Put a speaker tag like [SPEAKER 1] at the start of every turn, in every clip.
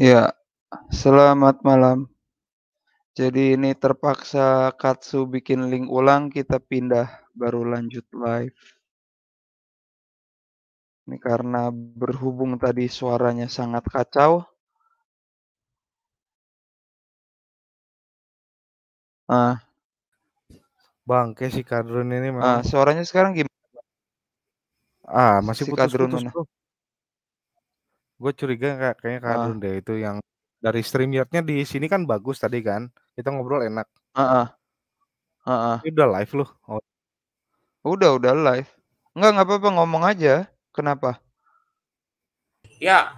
[SPEAKER 1] Ya,
[SPEAKER 2] selamat malam. Jadi ini terpaksa Katsu bikin link ulang, kita pindah baru lanjut live.
[SPEAKER 1] Ini karena berhubung tadi suaranya sangat kacau. Ah. Bangke si Kadrun ini mah. Ah, suaranya sekarang gimana? Ah,
[SPEAKER 3] masih si putus-putus, Gue curiga kayak kayaknya Kak deh itu yang dari streamyardnya di sini kan bagus tadi kan. Kita ngobrol enak. Heeh.
[SPEAKER 2] Heeh. udah live loh. Oh. Udah, udah live. Enggak, nggak apa-apa ngomong aja. Kenapa?
[SPEAKER 4] Ya,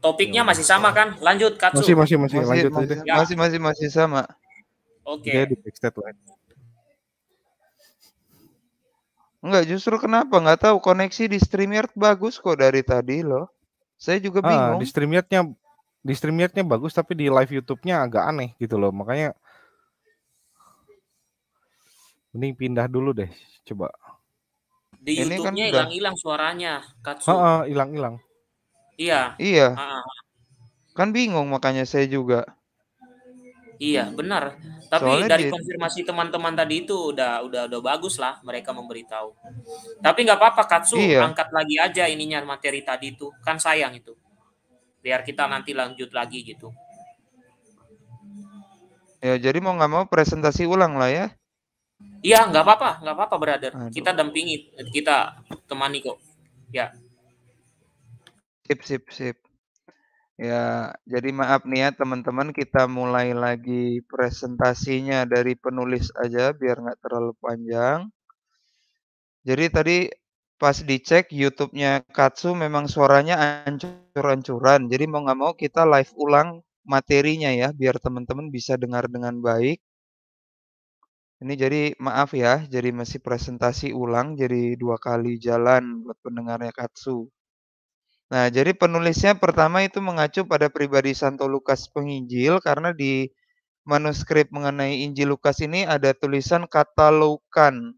[SPEAKER 4] topiknya ya masih sama kan? Lanjut, Katsu. Masih, masih, masih. Lanjut masih, ya.
[SPEAKER 2] Masih, masih, masih, sama. Oke. Okay. Enggak, justru kenapa? Nggak tahu koneksi di StreamYard bagus kok dari tadi loh. Saya juga ah, bingung. Ah, di streamyardnya di streamyardnya
[SPEAKER 3] bagus tapi di live YouTube-nya agak aneh gitu loh. Makanya mending pindah dulu deh coba.
[SPEAKER 4] Di Ini kan YouTube-nya kan hilang-hilang suaranya, Katsu. hilang-hilang. Iya. Iya. Ah.
[SPEAKER 2] Kan bingung makanya saya juga.
[SPEAKER 4] Iya, hmm. benar. Tapi Soalnya dari dia... konfirmasi teman-teman tadi itu udah udah udah bagus lah mereka memberitahu. Tapi nggak apa-apa Katsu, iya. angkat lagi aja ininya materi tadi itu. Kan sayang itu. Biar kita nanti lanjut lagi gitu.
[SPEAKER 2] Ya, jadi mau nggak mau presentasi ulang lah ya.
[SPEAKER 4] Iya, nggak apa-apa, nggak apa-apa, brother. Aduh. Kita dampingi, kita temani kok. Ya.
[SPEAKER 2] Sip, sip, sip. Ya, jadi maaf nih ya teman-teman, kita mulai lagi presentasinya dari penulis aja biar nggak terlalu panjang. Jadi tadi pas dicek YouTube-nya Katsu memang suaranya ancur-ancuran. Jadi mau nggak mau kita live ulang materinya ya biar teman-teman bisa dengar dengan baik. Ini jadi maaf ya, jadi masih presentasi ulang jadi dua kali jalan buat pendengarnya Katsu. Nah, jadi penulisnya pertama itu mengacu pada pribadi Santo Lukas penginjil karena di manuskrip mengenai Injil Lukas ini ada tulisan kata Lukan.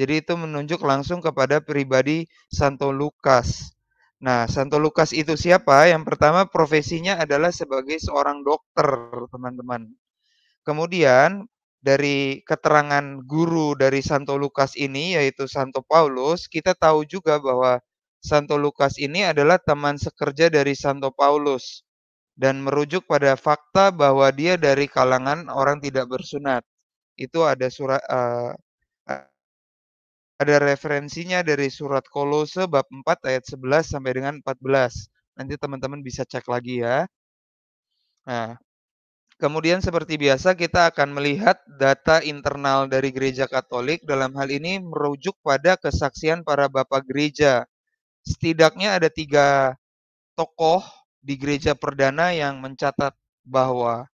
[SPEAKER 2] Jadi itu menunjuk langsung kepada pribadi Santo Lukas. Nah, Santo Lukas itu siapa? Yang pertama profesinya adalah sebagai seorang dokter, teman-teman. Kemudian dari keterangan guru dari Santo Lukas ini yaitu Santo Paulus, kita tahu juga bahwa Santo Lukas ini adalah teman sekerja dari Santo Paulus dan merujuk pada fakta bahwa dia dari kalangan orang tidak bersunat. Itu ada surat uh, ada referensinya dari surat Kolose bab 4 ayat 11 sampai dengan 14. Nanti teman-teman bisa cek lagi ya. Nah, kemudian seperti biasa kita akan melihat data internal dari gereja Katolik dalam hal ini merujuk pada kesaksian para bapak gereja setidaknya ada tiga tokoh di gereja perdana yang mencatat bahwa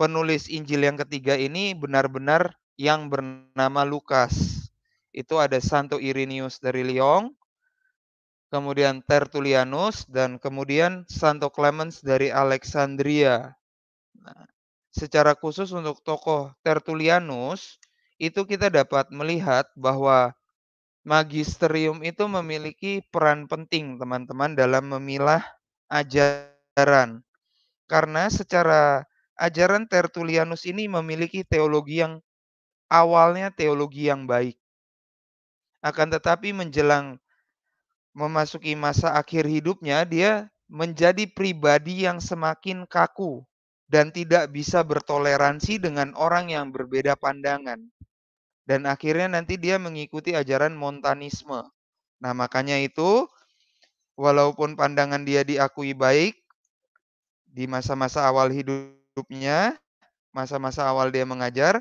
[SPEAKER 2] penulis Injil yang ketiga ini benar-benar yang bernama Lukas. Itu ada Santo Irinius dari Lyon, kemudian Tertullianus, dan kemudian Santo Clemens dari Alexandria. Nah, secara khusus untuk tokoh Tertullianus, itu kita dapat melihat bahwa magisterium itu memiliki peran penting teman-teman dalam memilah ajaran. Karena secara ajaran tertulianus ini memiliki teologi yang awalnya teologi yang baik. Akan tetapi menjelang memasuki masa akhir hidupnya dia menjadi pribadi yang semakin kaku dan tidak bisa bertoleransi dengan orang yang berbeda pandangan dan akhirnya nanti dia mengikuti ajaran montanisme. Nah, makanya itu walaupun pandangan dia diakui baik di masa-masa awal hidupnya, masa-masa awal dia mengajar,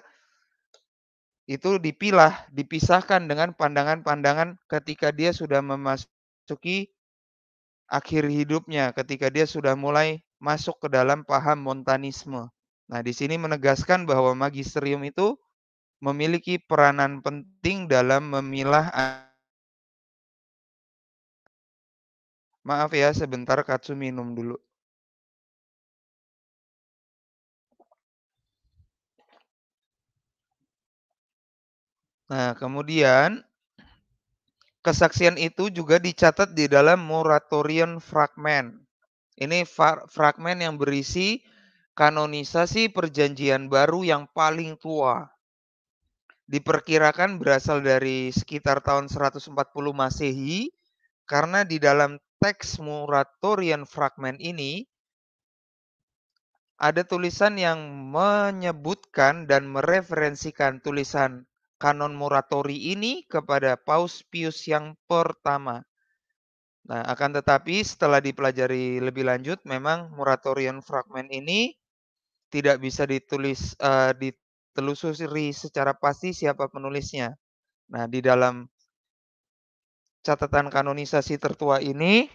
[SPEAKER 2] itu dipilah, dipisahkan dengan pandangan-pandangan ketika dia sudah memasuki akhir hidupnya, ketika dia sudah mulai masuk ke dalam paham montanisme. Nah, di sini menegaskan bahwa magisterium itu memiliki peranan penting dalam memilah
[SPEAKER 1] Maaf ya, sebentar Katsu minum dulu.
[SPEAKER 2] Nah, kemudian kesaksian itu juga dicatat di dalam moratorium fragment. Ini fragment yang berisi kanonisasi perjanjian baru yang paling tua diperkirakan berasal dari sekitar tahun 140 Masehi karena di dalam teks Muratorian Fragment ini ada tulisan yang menyebutkan dan mereferensikan tulisan kanon muratori ini kepada Paus Pius yang pertama. Nah, akan tetapi setelah dipelajari lebih lanjut, memang muratorian fragment ini tidak bisa ditulis uh, di, telusuri secara pasti siapa penulisnya. Nah, di dalam catatan kanonisasi tertua ini,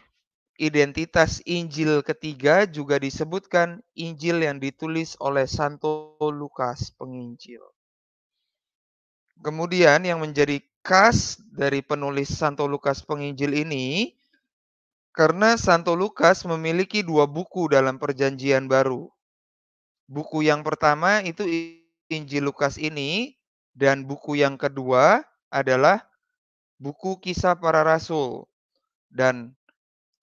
[SPEAKER 2] identitas Injil ketiga juga disebutkan Injil yang ditulis oleh Santo Lukas penginjil. Kemudian yang menjadi khas dari penulis Santo Lukas penginjil ini karena Santo Lukas memiliki dua buku dalam perjanjian baru. Buku yang pertama itu Injil Lukas ini dan buku yang kedua adalah buku Kisah Para Rasul. Dan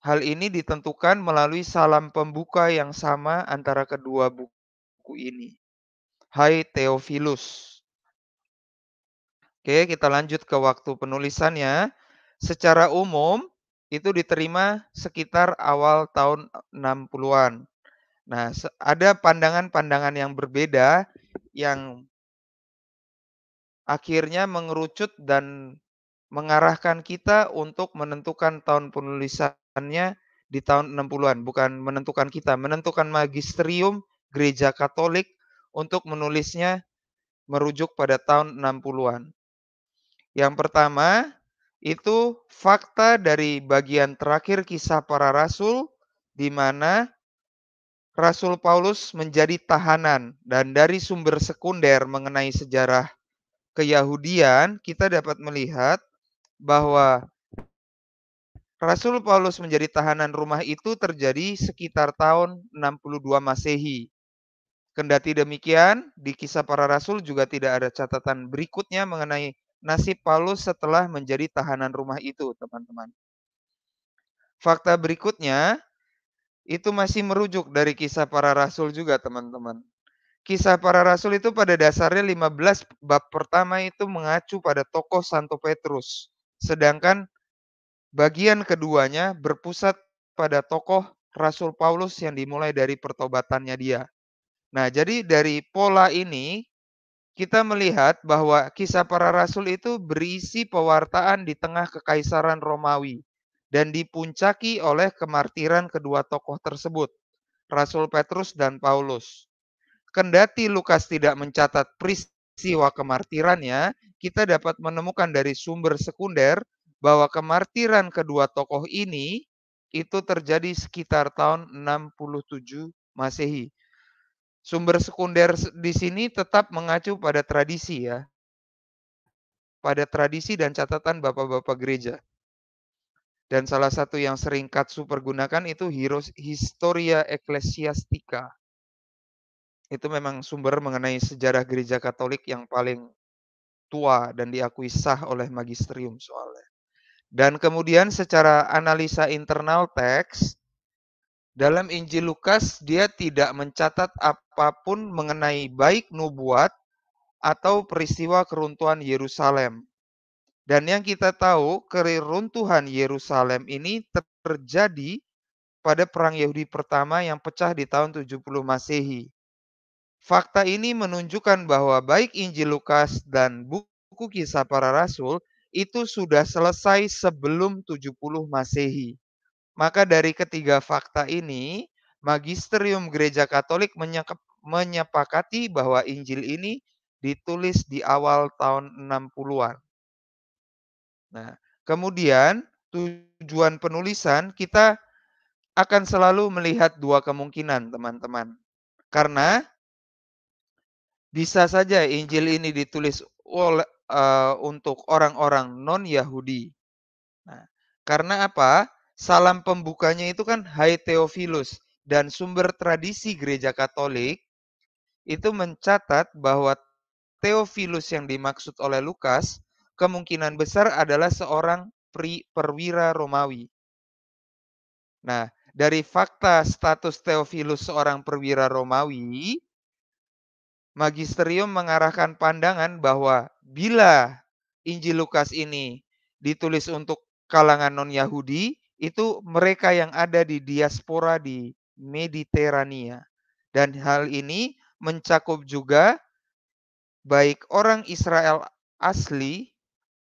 [SPEAKER 2] hal ini ditentukan melalui salam pembuka yang sama antara kedua buku ini. Hai Theophilus. Oke, kita lanjut ke waktu penulisannya. Secara umum itu diterima sekitar awal tahun 60-an. Nah, ada pandangan-pandangan yang berbeda yang akhirnya mengerucut dan mengarahkan kita untuk menentukan tahun penulisannya di tahun 60-an, bukan menentukan kita, menentukan magisterium gereja Katolik untuk menulisnya merujuk pada tahun 60-an. Yang pertama, itu fakta dari bagian terakhir kisah para rasul di mana Rasul Paulus menjadi tahanan dan dari sumber sekunder mengenai sejarah keyahudian kita dapat melihat bahwa Rasul Paulus menjadi tahanan rumah itu terjadi sekitar tahun 62 Masehi. Kendati demikian, di kisah para rasul juga tidak ada catatan berikutnya mengenai nasib Paulus setelah menjadi tahanan rumah itu, teman-teman. Fakta berikutnya, itu masih merujuk dari kisah para rasul juga teman-teman. Kisah para rasul itu pada dasarnya 15 bab pertama itu mengacu pada tokoh Santo Petrus. Sedangkan bagian keduanya berpusat pada tokoh Rasul Paulus yang dimulai dari pertobatannya dia. Nah, jadi dari pola ini kita melihat bahwa kisah para rasul itu berisi pewartaan di tengah kekaisaran Romawi dan dipuncaki oleh kemartiran kedua tokoh tersebut, Rasul Petrus dan Paulus. Kendati Lukas tidak mencatat peristiwa kemartirannya, kita dapat menemukan dari sumber sekunder bahwa kemartiran kedua tokoh ini itu terjadi sekitar tahun 67 Masehi. Sumber sekunder di sini tetap mengacu pada tradisi ya. Pada tradisi dan catatan bapak-bapak gereja. Dan salah satu yang sering Katsu pergunakan itu Historia Ecclesiastica. Itu memang sumber mengenai sejarah gereja Katolik yang paling tua dan diakui sah oleh magisterium soalnya. Dan kemudian secara analisa internal teks, dalam Injil Lukas dia tidak mencatat apapun mengenai baik nubuat atau peristiwa keruntuhan Yerusalem. Dan yang kita tahu, keruntuhan Yerusalem ini terjadi pada perang Yahudi pertama yang pecah di tahun 70 Masehi. Fakta ini menunjukkan bahwa baik Injil Lukas dan buku kisah para rasul itu sudah selesai sebelum 70 Masehi. Maka dari ketiga fakta ini, Magisterium Gereja Katolik menyepakati bahwa Injil ini ditulis di awal tahun 60-an. Nah, kemudian tujuan penulisan kita akan selalu melihat dua kemungkinan, teman-teman. Karena bisa saja Injil ini ditulis oleh uh, untuk orang-orang non-Yahudi. Nah, karena apa? Salam pembukanya itu kan Hai Theophilus dan sumber tradisi gereja Katolik itu mencatat bahwa Theophilus yang dimaksud oleh Lukas kemungkinan besar adalah seorang pri, perwira Romawi. Nah, dari fakta status Theophilus seorang perwira Romawi, magisterium mengarahkan pandangan bahwa bila Injil Lukas ini ditulis untuk kalangan non-Yahudi, itu mereka yang ada di diaspora di Mediterania. Dan hal ini mencakup juga baik orang Israel asli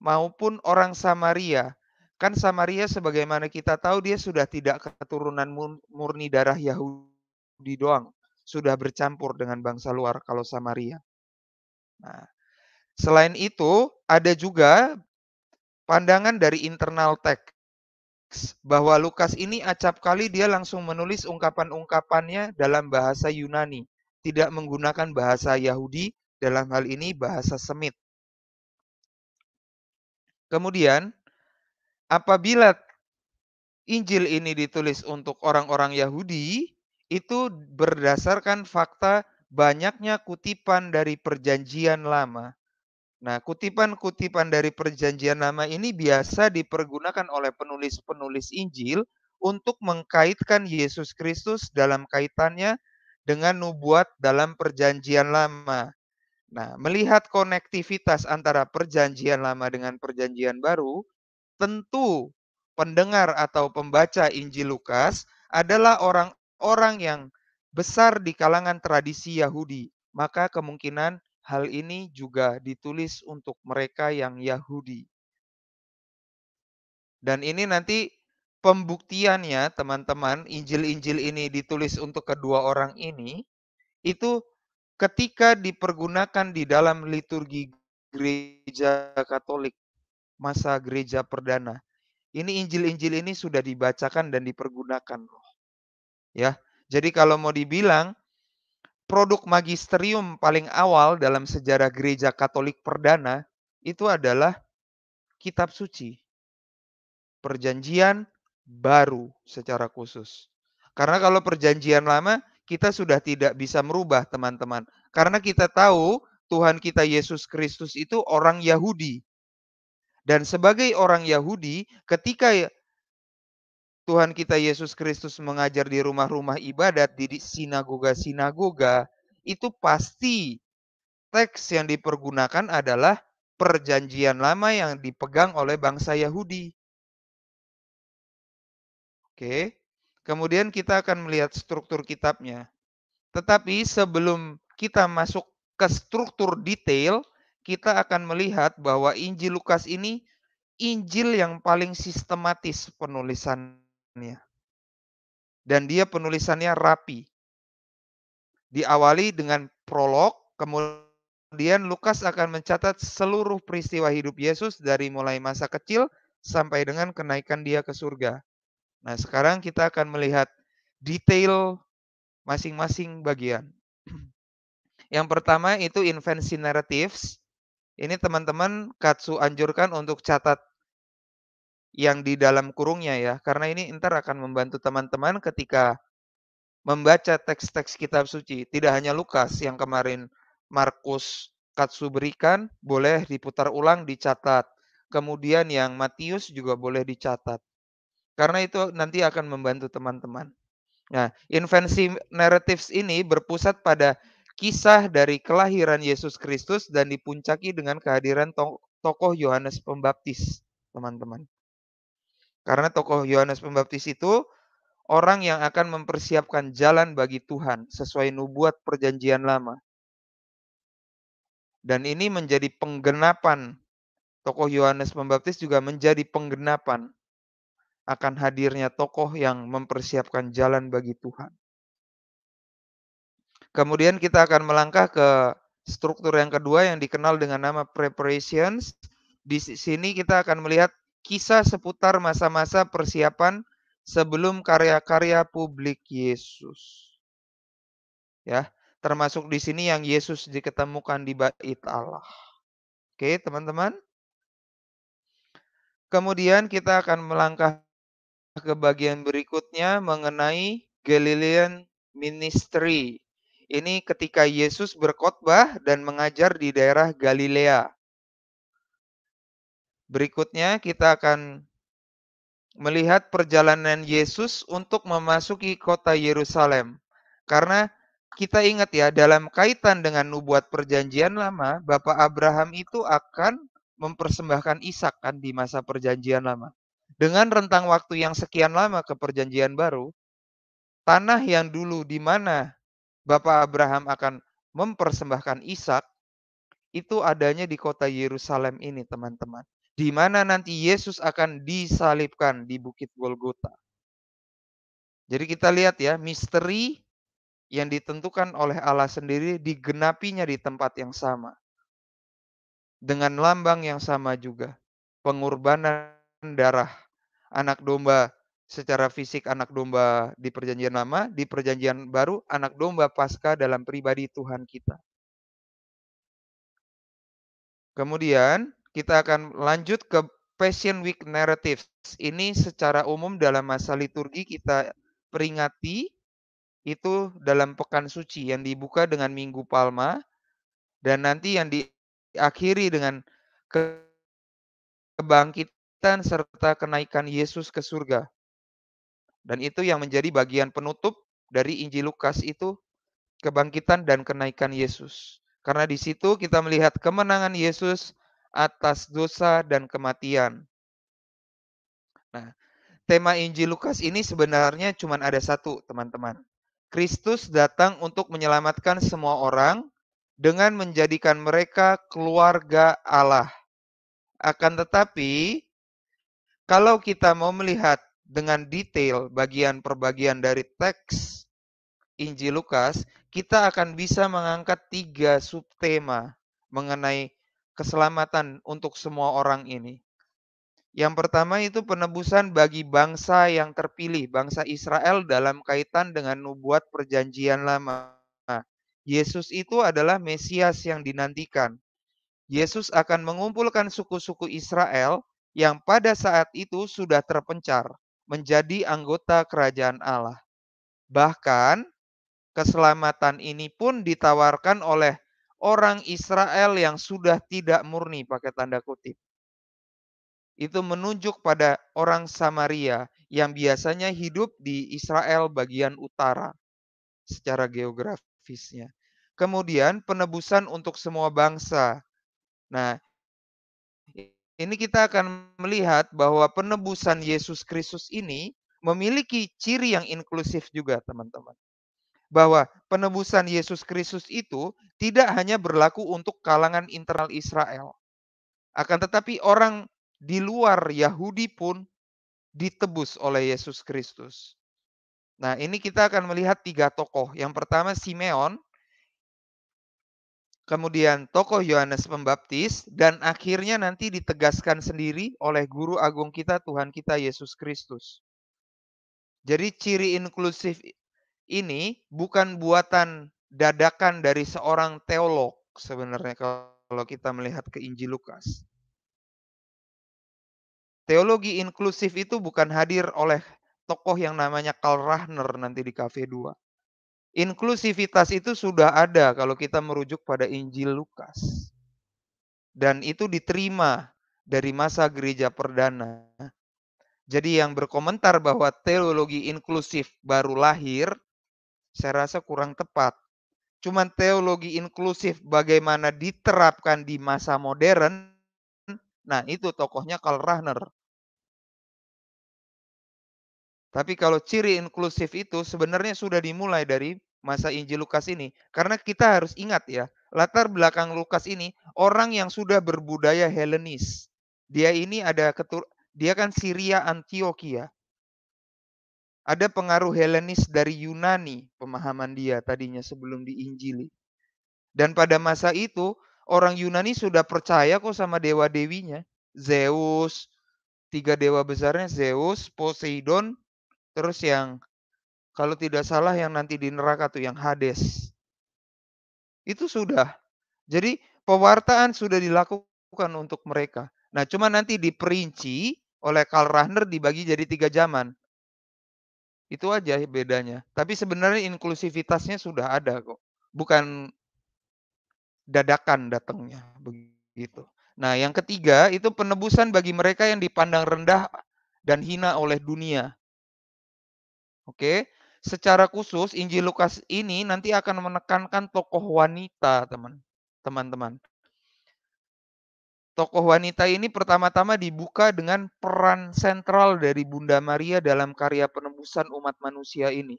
[SPEAKER 2] maupun orang Samaria. Kan Samaria sebagaimana kita tahu dia sudah tidak keturunan murni darah Yahudi doang, sudah bercampur dengan bangsa luar kalau Samaria. Nah, selain itu ada juga pandangan dari internal teks bahwa Lukas ini acap kali dia langsung menulis ungkapan-ungkapannya dalam bahasa Yunani, tidak menggunakan bahasa Yahudi, dalam hal ini bahasa Semit. Kemudian apabila Injil ini ditulis untuk orang-orang Yahudi, itu berdasarkan fakta banyaknya kutipan dari perjanjian lama. Nah, kutipan-kutipan dari perjanjian lama ini biasa dipergunakan oleh penulis-penulis Injil untuk mengkaitkan Yesus Kristus dalam kaitannya dengan nubuat dalam perjanjian lama. Nah, melihat konektivitas antara perjanjian lama dengan perjanjian baru, tentu pendengar atau pembaca Injil Lukas adalah orang-orang yang besar di kalangan tradisi Yahudi. Maka kemungkinan hal ini juga ditulis untuk mereka yang Yahudi. Dan ini nanti pembuktiannya teman-teman, Injil-Injil ini ditulis untuk kedua orang ini, itu ketika dipergunakan di dalam liturgi gereja Katolik masa gereja perdana. Ini Injil-Injil ini sudah dibacakan dan dipergunakan loh. Ya. Jadi kalau mau dibilang produk magisterium paling awal dalam sejarah gereja Katolik perdana itu adalah kitab suci. Perjanjian baru secara khusus. Karena kalau perjanjian lama kita sudah tidak bisa merubah teman-teman. Karena kita tahu Tuhan kita Yesus Kristus itu orang Yahudi. Dan sebagai orang Yahudi, ketika ya Tuhan kita Yesus Kristus mengajar di rumah-rumah ibadat, di sinagoga-sinagoga, itu pasti teks yang dipergunakan adalah perjanjian lama yang dipegang oleh bangsa Yahudi. Oke. Kemudian kita akan melihat struktur kitabnya. Tetapi sebelum kita masuk ke struktur detail, kita akan melihat bahwa Injil Lukas ini Injil yang paling sistematis penulisannya. Dan dia penulisannya rapi. Diawali dengan prolog, kemudian Lukas akan mencatat seluruh peristiwa hidup Yesus dari mulai masa kecil sampai dengan kenaikan dia ke surga. Nah, sekarang kita akan melihat detail masing-masing bagian. Yang pertama itu invensi narratives. Ini teman-teman Katsu anjurkan untuk catat yang di dalam kurungnya ya, karena ini ntar akan membantu teman-teman ketika membaca teks-teks kitab suci. Tidak hanya Lukas yang kemarin Markus Katsu berikan, boleh diputar ulang, dicatat. Kemudian yang Matius juga boleh dicatat. Karena itu nanti akan membantu teman-teman. Nah, invensi narratives ini berpusat pada kisah dari kelahiran Yesus Kristus dan dipuncaki dengan kehadiran tokoh Yohanes Pembaptis, teman-teman. Karena tokoh Yohanes Pembaptis itu orang yang akan mempersiapkan jalan bagi Tuhan sesuai nubuat perjanjian lama. Dan ini menjadi penggenapan. Tokoh Yohanes Pembaptis juga menjadi penggenapan akan hadirnya tokoh yang mempersiapkan jalan bagi Tuhan. Kemudian kita akan melangkah ke struktur yang kedua yang dikenal dengan nama preparations. Di sini kita akan melihat kisah seputar masa-masa persiapan sebelum karya-karya publik Yesus. Ya, termasuk di sini yang Yesus diketemukan di Bait Allah. Oke, teman-teman. Kemudian kita akan melangkah ke bagian berikutnya mengenai Galilean Ministry. Ini ketika Yesus berkhotbah dan mengajar di daerah Galilea. Berikutnya kita akan melihat perjalanan Yesus untuk memasuki kota Yerusalem. Karena kita ingat ya, dalam kaitan dengan nubuat perjanjian lama, Bapak Abraham itu akan mempersembahkan Ishak kan di masa perjanjian lama. Dengan rentang waktu yang sekian lama ke perjanjian baru, tanah yang dulu di mana Bapak Abraham akan mempersembahkan Ishak itu adanya di kota Yerusalem ini, teman-teman. Di mana nanti Yesus akan disalibkan di Bukit Golgota. Jadi kita lihat ya, misteri yang ditentukan oleh Allah sendiri digenapinya di tempat yang sama. Dengan lambang yang sama juga. Pengorbanan darah anak domba secara fisik anak domba di perjanjian lama, di perjanjian baru anak domba pasca dalam pribadi Tuhan kita. Kemudian kita akan lanjut ke Passion Week Narratives. Ini secara umum dalam masa liturgi kita peringati itu dalam pekan suci yang dibuka dengan Minggu Palma dan nanti yang diakhiri dengan kebangkitan kebangkitan serta kenaikan Yesus ke surga. Dan itu yang menjadi bagian penutup dari Injil Lukas itu kebangkitan dan kenaikan Yesus. Karena di situ kita melihat kemenangan Yesus atas dosa dan kematian. Nah, tema Injil Lukas ini sebenarnya cuma ada satu, teman-teman. Kristus datang untuk menyelamatkan semua orang dengan menjadikan mereka keluarga Allah. Akan tetapi, kalau kita mau melihat dengan detail bagian per bagian dari teks Injil Lukas, kita akan bisa mengangkat tiga subtema mengenai keselamatan untuk semua orang ini. Yang pertama itu penebusan bagi bangsa yang terpilih, bangsa Israel dalam kaitan dengan nubuat perjanjian lama. Yesus itu adalah Mesias yang dinantikan. Yesus akan mengumpulkan suku-suku Israel yang pada saat itu sudah terpencar menjadi anggota kerajaan Allah. Bahkan keselamatan ini pun ditawarkan oleh orang Israel yang sudah tidak murni pakai tanda kutip. Itu menunjuk pada orang Samaria yang biasanya hidup di Israel bagian utara secara geografisnya. Kemudian penebusan untuk semua bangsa. Nah, ini kita akan melihat bahwa penebusan Yesus Kristus ini memiliki ciri yang inklusif juga, teman-teman. Bahwa penebusan Yesus Kristus itu tidak hanya berlaku untuk kalangan internal Israel. Akan tetapi orang di luar Yahudi pun ditebus oleh Yesus Kristus. Nah, ini kita akan melihat tiga tokoh. Yang pertama Simeon, kemudian tokoh Yohanes Pembaptis, dan akhirnya nanti ditegaskan sendiri oleh Guru Agung kita, Tuhan kita Yesus Kristus. Jadi ciri inklusif ini bukan buatan dadakan dari seorang teolog sebenarnya kalau kita melihat ke Injil Lukas. Teologi inklusif itu bukan hadir oleh tokoh yang namanya Karl Rahner nanti di Cafe 2. Inklusivitas itu sudah ada kalau kita merujuk pada Injil Lukas. Dan itu diterima dari masa gereja perdana. Jadi yang berkomentar bahwa teologi inklusif baru lahir, saya rasa kurang tepat. Cuman teologi inklusif bagaimana diterapkan di masa modern, nah itu tokohnya Karl Rahner. Tapi kalau ciri inklusif itu sebenarnya sudah dimulai dari masa Injil Lukas ini. Karena kita harus ingat ya, latar belakang Lukas ini orang yang sudah berbudaya Helenis. Dia ini ada ketur dia kan Syria Antioquia. Ada pengaruh Helenis dari Yunani pemahaman dia tadinya sebelum diinjili. Dan pada masa itu orang Yunani sudah percaya kok sama dewa-dewinya. Zeus, tiga dewa besarnya Zeus, Poseidon, Terus yang kalau tidak salah yang nanti di neraka tuh yang Hades. Itu sudah. Jadi pewartaan sudah dilakukan untuk mereka. Nah, cuma nanti diperinci oleh Karl Rahner dibagi jadi tiga zaman. Itu aja bedanya. Tapi sebenarnya inklusivitasnya sudah ada kok. Bukan dadakan datangnya begitu. Nah, yang ketiga itu penebusan bagi mereka yang dipandang rendah dan hina oleh dunia. Oke. Secara khusus Injil Lukas ini nanti akan menekankan tokoh wanita, teman. teman Tokoh wanita ini pertama-tama dibuka dengan peran sentral dari Bunda Maria dalam karya penebusan umat manusia ini.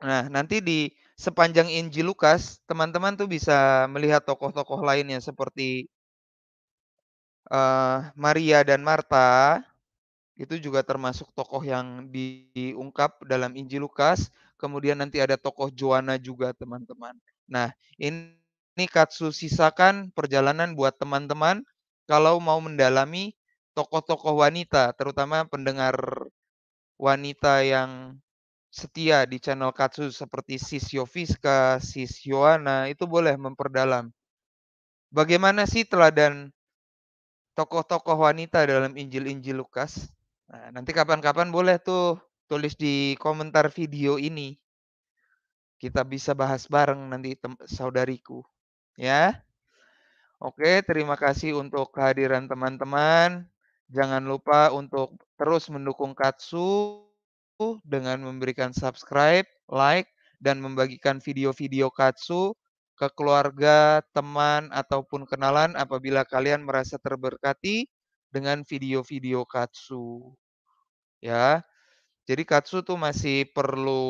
[SPEAKER 2] Nah, nanti di sepanjang Injil Lukas, teman-teman tuh bisa melihat tokoh-tokoh lainnya seperti uh, Maria dan Marta, itu juga termasuk tokoh yang diungkap dalam Injil Lukas. Kemudian nanti ada tokoh Joana juga, teman-teman. Nah, ini, ini Katsu sisakan perjalanan buat teman-teman kalau mau mendalami tokoh-tokoh wanita, terutama pendengar wanita yang setia di channel Katsu seperti Sis Yoviska, Sis Yoana, itu boleh memperdalam. Bagaimana sih teladan tokoh-tokoh wanita dalam Injil-Injil Lukas? Nah, nanti kapan-kapan boleh tuh tulis di komentar video ini. Kita bisa bahas bareng nanti saudariku, ya. Oke, terima kasih untuk kehadiran teman-teman. Jangan lupa untuk terus mendukung Katsu dengan memberikan subscribe, like, dan membagikan video-video Katsu ke keluarga, teman, ataupun kenalan apabila kalian merasa terberkati dengan video-video katsu. Ya. Jadi katsu tuh masih perlu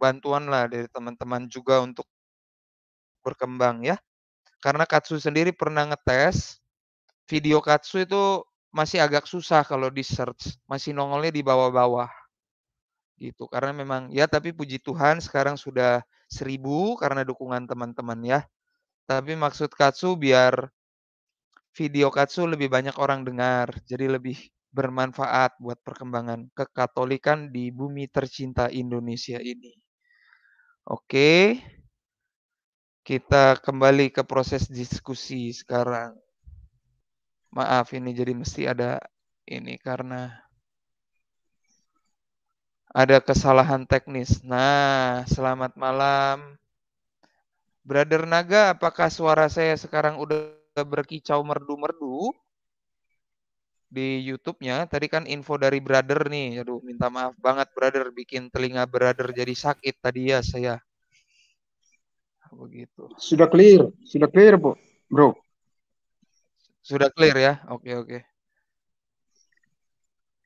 [SPEAKER 2] bantuan lah dari teman-teman juga untuk berkembang ya. Karena katsu sendiri pernah ngetes video katsu itu masih agak susah kalau di search, masih nongolnya di bawah-bawah. Gitu. Karena memang ya tapi puji Tuhan sekarang sudah seribu karena dukungan teman-teman ya. Tapi maksud katsu biar video katsu lebih banyak orang dengar, jadi lebih bermanfaat buat perkembangan kekatolikan di bumi tercinta Indonesia ini. Oke, kita kembali ke proses diskusi sekarang. Maaf, ini jadi mesti ada ini karena ada kesalahan teknis. Nah, selamat malam. Brother Naga, apakah suara saya sekarang udah berkicau merdu-merdu di YouTube-nya. Tadi kan info dari brother nih. Aduh, minta maaf banget brother bikin telinga brother jadi sakit tadi ya saya.
[SPEAKER 5] Begitu. Sudah clear, sudah clear, Bu. Bro.
[SPEAKER 2] Sudah clear ya. Oke, oke.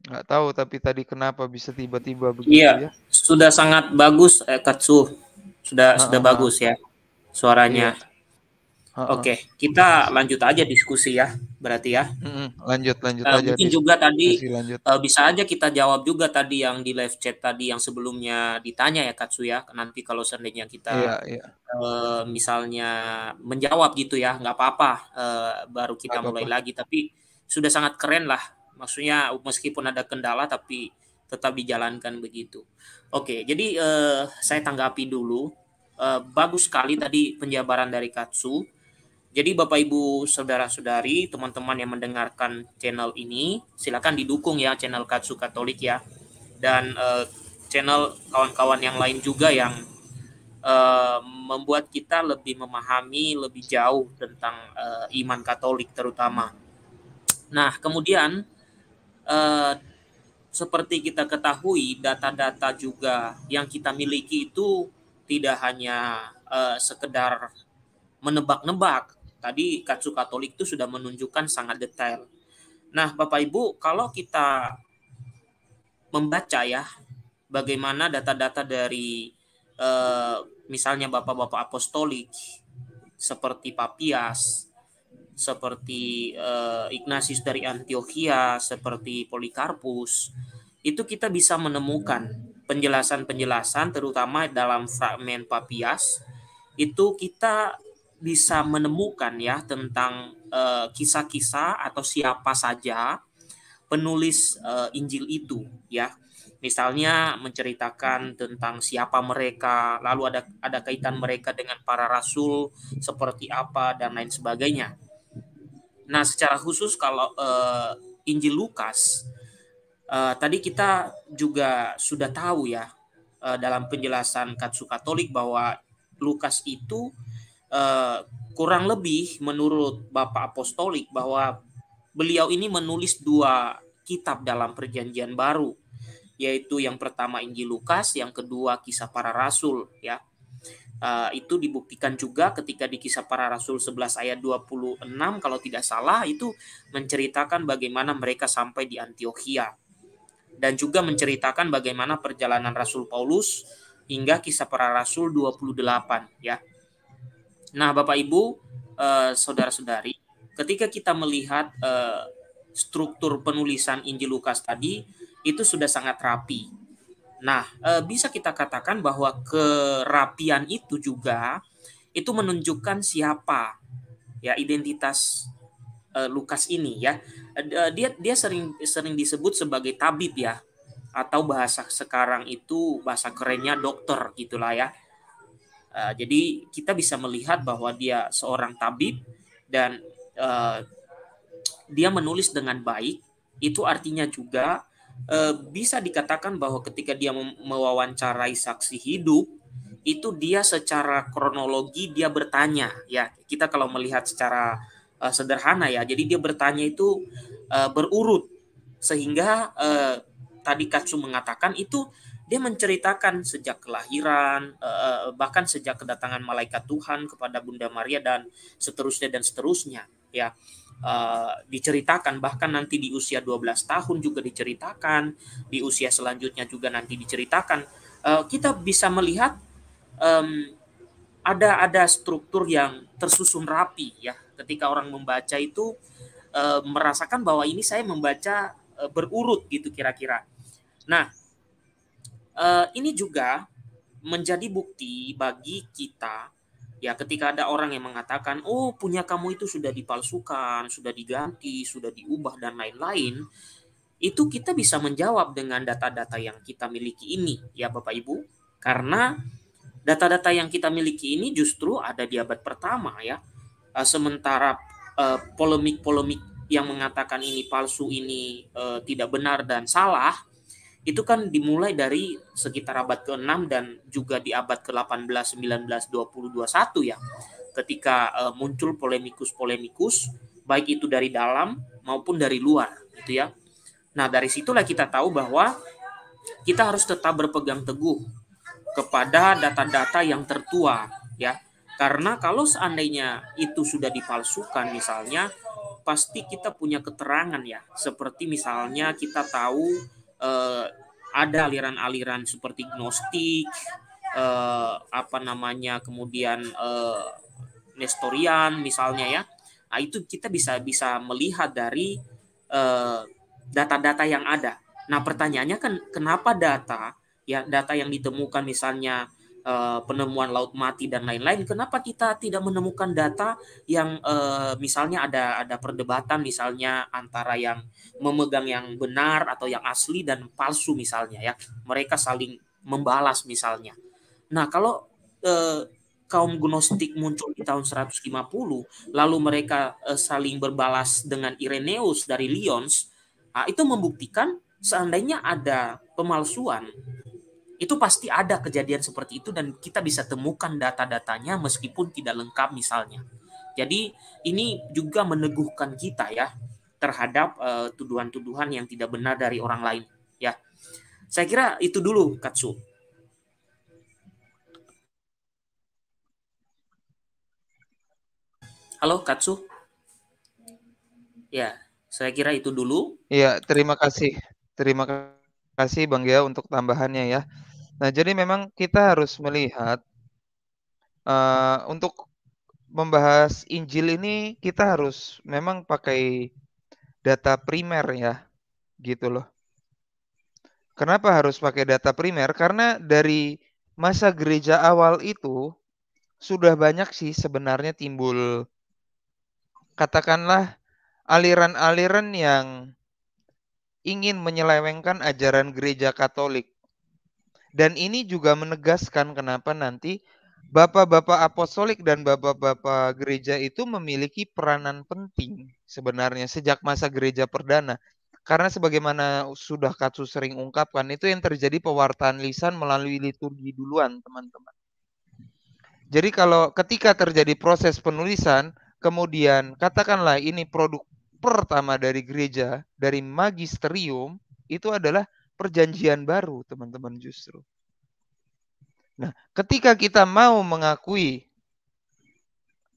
[SPEAKER 2] Nggak tahu tapi tadi kenapa bisa tiba-tiba begitu iya, ya?
[SPEAKER 4] sudah sangat bagus eh, Katsu. Sudah ah, sudah ah, bagus ya suaranya. Iya. Uh-uh. Oke, kita lanjut aja diskusi ya, berarti ya.
[SPEAKER 2] Lanjut, lanjut uh, aja. Mungkin
[SPEAKER 4] juga tadi Uh, bisa aja kita jawab juga tadi yang di live chat tadi yang sebelumnya ditanya ya Katsu ya. Nanti kalau seandainya kita yeah, yeah. Uh, misalnya menjawab gitu ya, nggak apa-apa. Uh, baru kita Agak mulai apa. lagi, tapi sudah sangat keren lah. Maksudnya meskipun ada kendala tapi tetap dijalankan begitu. Oke, jadi uh, saya tanggapi dulu. Uh, bagus sekali tadi penjabaran dari Katsu jadi Bapak Ibu saudara-saudari, teman-teman yang mendengarkan channel ini, silakan didukung ya channel Katsu Katolik ya. Dan uh, channel kawan-kawan yang lain juga yang uh, membuat kita lebih memahami lebih jauh tentang uh, iman Katolik terutama. Nah, kemudian uh, seperti kita ketahui data-data juga yang kita miliki itu tidak hanya uh, sekedar menebak-nebak Tadi Katsu Katolik itu sudah menunjukkan sangat detail. Nah, Bapak Ibu, kalau kita membaca ya bagaimana data-data dari eh, misalnya Bapak-bapak apostolik seperti Papias, seperti eh, Ignatius dari Antioquia, seperti Polikarpus, itu kita bisa menemukan penjelasan-penjelasan terutama dalam fragmen Papias itu kita bisa menemukan ya tentang kisah eh, kisah-kisah atau siapa saja penulis uh, Injil itu ya. Misalnya menceritakan tentang siapa mereka, lalu ada ada kaitan mereka dengan para rasul seperti apa dan lain sebagainya. Nah, secara khusus kalau uh, Injil Lukas uh, tadi kita juga sudah tahu ya uh, dalam penjelasan Katsu Katolik bahwa Lukas itu Eh, kurang lebih menurut Bapak Apostolik bahwa beliau ini menulis dua kitab dalam perjanjian baru yaitu yang pertama Injil Lukas, yang kedua Kisah Para Rasul ya. Uh, itu dibuktikan juga ketika di Kisah Para Rasul 11 ayat 26 kalau tidak salah itu menceritakan bagaimana mereka sampai di Antioquia dan juga menceritakan bagaimana perjalanan Rasul Paulus hingga Kisah Para Rasul 28 ya. Nah, Bapak Ibu, eh, saudara-saudari, ketika kita melihat eh, struktur penulisan Injil Lukas tadi itu sudah sangat rapi. Nah, eh, bisa kita katakan bahwa kerapian itu juga itu menunjukkan siapa ya identitas eh, Lukas ini ya. Eh, dia dia sering sering disebut sebagai tabib ya atau bahasa sekarang itu bahasa kerennya dokter gitulah ya Eh, jadi kita bisa melihat bahwa dia seorang tabib dan uh, dia menulis dengan baik. Itu artinya juga uh, bisa dikatakan bahwa ketika dia mewawancarai saksi hidup itu dia secara kronologi dia bertanya ya kita kalau melihat secara uh, sederhana ya jadi dia bertanya itu uh, berurut sehingga uh, tadi Katsu mengatakan itu dia menceritakan sejak kelahiran eh, eh, bahkan sejak kedatangan malaikat Tuhan kepada Bunda Maria dan seterusnya dan seterusnya ya eh, diceritakan bahkan nanti di usia 12 tahun juga diceritakan di usia selanjutnya juga nanti diceritakan kita bisa melihat ada ada struktur yang tersusun rapi ya ketika orang membaca itu merasakan bahwa ini saya membaca berurut gitu kira-kira. Nah, Eh, ini juga menjadi bukti bagi kita ya ketika ada orang yang mengatakan oh punya kamu itu sudah dipalsukan, sudah diganti, sudah diubah dan lain-lain, itu kita bisa menjawab dengan data-data yang kita miliki ini ya Bapak Ibu karena data-data yang kita miliki ini justru ada di abad pertama ya. Eh, sementara eh, polemik-polemik uh, yang mengatakan ini palsu ini uh, tidak benar dan salah itu kan dimulai dari sekitar abad ke-6 dan juga di abad ke-18, 19, 20, 21 ya. Ketika uh, muncul polemikus-polemikus baik itu dari dalam maupun dari luar gitu ya. Nah, dari situlah kita tahu bahwa kita harus tetap berpegang teguh kepada data-data yang tertua ya. Karena kalau seandainya itu sudah dipalsukan misalnya pasti kita punya keterangan ya. Seperti misalnya kita tahu uh, ada aliran-aliran seperti gnostik uh, eh, apa namanya kemudian uh, nestorian misalnya ya nah, itu kita bisa bisa melihat dari data-data uh, yang ada nah pertanyaannya kan kenapa data ya data yang ditemukan misalnya Eh, penemuan laut mati dan lain-lain, kenapa kita tidak menemukan data yang uh, misalnya ada ada perdebatan misalnya antara yang memegang yang benar atau yang asli dan palsu misalnya ya. Mereka saling membalas misalnya. Nah, kalau uh, kaum Gnostik muncul di tahun 150, lalu mereka uh, saling berbalas dengan Ireneus dari Lyons, uh, itu membuktikan seandainya ada pemalsuan itu pasti ada kejadian seperti itu dan kita bisa temukan data-datanya meskipun tidak lengkap misalnya. Jadi ini juga meneguhkan kita ya terhadap eh, tuduhan-tuduhan yang tidak benar dari orang lain ya. Saya kira itu dulu Katsu. Halo Katsu. Ya, saya kira itu dulu.
[SPEAKER 2] Iya, terima kasih. Terima kasih Bang Gia untuk tambahannya ya. Nah, jadi memang kita harus melihat uh, untuk membahas Injil ini kita harus memang pakai data primer ya, gitu loh. Kenapa harus pakai data primer? Karena dari masa gereja awal itu sudah banyak sih sebenarnya timbul katakanlah aliran-aliran yang ingin menyelewengkan ajaran gereja Katolik. Dan ini juga menegaskan kenapa nanti bapak-bapak apostolik dan bapak-bapak gereja itu memiliki peranan penting sebenarnya sejak masa gereja perdana. Karena sebagaimana sudah Katsu sering ungkapkan, itu yang terjadi pewartaan lisan melalui liturgi duluan, teman-teman. Jadi kalau ketika terjadi proses penulisan, kemudian katakanlah ini produk pertama dari gereja, dari magisterium, itu adalah perjanjian baru, teman-teman justru. Nah, ketika kita mau mengakui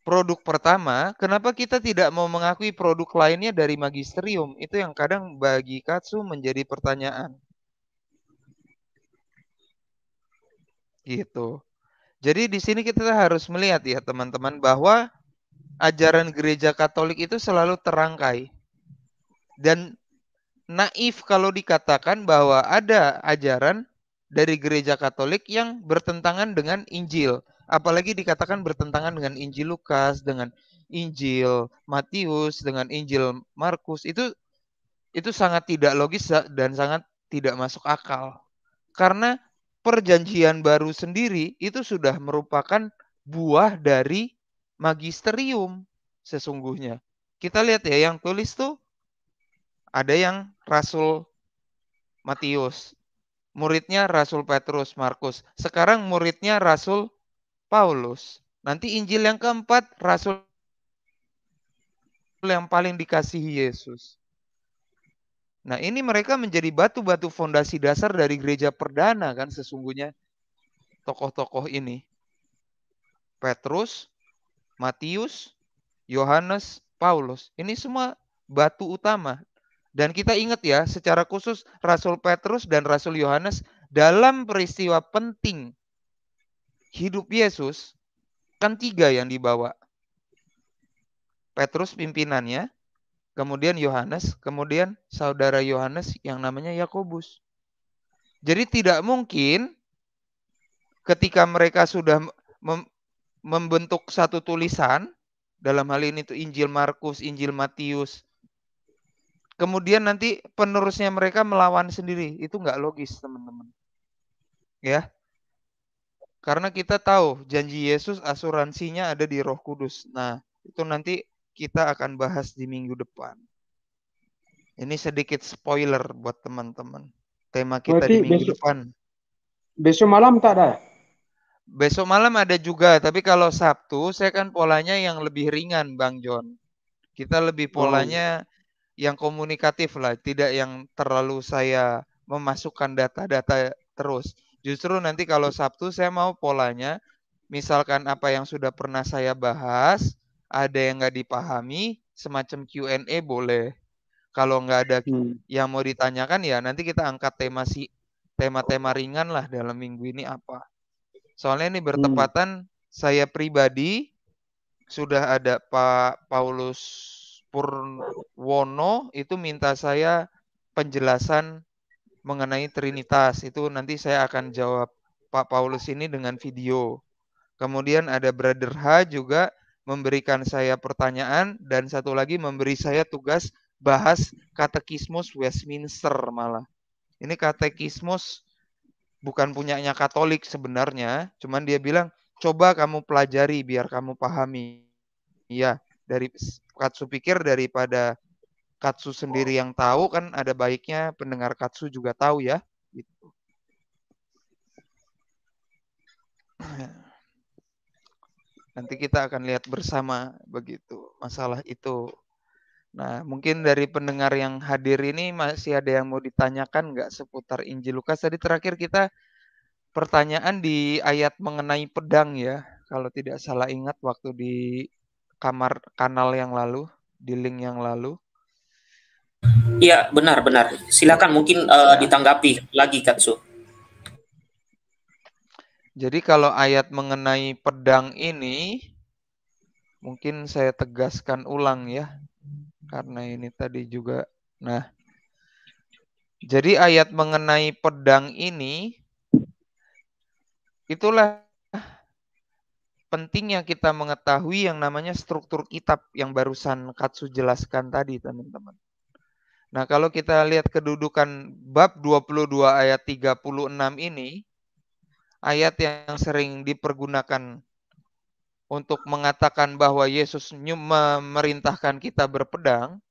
[SPEAKER 2] produk pertama, kenapa kita tidak mau mengakui produk lainnya dari magisterium? Itu yang kadang bagi Katsu menjadi pertanyaan. Gitu. Jadi di sini kita harus melihat ya teman-teman bahwa ajaran gereja Katolik itu selalu terangkai dan naif kalau dikatakan bahwa ada ajaran dari gereja Katolik yang bertentangan dengan Injil, apalagi dikatakan bertentangan dengan Injil Lukas, dengan Injil Matius, dengan Injil Markus. Itu itu sangat tidak logis dan sangat tidak masuk akal. Karena perjanjian baru sendiri itu sudah merupakan buah dari magisterium sesungguhnya. Kita lihat ya yang tulis tuh ada yang Rasul Matius, muridnya Rasul Petrus, Markus. Sekarang muridnya Rasul Paulus. Nanti Injil yang keempat Rasul yang paling dikasihi Yesus. Nah, ini mereka menjadi batu-batu fondasi dasar dari gereja perdana kan sesungguhnya tokoh-tokoh ini. Petrus, Matius, Yohanes, Paulus. Ini semua batu utama dan kita ingat ya, secara khusus Rasul Petrus dan Rasul Yohanes dalam peristiwa penting hidup Yesus, kan tiga yang dibawa. Petrus pimpinannya, kemudian Yohanes, kemudian saudara Yohanes yang namanya Yakobus. Jadi tidak mungkin ketika mereka sudah membentuk satu tulisan, dalam hal ini itu Injil Markus, Injil Matius, kemudian nanti penerusnya mereka melawan sendiri itu nggak logis teman-teman ya karena kita tahu janji Yesus asuransinya ada di Roh Kudus nah itu nanti kita akan bahas di minggu depan ini sedikit spoiler buat teman-teman tema kita Berarti di minggu besok,
[SPEAKER 5] depan besok malam tak ada
[SPEAKER 2] besok malam ada juga tapi kalau Sabtu saya kan polanya yang lebih ringan Bang John kita lebih oh, iya. polanya yang komunikatif lah, tidak yang terlalu saya memasukkan data-data terus. Justru nanti kalau Sabtu saya mau polanya, misalkan apa yang sudah pernah saya bahas, ada yang nggak dipahami, semacam Q&A boleh. Kalau nggak ada hmm. yang mau ditanyakan ya nanti kita angkat tema si tema-tema ringan lah dalam minggu ini apa. Soalnya ini bertepatan hmm. saya pribadi sudah ada Pak Paulus Purwono itu minta saya penjelasan mengenai Trinitas. Itu nanti saya akan jawab Pak Paulus ini dengan video. Kemudian ada Brother H juga memberikan saya pertanyaan dan satu lagi memberi saya tugas bahas katekismus Westminster malah. Ini katekismus bukan punyanya Katolik sebenarnya, cuman dia bilang coba kamu pelajari biar kamu pahami. Iya, dari Katsu pikir daripada Katsu oh. sendiri yang tahu kan ada baiknya pendengar Katsu juga tahu ya gitu. Nanti kita akan lihat bersama begitu masalah itu. Nah, mungkin dari pendengar yang hadir ini masih ada yang mau ditanyakan nggak seputar Injil Lukas? Tadi terakhir kita pertanyaan di ayat mengenai pedang ya, kalau tidak salah ingat waktu di kamar kanal yang lalu, di link yang
[SPEAKER 4] lalu. Iya, benar-benar. Silakan mungkin uh, ditanggapi lagi Katsu.
[SPEAKER 2] Jadi kalau ayat mengenai pedang ini mungkin saya tegaskan ulang ya. Karena ini tadi juga nah jadi ayat mengenai pedang ini itulah pentingnya kita mengetahui yang namanya struktur kitab yang barusan Katsu jelaskan tadi, teman-teman. Nah, kalau kita lihat kedudukan bab 22 ayat 36 ini, ayat yang sering dipergunakan untuk mengatakan bahwa Yesus memerintahkan kita berpedang,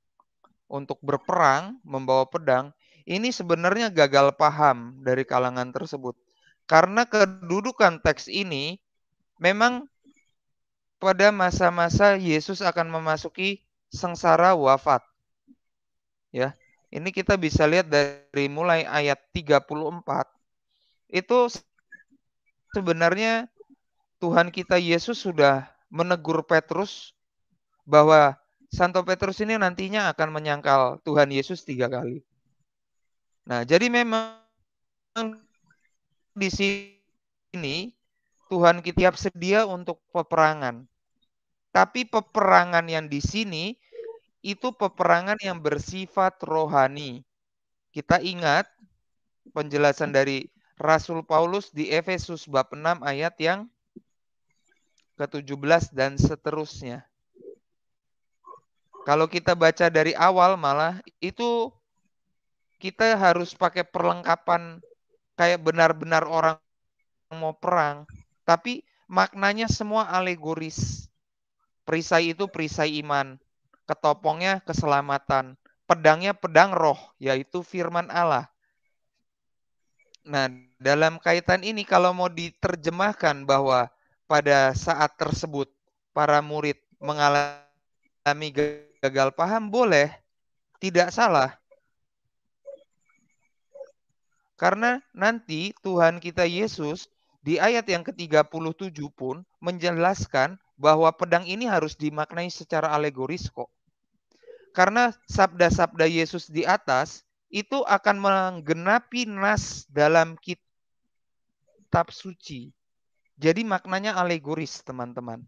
[SPEAKER 2] untuk berperang, membawa pedang, ini sebenarnya gagal paham dari kalangan tersebut. Karena kedudukan teks ini memang pada masa-masa Yesus akan memasuki sengsara wafat. Ya. Ini kita bisa lihat dari mulai ayat 34 itu sebenarnya Tuhan kita Yesus sudah menegur Petrus bahwa Santo Petrus ini nantinya akan menyangkal Tuhan Yesus tiga kali. Nah, jadi memang di sini Tuhan kita sedia untuk peperangan. Tapi peperangan yang di sini itu peperangan yang bersifat rohani. Kita ingat penjelasan dari Rasul Paulus di Efesus bab 6 ayat yang ke-17 dan seterusnya. Kalau kita baca dari awal malah itu kita harus pakai perlengkapan kayak benar-benar orang mau perang tapi maknanya semua alegoris. Perisai itu perisai iman. Ketopongnya keselamatan. Pedangnya pedang roh, yaitu firman Allah. Nah, dalam kaitan ini kalau mau diterjemahkan bahwa pada saat tersebut para murid mengalami gagal paham, boleh. Tidak salah. Karena nanti Tuhan kita Yesus di ayat yang ke-37 pun menjelaskan bahwa pedang ini harus dimaknai secara alegoris kok. Karena sabda-sabda Yesus di atas itu akan menggenapi nas dalam kitab suci. Jadi maknanya alegoris, teman-teman.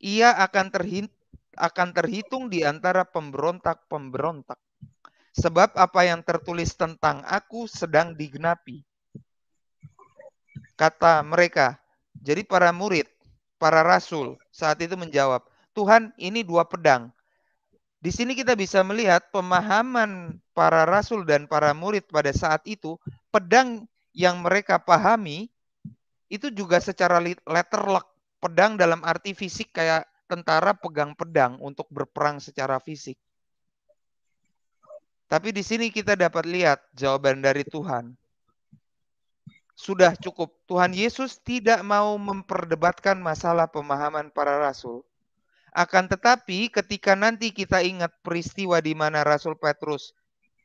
[SPEAKER 2] Ia akan terhitung akan terhitung di antara pemberontak-pemberontak. Sebab apa yang tertulis tentang aku sedang digenapi. Kata mereka, jadi para murid, para rasul saat itu menjawab, Tuhan ini dua pedang. Di sini kita bisa melihat pemahaman para rasul dan para murid pada saat itu, pedang yang mereka pahami itu juga secara letterlock, pedang dalam arti fisik kayak tentara pegang pedang untuk berperang secara fisik. Tapi di sini kita dapat lihat jawaban dari Tuhan sudah cukup. Tuhan Yesus tidak mau memperdebatkan masalah pemahaman para rasul. Akan tetapi ketika nanti kita ingat peristiwa di mana Rasul Petrus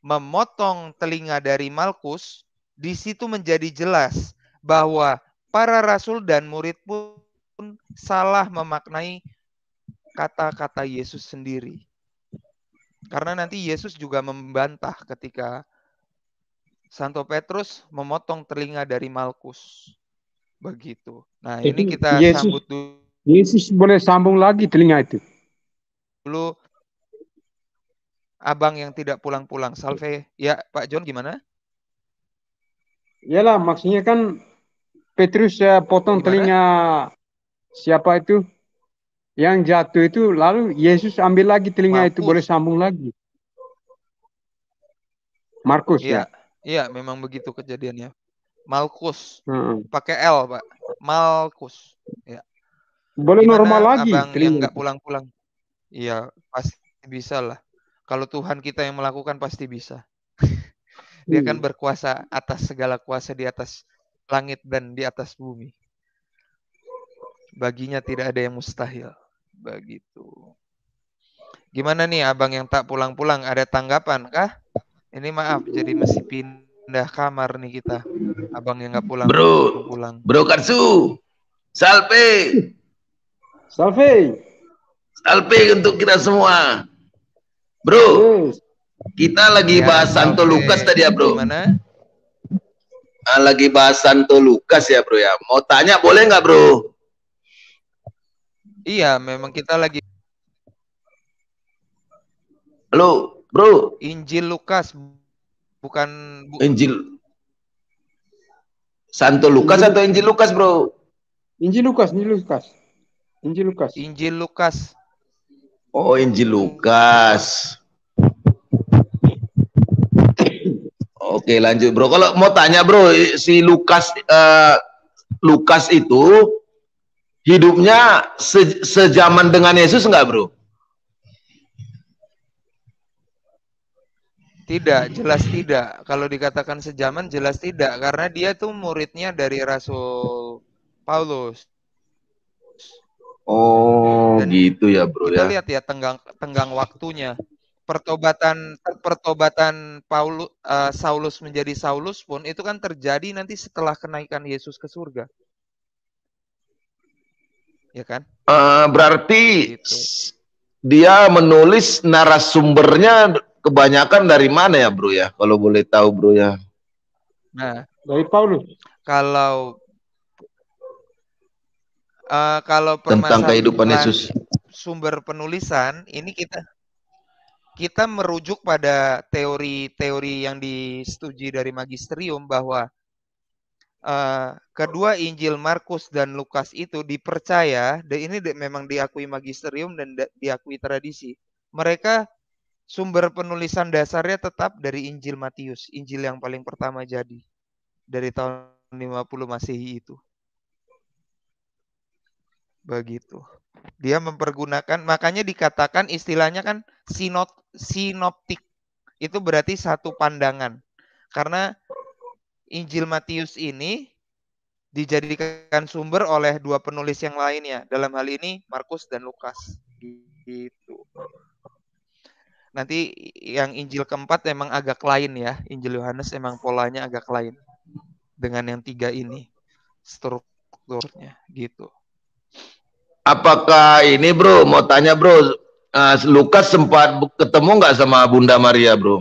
[SPEAKER 2] memotong telinga dari Malkus, di situ menjadi jelas bahwa para rasul dan murid pun salah memaknai kata-kata Yesus sendiri. Karena nanti Yesus juga membantah ketika Santo Petrus memotong telinga dari Malkus. Begitu. Nah, itu ini kita Yesus, sambut dulu.
[SPEAKER 5] Yesus boleh sambung lagi telinga itu.
[SPEAKER 2] Dulu abang yang tidak pulang-pulang. Salve. Ya, Pak John gimana?
[SPEAKER 5] Yalah, maksudnya kan Petrus ya potong gimana? telinga siapa itu? Yang jatuh itu lalu Yesus ambil lagi telinga Markus. itu boleh sambung lagi. Markus ya. ya.
[SPEAKER 2] Iya, memang begitu kejadiannya. Malkus. Hmm. Pakai L, Pak. Malkus. Ya.
[SPEAKER 1] Boleh Gimana normal lagi. Abang yang nggak
[SPEAKER 2] pulang-pulang. Iya, pasti bisa lah. Kalau Tuhan kita yang melakukan pasti bisa. Dia kan hmm. berkuasa atas segala kuasa di atas langit dan di atas bumi. Baginya tidak ada yang mustahil. Begitu. Gimana nih abang yang tak pulang-pulang? Ada tanggapan kah? Ini maaf, jadi masih pindah kamar nih
[SPEAKER 6] kita. Abang yang nggak pulang. Bro, pulang. Bro karsu, salve. Salve. Salve untuk kita semua. Bro, kita lagi ya, bahas Santo okay. Lukas tadi ya bro. Gimana? Nah, lagi bahas Santo Lukas ya bro ya. Mau tanya boleh nggak bro?
[SPEAKER 2] Iya, memang kita lagi.
[SPEAKER 6] Halo, Bro, Injil Lukas bukan bu Injil Santo Lukas atau Injil Lukas, Bro?
[SPEAKER 2] Injil Lukas, Injil Lukas.
[SPEAKER 6] Injil Lukas. Injil Lukas. Oh, Injil Lukas. Oke, lanjut, Bro. Kalau mau tanya, Bro, si Lukas uh, Lukas itu hidupnya se sejaman dengan Yesus enggak, Bro?
[SPEAKER 2] Tidak, jelas tidak. Kalau dikatakan sejaman jelas tidak karena dia tuh muridnya dari Rasul Paulus.
[SPEAKER 6] Oh, Dan gitu ya, Bro kita ya.
[SPEAKER 2] lihat ya tenggang tenggang waktunya. Pertobatan pertobatan Paulus uh, eh, Saulus menjadi Saulus pun itu kan terjadi nanti setelah kenaikan Yesus ke surga. Ya kan?
[SPEAKER 6] Uh, berarti gitu. dia menulis narasumbernya kebanyakan dari mana ya bro ya kalau boleh tahu bro ya
[SPEAKER 2] nah dari Paulus kalau uh, kalau tentang kehidupan Yesus sumber penulisan ini kita kita merujuk pada teori-teori yang disetujui dari magisterium bahwa uh, kedua Injil Markus dan Lukas itu dipercaya ini memang diakui magisterium dan diakui tradisi mereka sumber penulisan dasarnya tetap dari Injil Matius, Injil yang paling pertama jadi dari tahun 50 Masehi itu. Begitu. Dia mempergunakan makanya dikatakan istilahnya kan sinot sinoptik. Itu berarti satu pandangan. Karena Injil Matius ini dijadikan sumber oleh dua penulis yang lainnya. Dalam hal ini Markus dan Lukas. Gitu nanti yang Injil keempat memang agak lain ya. Injil Yohanes emang polanya agak lain dengan yang tiga ini strukturnya gitu.
[SPEAKER 6] Apakah ini bro mau tanya bro uh, Lukas sempat ketemu nggak sama Bunda Maria bro?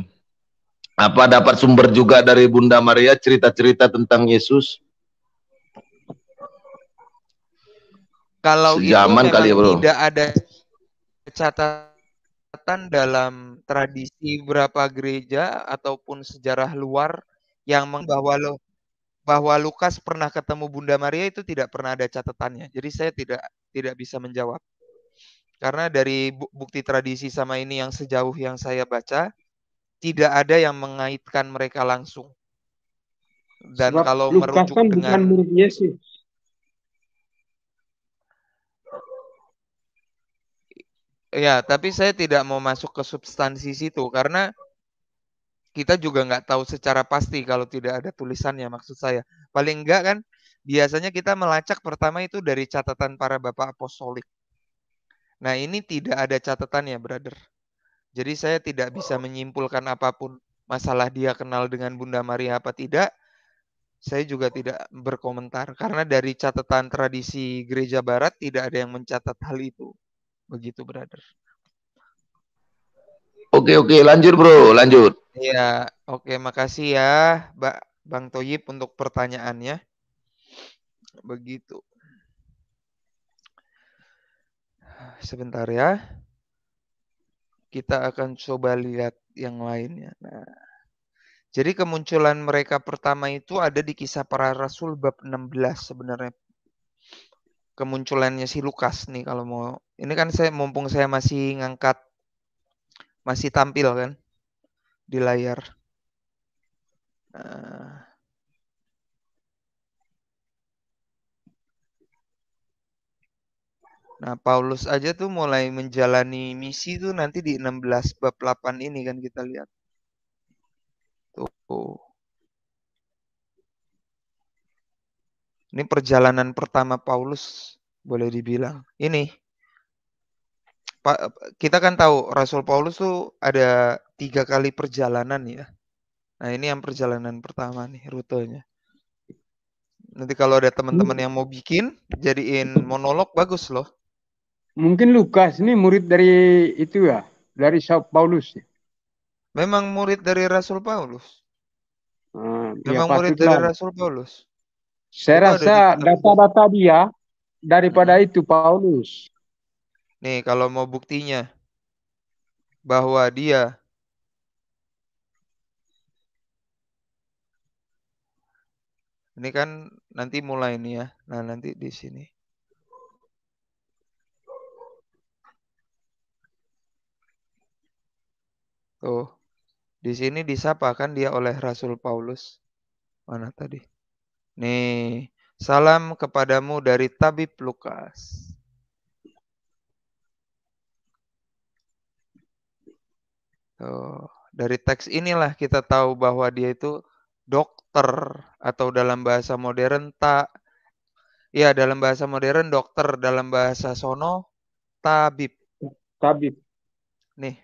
[SPEAKER 6] Apa dapat sumber juga dari Bunda Maria cerita-cerita tentang Yesus? Kalau zaman gitu kali ya, bro. tidak
[SPEAKER 2] ada catatan catatan dalam tradisi berapa gereja ataupun sejarah luar yang membawa lo bahwa Lukas pernah ketemu Bunda Maria itu tidak pernah ada catatannya. Jadi saya tidak tidak bisa menjawab. Karena dari bukti tradisi sama ini yang sejauh yang saya baca tidak ada yang mengaitkan mereka langsung. Dan Sebab kalau Lukas merujuk kan dengan bukan murid
[SPEAKER 5] Yesus.
[SPEAKER 2] ya tapi saya tidak mau masuk ke substansi situ karena kita juga nggak tahu secara pasti kalau tidak ada tulisannya maksud saya. Paling enggak kan biasanya kita melacak pertama itu dari catatan para bapak apostolik. Nah ini tidak ada catatannya, brother. Jadi saya tidak bisa menyimpulkan apapun masalah dia kenal dengan Bunda Maria apa tidak. Saya juga tidak berkomentar karena dari catatan tradisi gereja barat tidak ada yang mencatat hal itu. Begitu, brother.
[SPEAKER 1] Oke, oke, lanjut, bro. Lanjut.
[SPEAKER 2] Iya, oke, makasih ya, ba Bang Toyib untuk pertanyaannya. Begitu. Sebentar ya. Kita akan coba lihat yang lainnya. Nah, jadi kemunculan mereka pertama itu ada di kisah para rasul bab 16 sebenarnya kemunculannya si Lukas nih kalau mau ini kan saya mumpung saya masih ngangkat masih tampil kan di layar eh. Nah, Paulus aja tuh mulai menjalani misi tuh nanti di 16 bab 8 ini kan kita lihat. Tuh. Ini perjalanan pertama Paulus boleh dibilang. Ini kita kan tahu Rasul Paulus tuh ada tiga kali perjalanan ya. Nah ini yang perjalanan pertama nih rutenya. Nanti kalau ada teman-teman yang mau bikin jadiin monolog bagus loh. Mungkin Lukas ini murid dari itu ya, dari saul Paulus. Ya? Memang murid dari Rasul Paulus. Hmm, Memang ya, murid dari Rasul Paulus. Saya rasa
[SPEAKER 5] data-data dia daripada hmm. itu
[SPEAKER 2] Paulus. Nih kalau mau buktinya bahwa dia Ini kan nanti mulai nih ya. Nah, nanti di sini. Tuh. Di sini disapa kan dia oleh Rasul Paulus. Mana tadi? Nih, salam kepadamu dari Tabib Lukas. Tuh, dari teks inilah kita tahu bahwa dia itu dokter atau dalam bahasa modern tak ya dalam bahasa modern dokter dalam bahasa sono tabib tabib nih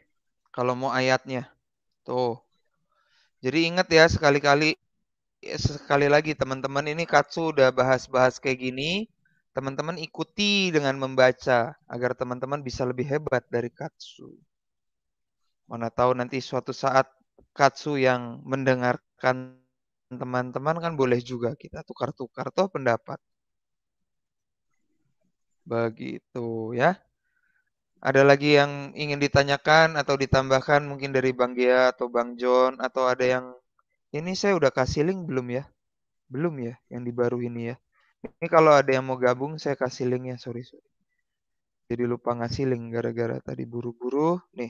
[SPEAKER 2] kalau mau ayatnya tuh jadi ingat ya sekali-kali Iya, sekali lagi teman-teman ini Katsu udah bahas-bahas kayak gini. Teman-teman ikuti dengan membaca agar teman-teman bisa lebih hebat dari Katsu. Mana tahu nanti suatu saat Katsu yang mendengarkan teman-teman kan boleh juga kita tukar-tukar toh pendapat. Begitu ya. Ada lagi yang ingin ditanyakan atau ditambahkan mungkin dari Bang Gia atau Bang John atau ada yang ini saya udah kasih link belum ya? Belum ya yang di baru ini ya. Ini kalau ada yang mau gabung saya kasih link ya, sorry. sorry. Jadi lupa ngasih link gara-gara tadi buru-buru. Nih,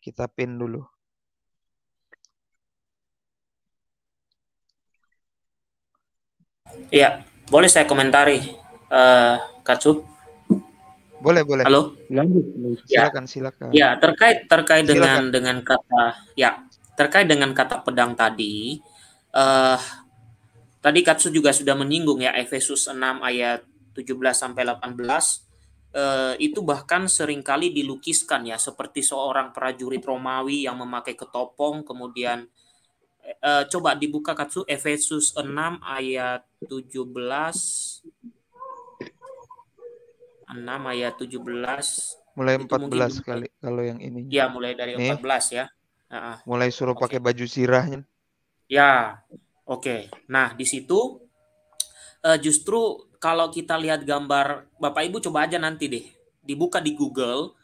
[SPEAKER 2] kita pin
[SPEAKER 4] dulu. Iya, boleh saya komentari, uh, eh, Kacu?
[SPEAKER 2] Boleh, boleh. Halo. Lanjut. Ya. Silakan, ya. silakan. Ya, terkait
[SPEAKER 4] terkait silakan. dengan dengan kata ya terkait dengan kata pedang tadi, uh, tadi Katsu juga sudah menyinggung ya Efesus 6 ayat 17 sampai 18 uh, eh, itu bahkan seringkali dilukiskan ya seperti seorang prajurit Romawi yang memakai ketopong kemudian uh, coba dibuka Katsu Efesus 6 ayat 17 6 ayat 17 mulai 14
[SPEAKER 2] kali kalau yang ini. Ya, iya, mulai dari Nih. 14 ya. Mulai suruh okay. pakai baju sirahnya.
[SPEAKER 4] Ya, oke. Okay. Nah, di situ uh, justru kalau kita lihat gambar Bapak Ibu coba aja nanti deh, dibuka di Google,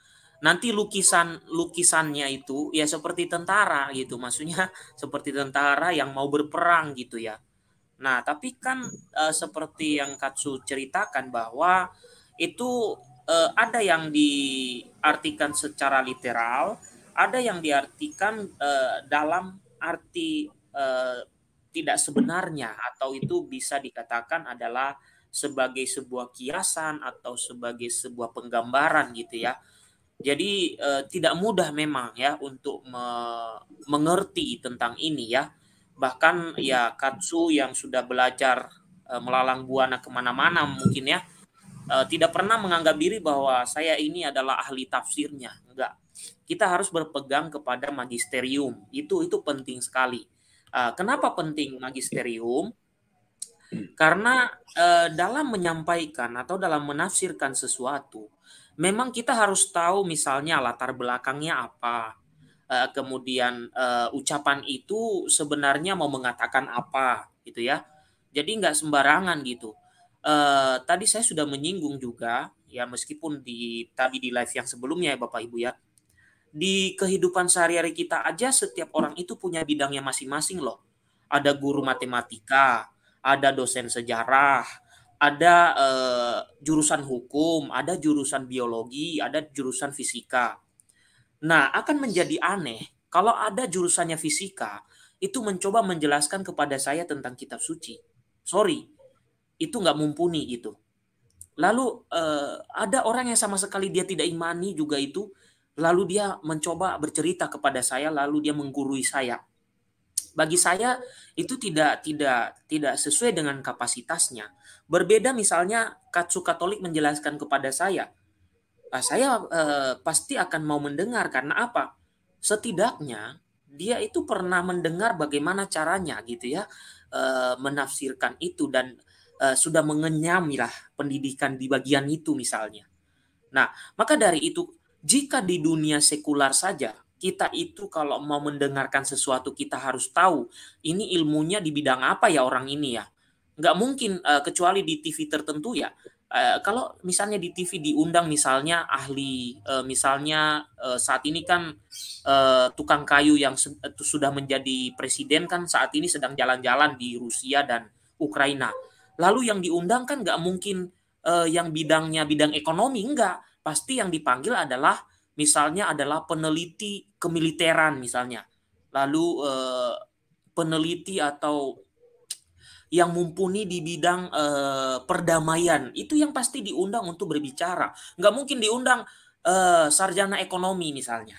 [SPEAKER 4] nanti lukisan lukisannya itu ya seperti tentara gitu, maksudnya seperti tentara yang mau berperang gitu ya. Nah, tapi kan uh, seperti yang Katsu ceritakan bahwa itu uh, ada yang diartikan secara literal, ada yang diartikan uh, dalam arti uh, tidak sebenarnya atau itu bisa dikatakan adalah sebagai sebuah kiasan atau sebagai sebuah penggambaran gitu ya. Jadi uh, tidak mudah memang ya untuk me mengerti tentang ini ya. Bahkan ya Katsu yang sudah belajar uh, melalang buana kemana-mana mungkin ya tidak pernah menganggap diri bahwa saya ini adalah ahli tafsirnya kita harus berpegang kepada magisterium. Itu itu penting sekali. Ah, kenapa penting magisterium? Karena eh, dalam menyampaikan atau dalam menafsirkan sesuatu, memang kita harus tahu misalnya latar belakangnya apa, eh, kemudian eh, ucapan itu sebenarnya mau mengatakan apa, gitu ya. Jadi nggak sembarangan gitu. tadi saya sudah menyinggung juga ya meskipun di tadi di live yang sebelumnya ya Bapak Ibu ya di kehidupan sehari-hari kita aja setiap orang itu punya bidangnya masing-masing loh. Ada guru matematika, ada dosen sejarah, ada eh, jurusan hukum, ada jurusan biologi, ada jurusan fisika. Nah, akan menjadi aneh kalau ada jurusannya fisika itu mencoba menjelaskan kepada saya tentang kitab suci. Sorry, itu nggak mumpuni gitu. Lalu eh, ada orang yang sama sekali dia tidak imani juga itu lalu dia mencoba bercerita kepada saya lalu dia menggurui saya bagi saya itu tidak tidak tidak sesuai dengan kapasitasnya berbeda misalnya katsu katolik menjelaskan kepada saya ah, saya eh, pasti akan mau mendengar karena apa setidaknya dia itu pernah mendengar bagaimana caranya gitu ya eh, menafsirkan itu dan eh, sudah mengenyamilah pendidikan di bagian itu misalnya nah maka dari itu jika di dunia sekular saja kita itu kalau mau mendengarkan sesuatu kita harus tahu ini ilmunya di bidang apa ya orang ini ya. Nggak mungkin eh, kecuali di TV tertentu ya. Uh, kalau misalnya di TV diundang misalnya ahli, eh, misalnya saat ini kan uh, tukang kayu yang sudah menjadi presiden kan saat ini sedang jalan-jalan di Rusia dan Ukraina. Lalu yang diundang kan nggak mungkin uh, yang bidangnya bidang ekonomi enggak pasti yang dipanggil adalah misalnya adalah peneliti kemiliteran misalnya. Lalu eh, peneliti atau yang mumpuni di bidang eh, perdamaian itu yang pasti diundang untuk berbicara. Nggak mungkin diundang eh, sarjana ekonomi misalnya.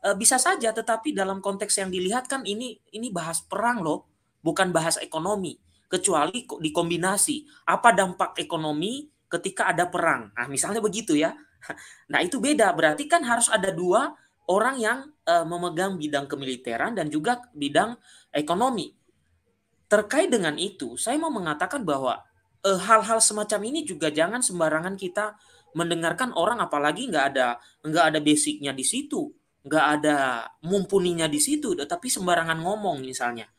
[SPEAKER 4] Eh, bisa saja, tetapi dalam konteks yang dilihat kan ini ini bahas perang loh, bukan bahas ekonomi. Kecuali dikombinasi apa dampak ekonomi ketika ada perang. Nah, misalnya begitu ya. Nah, itu beda. Berarti kan harus ada dua orang yang uh, memegang bidang kemiliteran dan juga bidang ekonomi. Terkait dengan itu, saya mau mengatakan bahwa eh, hal-hal uh, semacam ini juga jangan sembarangan kita mendengarkan orang apalagi nggak ada nggak ada basicnya di situ, nggak ada mumpuninya di situ, tetapi sembarangan ngomong misalnya.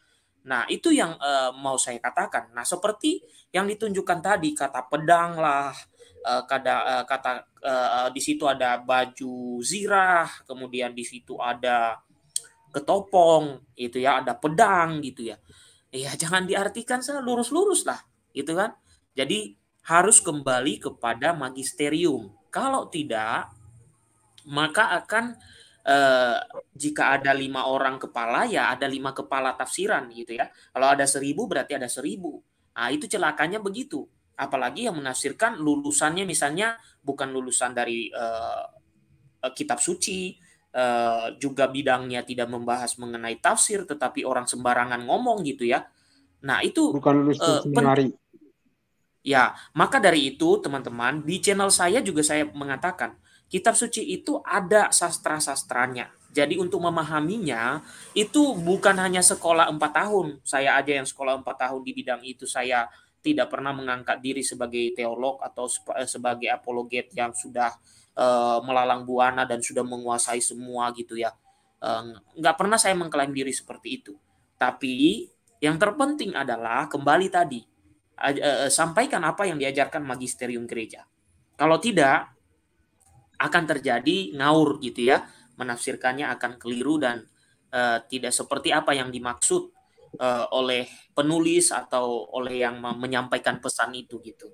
[SPEAKER 4] Nah, itu yang uh, mau saya katakan. Nah, seperti yang ditunjukkan tadi, kata pedang lah, Eh, eh, kata uh, eh, kata uh, di situ ada baju zirah, kemudian di situ ada ketopong, itu ya ada pedang gitu ya. Ya jangan diartikan salah lurus-lurus lah, gitu kan. Jadi harus kembali kepada magisterium. Kalau tidak, maka akan eh, jika ada lima orang kepala ya ada lima kepala tafsiran gitu ya. Kalau ada seribu berarti ada seribu. Nah itu celakanya begitu apalagi yang menafsirkan lulusannya misalnya bukan lulusan dari uh, kitab suci uh, juga bidangnya tidak membahas mengenai tafsir tetapi orang sembarangan ngomong gitu ya nah itu bukan lulusan uh, ya maka dari itu teman-teman di channel saya juga saya mengatakan kitab suci itu ada sastra sastranya jadi untuk memahaminya itu bukan hanya sekolah empat tahun saya aja yang sekolah empat tahun di bidang itu saya tidak pernah mengangkat diri sebagai teolog atau eh, sebagai apologet yang sudah uh, melalang buana dan sudah menguasai semua gitu ya. Uh, nggak pernah saya mengklaim diri seperti itu. Tapi yang terpenting adalah kembali tadi uh, sampaikan apa yang diajarkan magisterium gereja. Kalau tidak akan terjadi ngaur gitu ya, menafsirkannya akan keliru dan uh, tidak seperti apa yang dimaksud uh, oleh penulis atau oleh yang menyampaikan pesan itu gitu.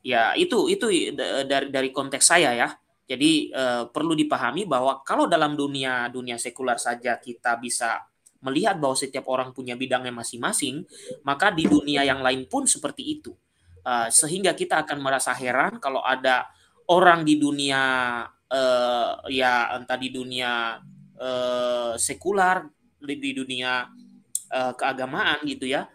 [SPEAKER 4] Ya, itu itu dari dari konteks saya ya. Jadi uh, perlu dipahami bahwa kalau dalam dunia dunia sekular saja kita bisa melihat bahwa setiap orang punya bidangnya masing-masing, maka di dunia yang lain pun seperti itu. uh, sehingga kita akan merasa heran kalau ada orang di dunia uh, ya entah di dunia sekular di dunia Eh, keagamaan gitu ya,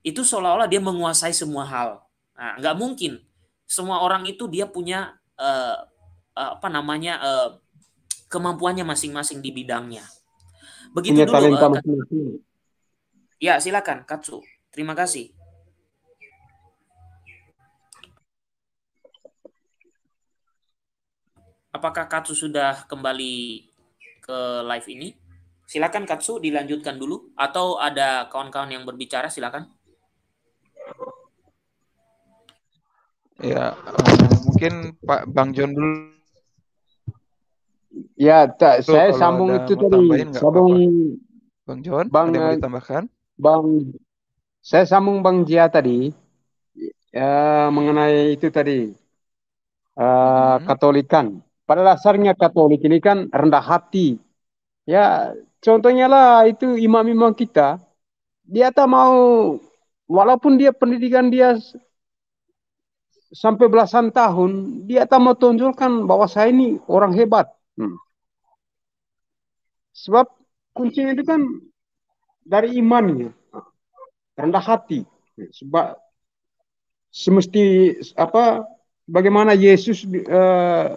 [SPEAKER 4] itu seolah-olah dia menguasai semua hal. Nah, nggak mungkin. Semua orang itu dia punya uh, apa namanya uh, kemampuannya masing-masing di bidangnya. Begitu punya dulu. uh, masing-masing. Ya, silakan Katsu. Terima kasih. Apakah Katsu sudah kembali ke live ini? Silakan Katsu dilanjutkan dulu atau ada kawan-kawan yang berbicara silakan.
[SPEAKER 2] Ya, eh, mungkin Pak Bang John
[SPEAKER 1] dulu.
[SPEAKER 4] Ya, tak, so, saya sambung itu tadi. Sambung
[SPEAKER 5] Bang John, Bang, ada yang ditambahkan? Bang, saya sambung Bang Jia tadi ya mengenai itu tadi uh, hmm. Katolikan. Pada dasarnya Katolik ini kan rendah hati. Ya, Contohnya lah itu imam-imam kita, dia tak mau walaupun dia pendidikan dia sampai belasan tahun, dia tak mau tunjukkan bahwa saya ini orang hebat. Hmm. Sebab kuncinya itu kan dari imannya, rendah hati. Sebab semesti apa bagaimana Yesus uh,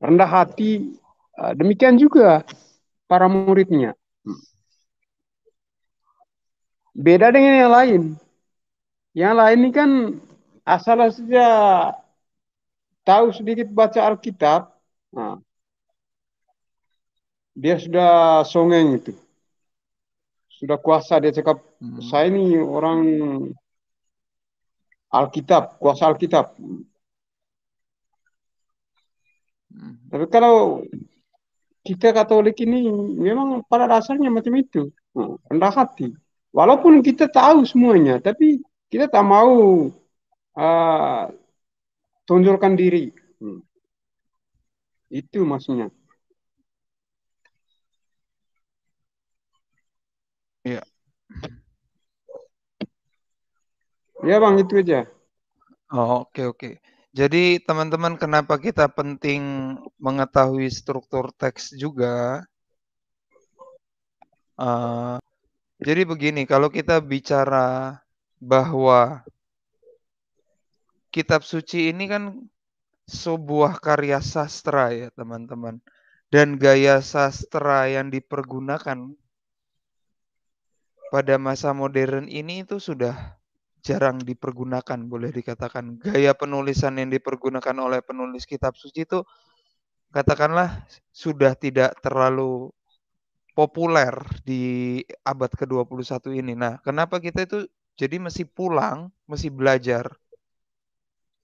[SPEAKER 5] rendah hati, uh, demikian juga para muridnya. Hmm. Beda dengan yang lain. Yang lain ini kan asal saja tahu sedikit baca Alkitab, nah, dia sudah songeng itu. Sudah kuasa dia cakap, hmm. saya ini orang Alkitab, kuasa Alkitab. Hmm. Tapi kalau kita Katolik ini memang pada dasarnya macam itu nah, rendah hati. Walaupun kita tahu semuanya, tapi kita tak mau uh, tonjolkan diri. Hmm. Itu maksudnya.
[SPEAKER 2] Ya, Ya bang itu aja. Oh, oke okay, oke. Okay. Jadi teman-teman kenapa kita penting mengetahui struktur teks juga? Uh, jadi begini, kalau kita bicara bahwa kitab suci ini kan sebuah karya sastra ya teman-teman. Dan gaya sastra yang dipergunakan pada masa modern ini itu sudah jarang dipergunakan boleh dikatakan gaya penulisan yang dipergunakan oleh penulis kitab suci itu katakanlah sudah tidak terlalu populer di abad ke-21 ini. Nah, kenapa kita itu jadi mesti pulang, mesti belajar.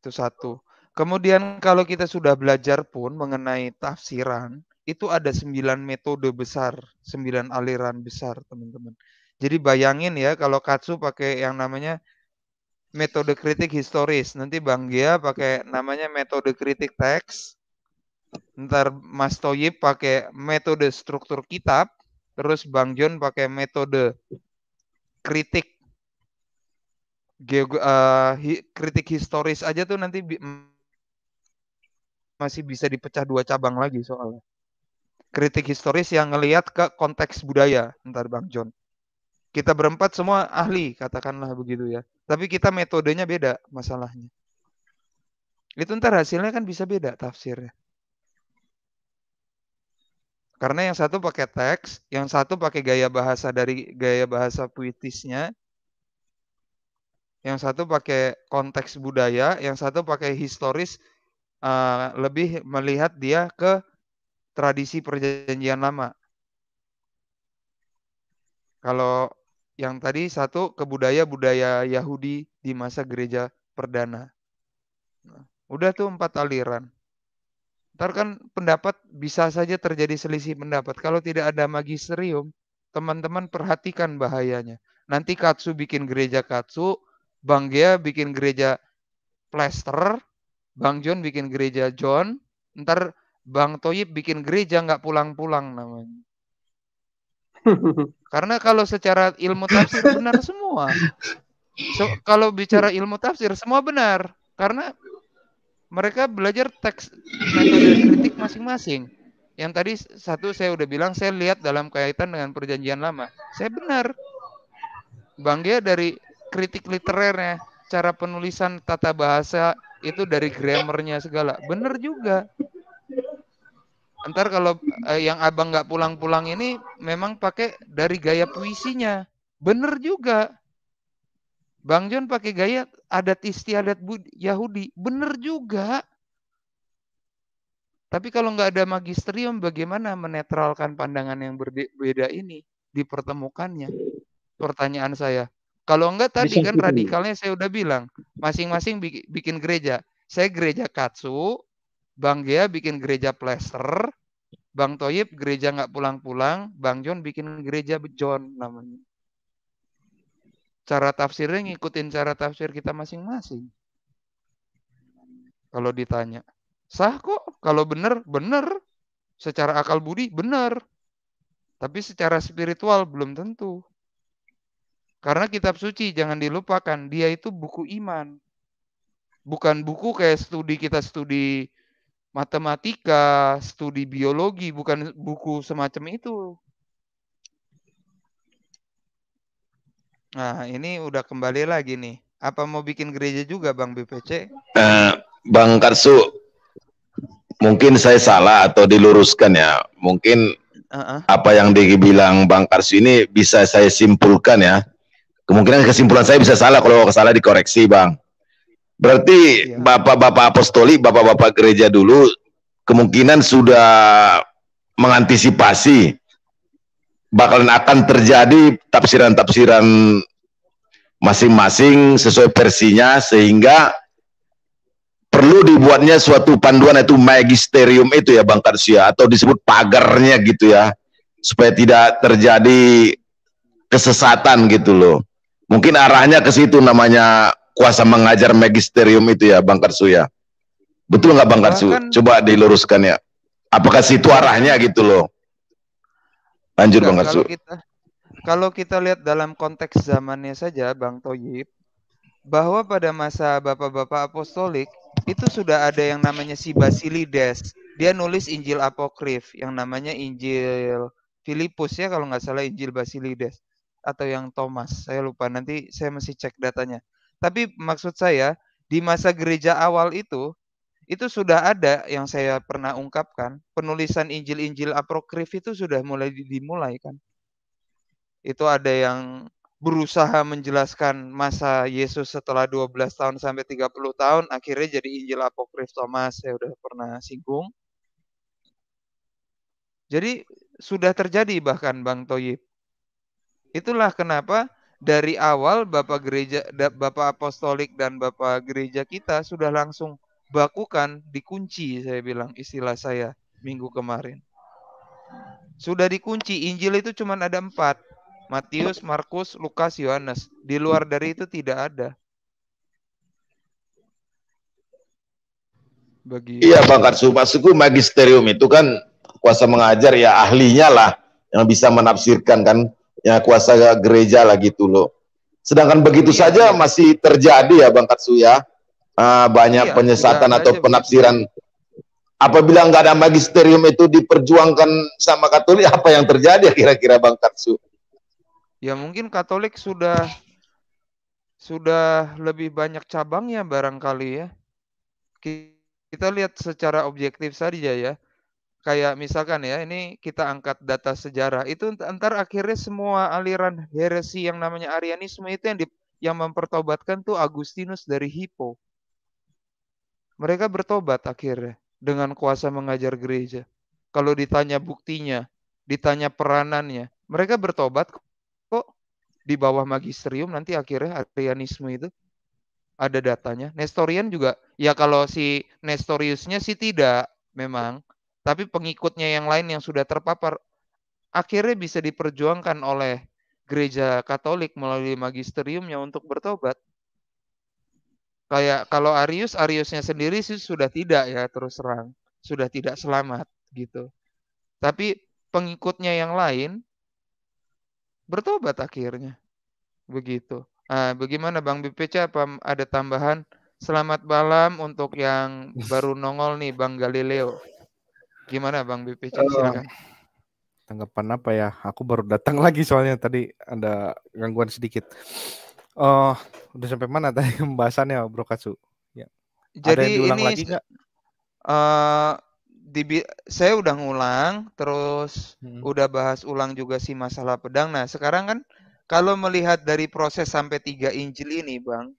[SPEAKER 2] Itu satu. Kemudian kalau kita sudah belajar pun mengenai tafsiran, itu ada sembilan metode besar, sembilan aliran besar, teman-teman. Jadi bayangin ya kalau Katsu pakai yang namanya metode kritik historis. Nanti Bang Gia pakai namanya metode kritik teks. Ntar Mas Toyib pakai metode struktur kitab. Terus Bang John pakai metode kritik eh, kritik historis aja tuh nanti masih bisa dipecah dua cabang lagi soalnya. Kritik historis yang ngelihat ke konteks budaya, ntar Bang John. Kita berempat semua ahli, katakanlah begitu ya. Tapi kita metodenya beda masalahnya. Itu ntar hasilnya kan bisa beda tafsirnya. Karena yang satu pakai teks, yang satu pakai gaya bahasa dari gaya bahasa puitisnya, yang satu pakai konteks budaya, yang satu pakai historis, uh, lebih melihat dia ke tradisi perjanjian lama. Kalau yang tadi satu ke budaya-budaya Yahudi di masa gereja perdana. Nah, udah tuh empat aliran. Ntar kan pendapat bisa saja terjadi selisih pendapat. Kalau tidak ada magisterium, teman-teman perhatikan bahayanya. Nanti Katsu bikin gereja Katsu, Bang Gea bikin gereja Plaster, Bang John bikin gereja John, ntar Bang Toyib bikin gereja nggak pulang-pulang namanya. Karena kalau secara ilmu tafsir benar semua. So, kalau bicara ilmu tafsir semua benar karena mereka belajar teks metode kritik masing-masing. Yang tadi satu saya udah bilang saya lihat dalam kaitan dengan perjanjian lama. Saya benar. Bangga dari kritik literernya, cara penulisan tata bahasa itu dari grammarnya segala. Benar juga. Ntar kalau eh, yang abang nggak pulang-pulang ini memang pakai dari gaya puisinya. Bener juga. Bang John pakai gaya adat istiadat Yahudi. Bener juga. Tapi kalau nggak ada magisterium, bagaimana menetralkan pandangan yang berbeda ini dipertemukannya? Pertanyaan saya. Kalau enggak tadi kan gitu. radikalnya saya udah bilang, masing-masing bikin gereja. Saya gereja Katsu, Bang Gea bikin gereja plaster. Bang Toyib gereja nggak pulang-pulang, Bang John bikin gereja John namanya. Cara tafsirnya ngikutin cara tafsir kita masing-masing. Kalau ditanya, sah kok. Kalau benar, benar. Secara akal budi, benar. Tapi secara spiritual belum tentu. Karena kitab suci jangan dilupakan, dia itu buku iman. Bukan buku kayak studi kita studi matematika, studi biologi, bukan buku semacam itu. Nah, ini udah kembali lagi nih. Apa mau bikin gereja juga Bang BPC?
[SPEAKER 6] Uh, eh, Bang Karsu, mungkin saya salah atau diluruskan ya. Mungkin uh-uh. apa yang dibilang Bang Karsu ini bisa saya simpulkan ya. Kemungkinan kesimpulan saya bisa salah kalau salah dikoreksi Bang. Berarti bapak iya. bapak-bapak apostolik, bapak-bapak gereja dulu kemungkinan sudah mengantisipasi bakalan akan terjadi tafsiran-tafsiran masing-masing sesuai versinya sehingga perlu dibuatnya suatu panduan itu magisterium itu ya Bang Karsia atau disebut pagarnya gitu ya supaya tidak terjadi kesesatan gitu loh. Mungkin arahnya ke situ namanya kuasa mengajar magisterium itu ya Bang Karsu ya. Betul nggak Bang Karsu? Kan, Coba diluruskan ya. Apakah situ arahnya gitu loh? Lanjut Bang Karsu. Kalau
[SPEAKER 2] kita, kalau kita lihat dalam konteks zamannya saja Bang Toyib, bahwa pada masa bapak-bapak apostolik itu sudah ada yang namanya si Basilides. Dia nulis Injil Apokrif yang namanya Injil Filipus ya kalau nggak salah Injil Basilides atau yang Thomas. Saya lupa nanti saya mesti cek datanya. Tapi maksud saya di masa gereja awal itu itu sudah ada yang saya pernah ungkapkan penulisan Injil-Injil apokrif itu sudah mulai dimulai kan itu ada yang berusaha menjelaskan masa Yesus setelah 12 tahun sampai 30 tahun akhirnya jadi Injil apokrif Thomas saya sudah pernah singgung jadi sudah terjadi bahkan Bang Toyib itulah kenapa dari awal Bapak gereja Bapak apostolik dan Bapak gereja kita sudah langsung bakukan dikunci saya bilang istilah saya minggu kemarin. Sudah dikunci Injil itu cuma ada empat Matius, Markus, Lukas, Yohanes. Di luar dari itu tidak ada.
[SPEAKER 6] Bagi Iya, Pak Karsu masukku magisterium itu kan kuasa mengajar ya ahlinya lah yang bisa menafsirkan kan ya kuasa gereja lah gitu loh. Sedangkan begitu iya, saja iya. masih terjadi ya Bang Katsu ya. Uh, banyak iya, penyesatan atau penafsiran. Apabila nggak ada magisterium itu diperjuangkan sama Katolik, apa yang terjadi ya kira-kira Bang Katsu?
[SPEAKER 2] Ya mungkin Katolik sudah sudah lebih banyak cabangnya barangkali ya. Kita lihat secara objektif saja ya kayak misalkan ya ini kita angkat data sejarah itu antar akhirnya semua aliran heresi yang namanya Arianisme itu yang di, yang mempertobatkan tuh Agustinus dari Hippo. Mereka bertobat akhirnya dengan kuasa mengajar gereja. Kalau ditanya buktinya, ditanya peranannya, mereka bertobat kok di bawah magisterium nanti akhirnya Arianisme itu ada datanya. Nestorian juga ya kalau si Nestoriusnya sih tidak memang tapi pengikutnya yang lain yang sudah terpapar akhirnya bisa diperjuangkan oleh gereja Katolik melalui magisteriumnya untuk bertobat. Kayak kalau Arius, Ariusnya sendiri sih sudah tidak ya terus terang, sudah tidak selamat gitu. Tapi pengikutnya yang lain bertobat akhirnya. Begitu. Nah, bagaimana Bang BPC apa ada tambahan? Selamat malam untuk yang baru nongol nih Bang Galileo. Gimana Bang BP? Eh,
[SPEAKER 3] tanggapan apa ya? Aku baru datang lagi soalnya tadi ada gangguan sedikit. Oh, udah sampai mana tadi pembahasannya Bro Katsu? Ya. Jadi ada yang ini lagi
[SPEAKER 2] eh, di, saya udah ngulang, terus hmm. udah bahas ulang juga sih masalah pedang. Nah, sekarang kan kalau melihat dari proses sampai tiga Injil ini, Bang,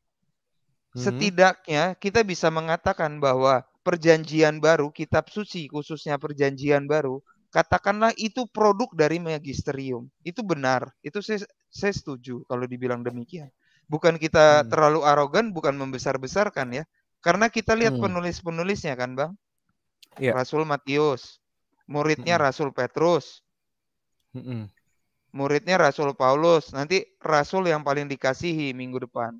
[SPEAKER 2] hmm. setidaknya kita bisa mengatakan bahwa perjanjian baru, kitab suci khususnya perjanjian baru, katakanlah itu produk dari magisterium. Itu benar. Itu saya, saya setuju kalau dibilang demikian. Bukan kita hmm. terlalu arogan, bukan membesar-besarkan ya. Karena kita lihat hmm. penulis-penulisnya kan, Bang. Yeah. Rasul Matius, muridnya hmm. Rasul Petrus. Hmm. Muridnya Rasul Paulus, nanti rasul yang paling dikasihi minggu depan.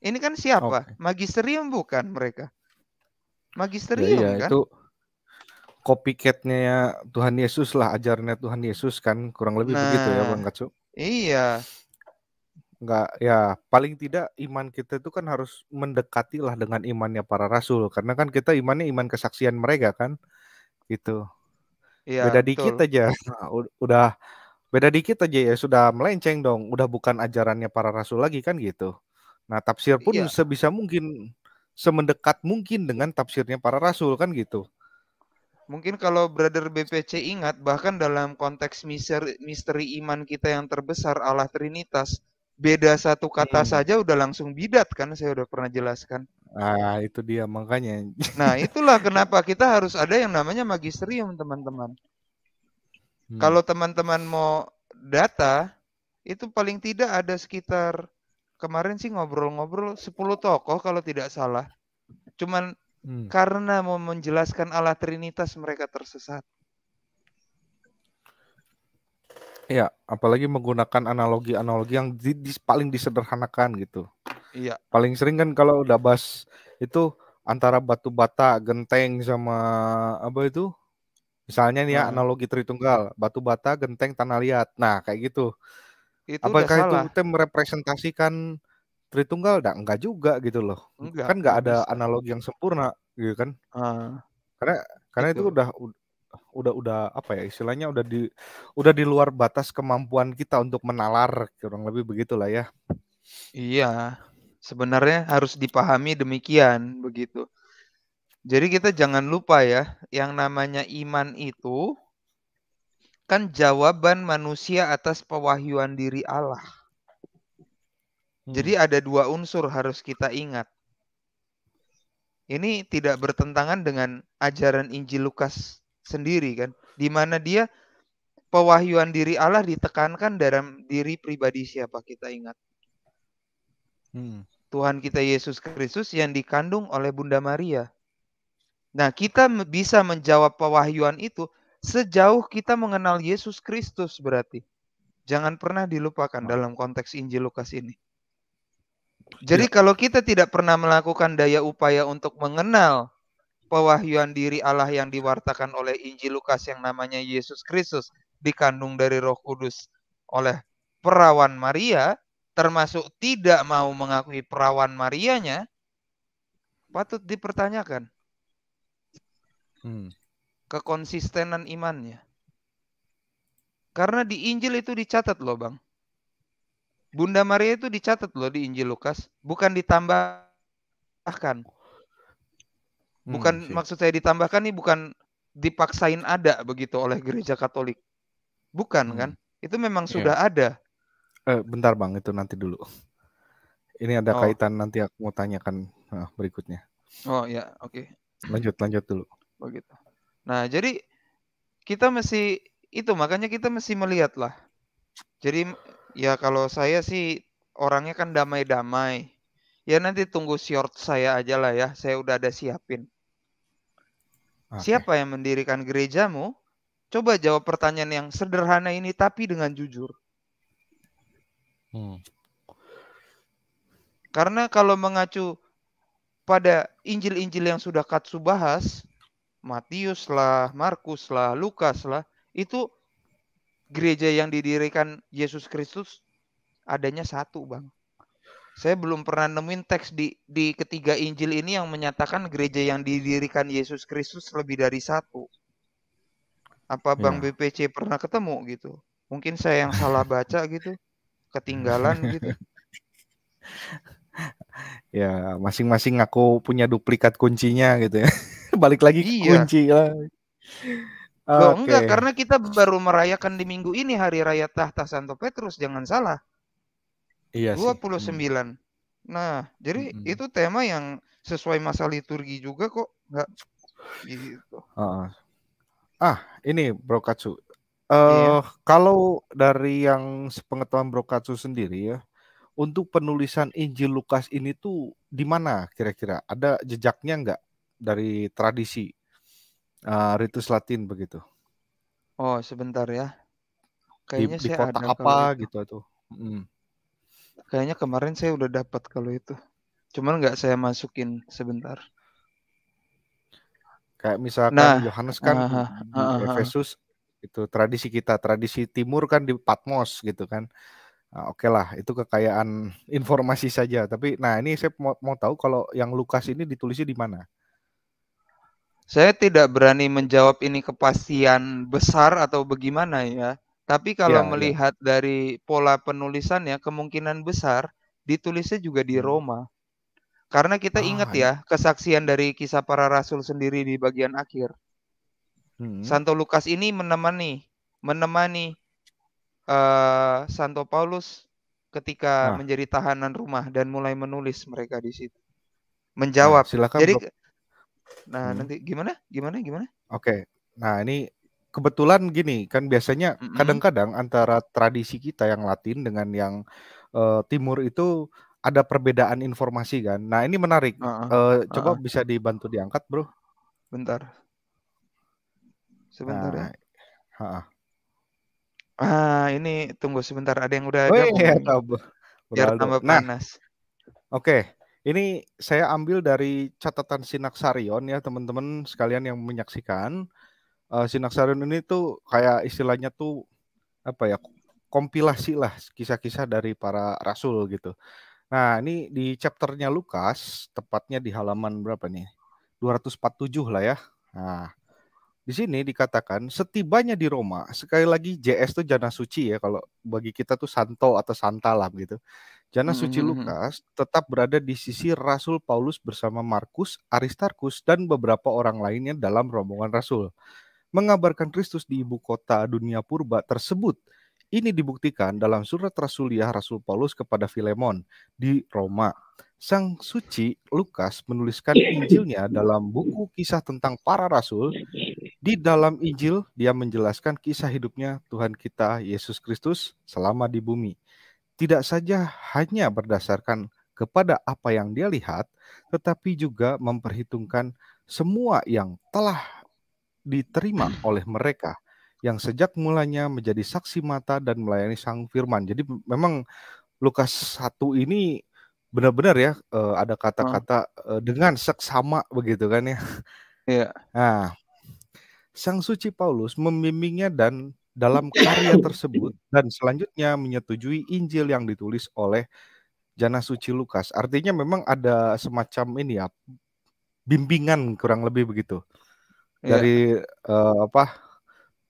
[SPEAKER 2] Ini kan siapa? Okay. Magisterium bukan mereka magisterium ya, ya, kan? Itu
[SPEAKER 3] copycatnya Tuhan Yesus lah ajarnya Tuhan Yesus kan kurang lebih nah, begitu ya Bang Katsu. Iya. Enggak ya paling tidak iman kita itu kan harus mendekati lah dengan imannya para rasul karena kan kita imannya iman kesaksian mereka kan gitu. Iya, beda betul. dikit aja nah, udah beda dikit aja ya sudah melenceng dong udah bukan ajarannya para rasul lagi kan gitu. Nah tafsir pun iya. sebisa mungkin semendekat mungkin dengan tafsirnya para rasul kan
[SPEAKER 1] gitu.
[SPEAKER 2] Mungkin kalau brother BPC ingat bahkan dalam konteks misteri, misteri iman kita yang terbesar Allah Trinitas beda satu kata hmm. saja udah langsung bidat kan saya udah pernah jelaskan. Ah itu dia makanya. Nah itulah kenapa kita harus ada yang namanya magisterium teman-teman. Hmm. Kalau teman-teman mau data itu paling tidak ada sekitar kemarin sih ngobrol-ngobrol 10 tokoh kalau tidak salah. Cuman hmm. karena mau menjelaskan Allah Trinitas mereka tersesat.
[SPEAKER 3] Ya, apalagi menggunakan analogi-analogi yang di, di, paling disederhanakan gitu. Iya. Paling sering kan kalau udah bahas itu antara batu bata, genteng sama apa itu? Misalnya nih ya hmm. analogi Tritunggal, batu bata, genteng, tanah liat. Nah, kayak gitu itu apakah itu salah. tim merepresentasikan Tritunggal enggak enggak juga gitu loh enggak, kan enggak ada analogi yang sempurna gitu kan uh, karena karena itu, itu udah udah udah apa ya istilahnya udah di udah di luar batas kemampuan kita untuk menalar kurang lebih begitulah ya
[SPEAKER 2] iya sebenarnya harus dipahami demikian begitu jadi kita jangan lupa ya yang namanya iman itu kan jawaban manusia atas pewahyuan diri Allah. Hmm. Jadi ada dua unsur harus kita ingat. Ini tidak bertentangan dengan ajaran Injil Lukas sendiri kan, di mana dia pewahyuan diri Allah ditekankan dalam diri pribadi siapa kita ingat. Hmm. Tuhan kita Yesus Kristus yang dikandung oleh Bunda Maria. Nah, kita bisa menjawab pewahyuan itu Sejauh kita mengenal Yesus Kristus berarti. Jangan pernah dilupakan dalam konteks Injil Lukas ini. Jadi ya. kalau kita tidak pernah melakukan daya upaya untuk mengenal pewahyuan diri Allah yang diwartakan oleh Injil Lukas yang namanya Yesus Kristus dikandung dari Roh Kudus oleh perawan Maria, termasuk tidak mau mengakui perawan Marianya, patut dipertanyakan. Hmm kekonsistenan imannya. Karena di Injil itu dicatat loh bang. Bunda Maria itu dicatat loh di Injil Lukas. Bukan ditambahkan. Hmm, bukan hmm, maksud saya ditambahkan nih bukan dipaksain ada begitu oleh gereja Katolik. Bukan hmm. kan? Itu memang yeah. sudah ada.
[SPEAKER 3] Eh, bentar bang, itu nanti dulu. Ini ada oh. kaitan nanti aku mau tanyakan eh, berikutnya.
[SPEAKER 2] Oh ya, oke. Okay.
[SPEAKER 3] Lanjut, lanjut dulu.
[SPEAKER 2] Begitu. Nah, jadi kita mesti itu makanya kita mesti melihat lah. Jadi ya kalau saya sih orangnya kan damai-damai. Ya nanti tunggu short saya aja lah ya. Saya udah ada siapin. Okay. Siapa yang mendirikan gerejamu? Coba jawab pertanyaan yang sederhana ini tapi dengan jujur. Hmm. Karena kalau mengacu pada Injil-Injil yang sudah Katsu bahas, Matius lah, Markus lah, Lukas lah, itu gereja yang didirikan Yesus Kristus adanya satu, Bang. Saya belum pernah nemuin teks di di ketiga Injil ini yang menyatakan gereja yang didirikan Yesus Kristus lebih dari satu. Apa ya. Bang BPC pernah ketemu gitu? Mungkin saya yang salah baca gitu, ketinggalan gitu.
[SPEAKER 3] ya, masing-masing aku punya duplikat kuncinya gitu ya. balik lagi iya. kunci
[SPEAKER 1] lah. Oh, okay. enggak karena
[SPEAKER 2] kita baru merayakan di minggu ini hari raya tahta Santo Petrus, jangan salah. Iya 29. Sih. Hmm. Nah, jadi hmm. itu tema yang sesuai masa liturgi juga kok, enggak
[SPEAKER 1] gitu.
[SPEAKER 3] Uh. Ah, ini Bro Katsu. Uh, iya. kalau dari yang sepengetahuan Bro Katsu sendiri ya, untuk penulisan Injil Lukas ini tuh di mana kira-kira? Ada jejaknya nggak? dari tradisi uh, ritus Latin begitu.
[SPEAKER 2] Oh sebentar ya. Kayaknya di, saya kota ada apa gitu itu. Hmm. Kayaknya kemarin saya udah dapat kalau itu. Cuman nggak saya masukin sebentar.
[SPEAKER 3] Kayak misalkan nah, Yohanes kan uh, di uh, uh, Efesus itu tradisi kita, tradisi timur kan di Patmos gitu kan. Nah, Oke okay lah, itu kekayaan informasi saja. Tapi,
[SPEAKER 2] nah ini saya mau, mau tahu kalau yang Lukas ini ditulisnya di mana? Saya tidak berani menjawab ini kepastian besar atau bagaimana ya. Tapi kalau ya, ya. melihat ya. dari pola penulisannya, kemungkinan besar ditulisnya juga di hmm. Roma. Karena kita ah, ingat iya. ya kesaksian dari kisah para rasul sendiri di bagian akhir. Hmm. Santo Lukas ini menemani menemani uh, Santo Paulus ketika nah. menjadi tahanan rumah dan mulai menulis mereka di situ. Nah, menjawab. Nah, silakan. Jadi bro. Nah, hmm. nanti gimana? Gimana? Gimana?
[SPEAKER 3] Oke. Okay. Nah, ini kebetulan gini kan biasanya kadang-kadang mm -hmm. antara tradisi kita yang Latin dengan yang uh, Timur itu ada perbedaan informasi kan. Nah ini menarik. Uh, uh, uh, coba uh, uh. bisa dibantu diangkat, bro. Bentar.
[SPEAKER 2] Sebentar ya. nah, ya. Ha -ha. Ah ini tunggu sebentar. Ada yang udah oh, iya, tahu. Biar tambah nah, panas. Oke.
[SPEAKER 3] Okay. Ini saya ambil dari catatan Sinaksarion ya teman-teman sekalian yang menyaksikan. Uh, Sinaksarion ini tuh kayak istilahnya tuh apa ya kompilasi lah kisah-kisah dari para rasul gitu. Nah ini di chapternya Lukas tepatnya di halaman berapa nih? 247 lah ya. Nah di sini dikatakan setibanya di Roma, sekali lagi JS itu jana suci ya kalau bagi kita tuh santo atau santalam gitu. Jana -hmm. suci hmm, hmm, hmm. Lukas tetap berada di sisi Rasul Paulus bersama Markus, Aristarkus dan beberapa orang lainnya dalam rombongan rasul. Mengabarkan Kristus di ibu kota dunia purba tersebut. Ini dibuktikan dalam surat Rasuliah Rasul Paulus kepada Filemon di Roma. Sang Suci Lukas menuliskan Injilnya dalam buku kisah tentang para rasul. Di dalam Injil, dia menjelaskan kisah hidupnya Tuhan kita, Yesus Kristus, selama di bumi. Tidak saja hanya berdasarkan kepada apa yang dia lihat, tetapi juga memperhitungkan semua yang telah diterima oleh mereka yang sejak mulanya menjadi saksi mata dan melayani sang firman. Jadi memang Lukas 1 ini benar-benar ya uh, ada kata-kata uh, dengan seksama begitu kan ya. Iya. Nah, Sang Suci Paulus membimbingnya dan dalam karya tersebut dan selanjutnya menyetujui Injil yang ditulis oleh Jana Suci Lukas. Artinya memang ada semacam ini ya bimbingan kurang lebih begitu. Iya. Dari uh, apa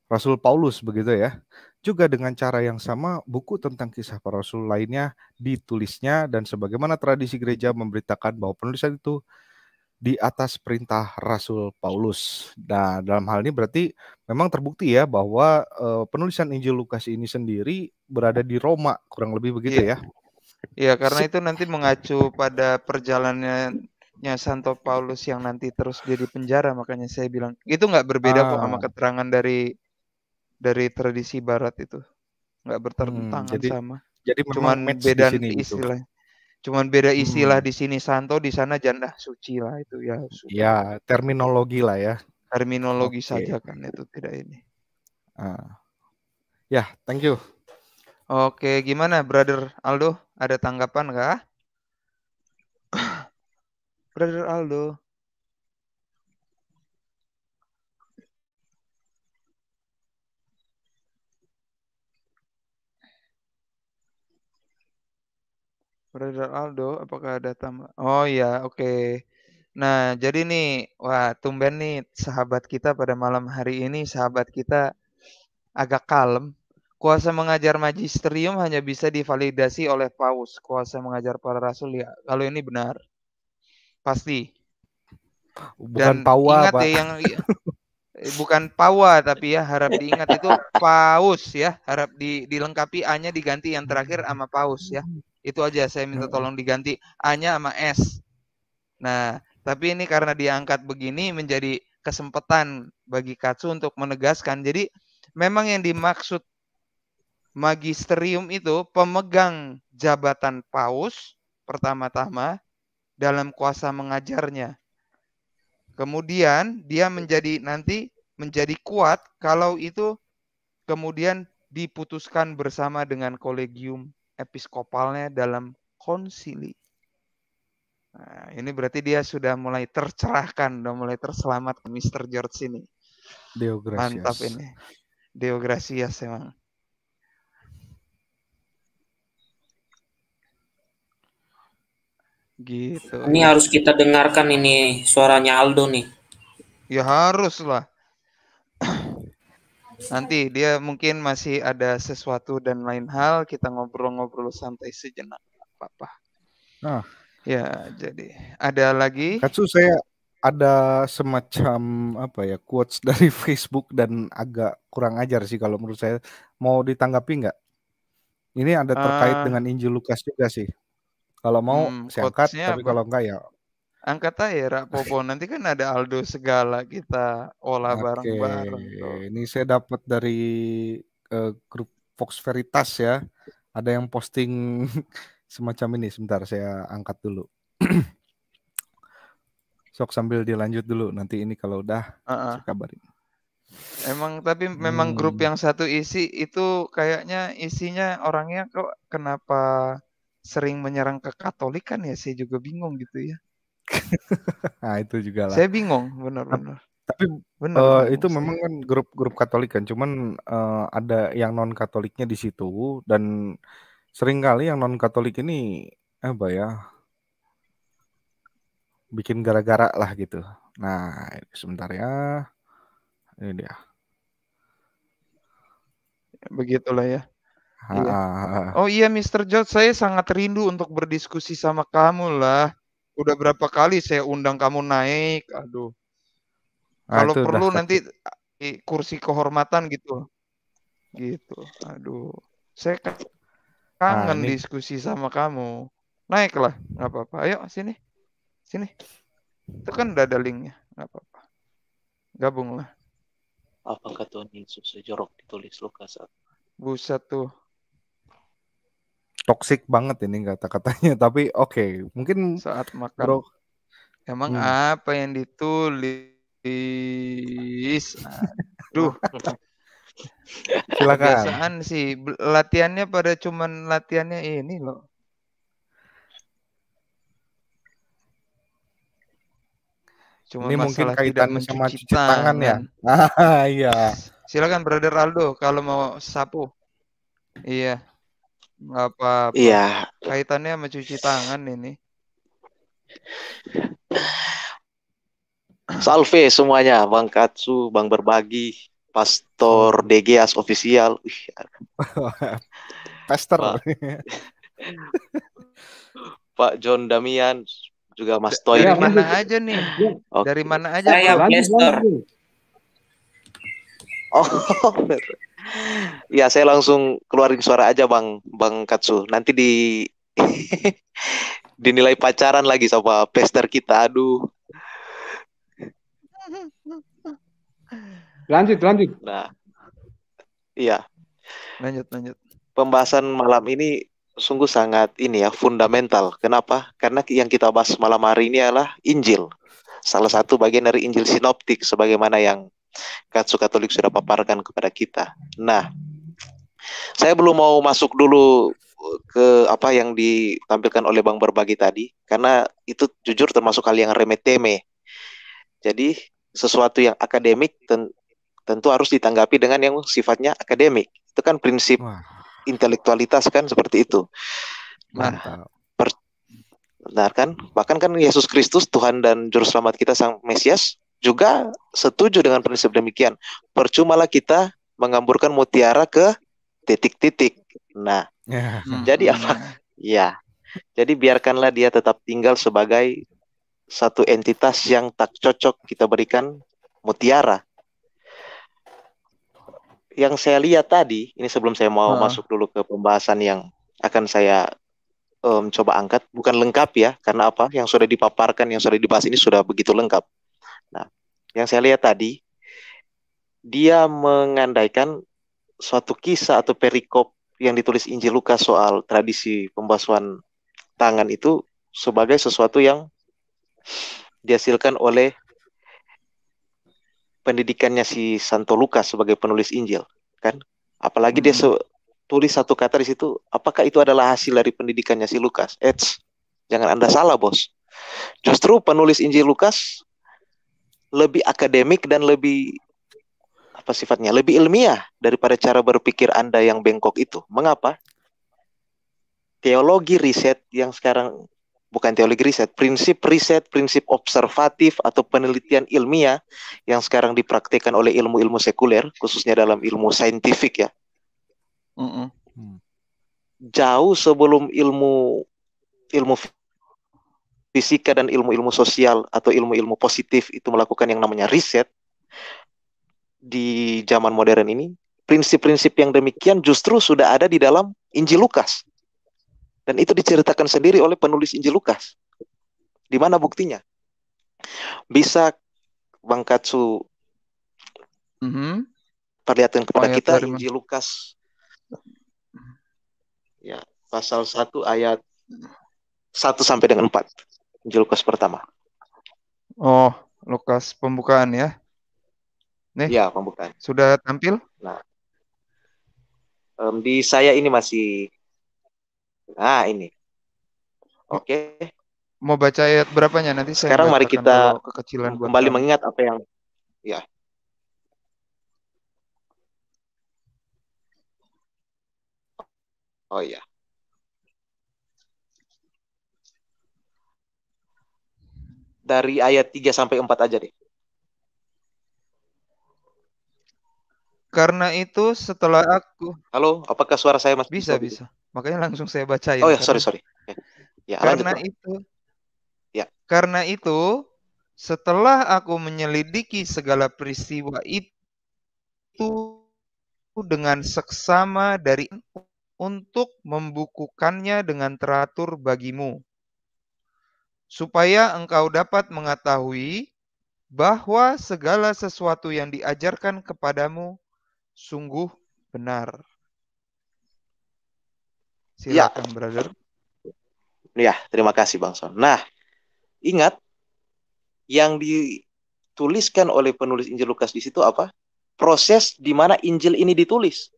[SPEAKER 3] Rasul Paulus begitu ya juga dengan cara yang sama, buku tentang kisah para rasul lainnya ditulisnya dan sebagaimana tradisi gereja memberitakan bahwa penulisan itu di atas perintah Rasul Paulus. Nah, dalam hal ini berarti memang terbukti ya bahwa uh, penulisan Injil Lukas ini sendiri berada di Roma, kurang lebih begitu yeah. ya. Iya,
[SPEAKER 2] yeah, karena itu nanti mengacu pada perjalanannya Santo Paulus yang nanti terus jadi penjara makanya saya bilang itu nggak berbeda ah. kok sama keterangan dari dari tradisi barat itu. Nggak bertentangan hmm, jadi, sama. Jadi gitu. cuman beda hmm. istilah. Gitu. Cuman beda istilah hmm. di sini santo, di sana janda suci lah itu ya. Suci.
[SPEAKER 3] Ya, terminologi lah ya. Terminologi
[SPEAKER 2] okay. saja kan itu tidak ini. Uh. Ya, yeah, thank you. Oke, gimana brother Aldo? Ada tanggapan nggak? brother Aldo. Aldo, apakah ada tambah? Oh iya, oke. Okay. Nah, jadi nih, wah tumben nih sahabat kita pada malam hari ini sahabat kita agak kalem. Kuasa mengajar magisterium hanya bisa divalidasi oleh paus. Kuasa mengajar para rasul ya. Kalau ini benar, pasti. Bukan Dan pawa, ingat ya yang eh, bukan pawa tapi ya harap diingat itu paus ya. Harap di, dilengkapi a-nya diganti yang terakhir sama paus ya. Itu aja saya minta tolong diganti A-nya sama S. Nah, tapi ini karena diangkat begini menjadi kesempatan bagi Katsu untuk menegaskan. Jadi memang yang dimaksud magisterium itu pemegang jabatan paus pertama-tama dalam kuasa mengajarnya. Kemudian dia menjadi nanti menjadi kuat kalau itu kemudian diputuskan bersama dengan kolegium episkopalnya dalam konsili. Nah, ini berarti dia sudah mulai tercerahkan, sudah mulai terselamat Mr. George
[SPEAKER 1] ini. Deogracias. Mantap ini.
[SPEAKER 2] Deogracias emang.
[SPEAKER 4] Gitu. Ini harus kita dengarkan ini suaranya Aldo nih.
[SPEAKER 2] Ya harus lah. Nanti dia mungkin masih ada sesuatu dan lain hal kita ngobrol-ngobrol santai sejenak apa-apa.
[SPEAKER 1] Nah,
[SPEAKER 3] ya jadi
[SPEAKER 2] ada lagi.
[SPEAKER 3] Katsu saya ada semacam apa ya quotes dari Facebook dan agak kurang ajar sih kalau menurut saya. Mau ditanggapi nggak? Ini ada terkait uh, dengan Injil Lukas juga sih. Kalau mau hmm, saya angkat, tapi kalau enggak ya
[SPEAKER 2] angkat aja Rak Popo. Nanti kan ada Aldo segala kita olah bareng-bareng.
[SPEAKER 3] Ini saya dapat dari uh, grup Fox Veritas ya. Ada yang posting semacam ini. Sebentar saya angkat dulu. Sok sambil dilanjut dulu nanti ini kalau udah
[SPEAKER 2] uh -uh. saya kabarin. Emang tapi memang hmm. grup yang satu isi itu kayaknya isinya orangnya kok kenapa sering menyerang ke Katolik kan ya saya juga
[SPEAKER 1] bingung gitu ya
[SPEAKER 3] nah itu juga lah. Saya bingung, benar-benar.
[SPEAKER 1] Tapi benar, uh, benar,
[SPEAKER 3] itu memang kan grup-grup Katolik kan, cuman uh, ada yang non Katoliknya di situ dan seringkali yang non Katolik ini apa ya bikin gara-gara lah gitu. Nah sebentar ya,
[SPEAKER 2] ini dia. Begitulah ya. Ha -ha. Iya. Oh iya, Mr. George, saya sangat rindu untuk berdiskusi sama kamu lah udah berapa kali saya undang kamu naik, aduh. Nah, Kalau perlu dah. nanti kursi kehormatan gitu. Gitu. Aduh. Saya kan ah, kangen nah, diskusi sama kamu. Naiklah, nggak apa-apa. Ayo sini. Sini. Itu kan udah ada linknya, nggak apa-apa.
[SPEAKER 7] Gabunglah. Apakah Tuhan Yesus sejorok ditulis Lukas?
[SPEAKER 2] Buset tuh
[SPEAKER 3] toxic banget ini kata-katanya tapi oke okay. mungkin
[SPEAKER 2] saat makan bro, emang hmm. apa yang ditulis aduh silakan kebiasaan sih latihannya pada cuman latihannya ini loh Cuma ini mungkin kaitan sama cuci tangan, tangan ya, ya. ah, iya silakan brother Aldo kalau mau sapu iya apa, iya kaitannya sama cuci tangan ini
[SPEAKER 7] Salve semuanya, Bang Katsu, Bang Berbagi, Pastor DGAS official.
[SPEAKER 3] Pastor. Pak,
[SPEAKER 7] Pak John Damian juga Mas Toy. Dari mana aja nih? Dari mana aja? Saya Pastor. Oh. ya saya langsung keluarin suara aja bang bang Katsu. Nanti di dinilai pacaran lagi sama pester kita. Aduh.
[SPEAKER 5] Lanjut lanjut.
[SPEAKER 7] Nah, iya. Lanjut lanjut. Pembahasan malam ini sungguh sangat ini ya fundamental. Kenapa? Karena yang kita bahas malam hari ini adalah Injil. Salah satu bagian dari Injil sinoptik sebagaimana yang Katsu Katolik sudah paparkan kepada kita. Nah, saya belum mau masuk dulu eh, ke apa yang ditampilkan oleh Bang Berbagi tadi karena itu jujur termasuk hal yang remeteme. Jadi sesuatu yang akademik ten tentu harus ditanggapi dengan yang sifatnya akademik. Itu kan prinsip Wah. intelektualitas kan seperti itu. Nah, benar kan? Bahkan kan Yesus Kristus Tuhan dan juru selamat kita sang Mesias juga setuju dengan prinsip demikian. Percumalah kita mengamburkan mutiara ke titik-titik. Nah, ya. jadi apa? Ya, jadi biarkanlah dia tetap tinggal sebagai satu entitas yang tak cocok kita berikan mutiara. Yang saya lihat tadi, ini sebelum saya mau uh. masuk dulu ke pembahasan yang akan saya um, coba angkat, bukan lengkap ya, karena apa yang sudah dipaparkan, yang sudah dibahas ini sudah begitu lengkap. Nah, yang saya lihat tadi, dia mengandaikan suatu kisah atau perikop yang ditulis Injil Lukas soal tradisi pembasuhan tangan itu sebagai sesuatu yang dihasilkan oleh pendidikannya si Santo Lukas sebagai penulis Injil, kan? Apalagi hmm. dia tulis satu kata di situ, apakah itu adalah hasil dari pendidikannya si Lukas? Eits, jangan Anda salah, Bos. Justru penulis Injil Lukas lebih akademik dan lebih apa sifatnya lebih ilmiah daripada cara berpikir Anda yang bengkok itu. Mengapa? Teologi riset yang sekarang bukan teologi riset, prinsip riset, prinsip observatif atau penelitian ilmiah yang sekarang dipraktikkan oleh ilmu-ilmu sekuler, khususnya dalam ilmu saintifik ya.
[SPEAKER 1] Mm -mm.
[SPEAKER 7] Jauh sebelum ilmu ilmu fisika dan ilmu-ilmu sosial atau ilmu-ilmu positif itu melakukan yang namanya riset di zaman modern ini, prinsip-prinsip yang demikian justru sudah ada di dalam Injil Lukas. Dan itu diceritakan sendiri oleh penulis Injil Lukas. Di mana buktinya? Bisa Bang Katsu mm -hmm. perlihatkan kepada ayat kita terima. Injil Lukas ya pasal 1 ayat 1 sampai dengan 4. Itu Lukas pertama.
[SPEAKER 2] Oh, Lukas pembukaan ya.
[SPEAKER 7] Nih. Ya, pembukaan.
[SPEAKER 2] Sudah tampil?
[SPEAKER 7] Nah. Um, di saya ini masih Nah, ini. Oh. Oke. Okay. Mau
[SPEAKER 2] baca ayat berapanya nanti saya Sekarang mari kita
[SPEAKER 1] kekecilan kembali kamu. mengingat apa yang ya. Oh iya.
[SPEAKER 7] dari ayat 3 sampai 4 aja deh.
[SPEAKER 2] Karena itu setelah aku
[SPEAKER 7] Halo, apakah suara saya masih bisa bisa.
[SPEAKER 2] Makanya langsung saya bacain.
[SPEAKER 7] Oh ya, sorry sorry.
[SPEAKER 2] Ya, karena lanjut, itu Ya. Karena itu setelah aku menyelidiki segala peristiwa itu dengan seksama dari untuk membukukannya dengan teratur bagimu supaya engkau dapat mengetahui bahwa segala sesuatu yang diajarkan kepadamu sungguh benar. Silakan, ya. brother.
[SPEAKER 7] Ya, terima kasih Bang Son. Nah, ingat yang dituliskan oleh penulis Injil Lukas di situ apa? Proses di mana Injil ini ditulis.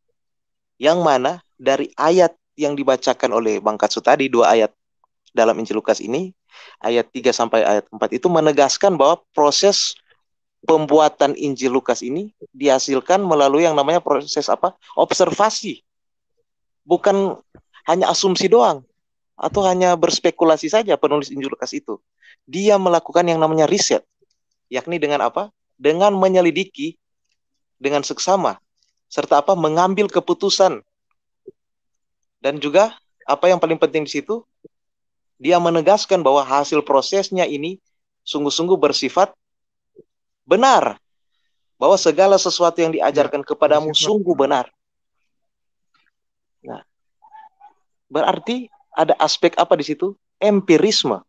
[SPEAKER 7] Yang mana dari ayat yang dibacakan oleh Bang Katsu tadi dua ayat dalam Injil Lukas ini ayat 3 sampai ayat 4 itu menegaskan bahwa proses pembuatan Injil Lukas ini dihasilkan melalui yang namanya proses apa? observasi. Bukan hanya asumsi doang atau hanya berspekulasi saja penulis Injil Lukas itu. Dia melakukan yang namanya riset. Yakni dengan apa? Dengan menyelidiki dengan seksama serta apa mengambil keputusan dan juga apa yang paling penting di situ dia menegaskan bahwa hasil prosesnya ini sungguh-sungguh bersifat benar. Bahwa segala sesuatu yang diajarkan ya, kepadamu sungguh benar. Nah, berarti ada aspek apa di situ? Empirisme.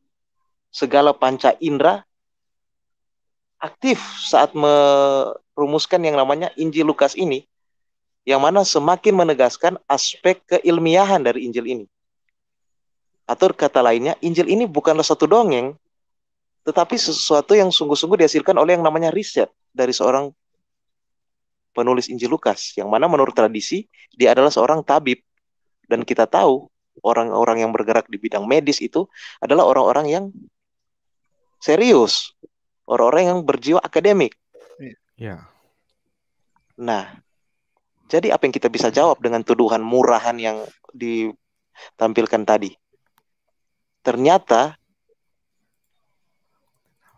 [SPEAKER 7] Segala panca indera aktif saat merumuskan yang namanya Injil Lukas ini, yang mana semakin menegaskan aspek keilmiahan dari Injil ini. Atau kata lainnya, Injil ini bukanlah satu dongeng, tetapi sesuatu yang sungguh-sungguh dihasilkan oleh yang namanya riset dari seorang penulis Injil Lukas, yang mana menurut tradisi dia adalah seorang tabib. Dan kita tahu orang-orang yang bergerak di bidang medis itu adalah orang-orang yang serius, orang-orang yang berjiwa akademik. Ya. Nah, jadi apa yang kita bisa jawab dengan tuduhan murahan yang ditampilkan tadi? ternyata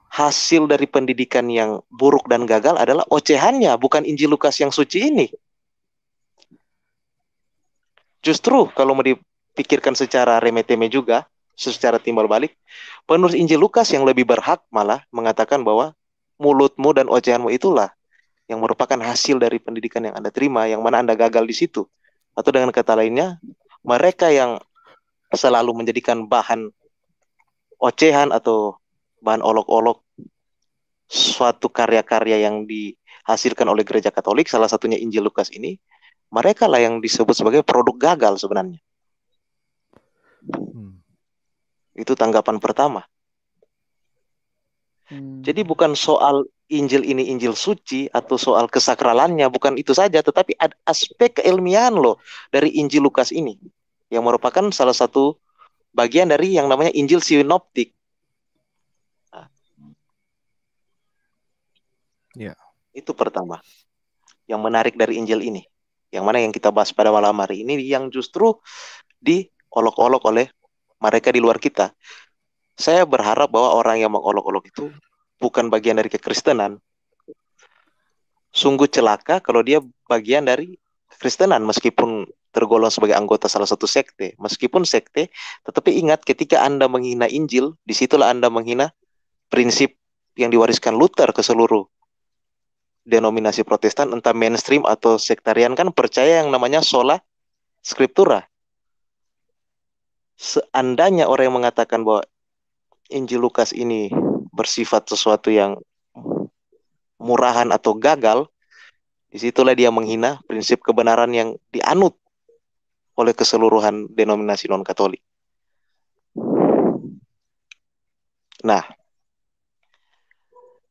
[SPEAKER 7] hasil dari pendidikan yang buruk dan gagal adalah ocehannya, bukan Injil Lukas yang suci ini. Justru kalau mau dipikirkan secara remeteme juga, secara timbal balik, penulis Injil Lukas yang lebih berhak malah mengatakan bahwa mulutmu dan ocehanmu itulah yang merupakan hasil dari pendidikan yang Anda terima, yang mana Anda gagal di situ. Atau dengan kata lainnya, mereka yang selalu menjadikan bahan ocehan atau bahan olok-olok suatu karya-karya yang dihasilkan oleh gereja Katolik, salah satunya Injil Lukas ini, mereka lah yang disebut sebagai produk gagal sebenarnya. Hmm. Itu tanggapan pertama. Hmm. Jadi bukan soal Injil ini Injil suci atau soal kesakralannya, bukan itu saja, tetapi ada aspek keilmian loh dari Injil Lukas ini yang merupakan salah satu bagian dari yang namanya Injil Sinoptik. Nah. Ya. Itu pertama. Yang menarik dari Injil ini, yang mana yang kita bahas pada malam hari ini yang justru diolok-olok oleh mereka di luar kita. Saya berharap bahwa orang yang mengolok-olok itu bukan bagian dari kekristenan. Sungguh celaka kalau dia bagian dari kekristenan meskipun tergolong sebagai anggota salah satu sekte, meskipun sekte, tetapi ingat ketika Anda menghina Injil, disitulah Anda menghina prinsip yang diwariskan Luther ke seluruh denominasi protestan, entah mainstream atau sektarian, kan percaya yang namanya sola scriptura. Seandainya orang yang mengatakan bahwa Injil Lukas ini bersifat sesuatu yang murahan atau gagal, disitulah dia menghina prinsip kebenaran yang dianut oleh keseluruhan denominasi non-Katolik. Nah,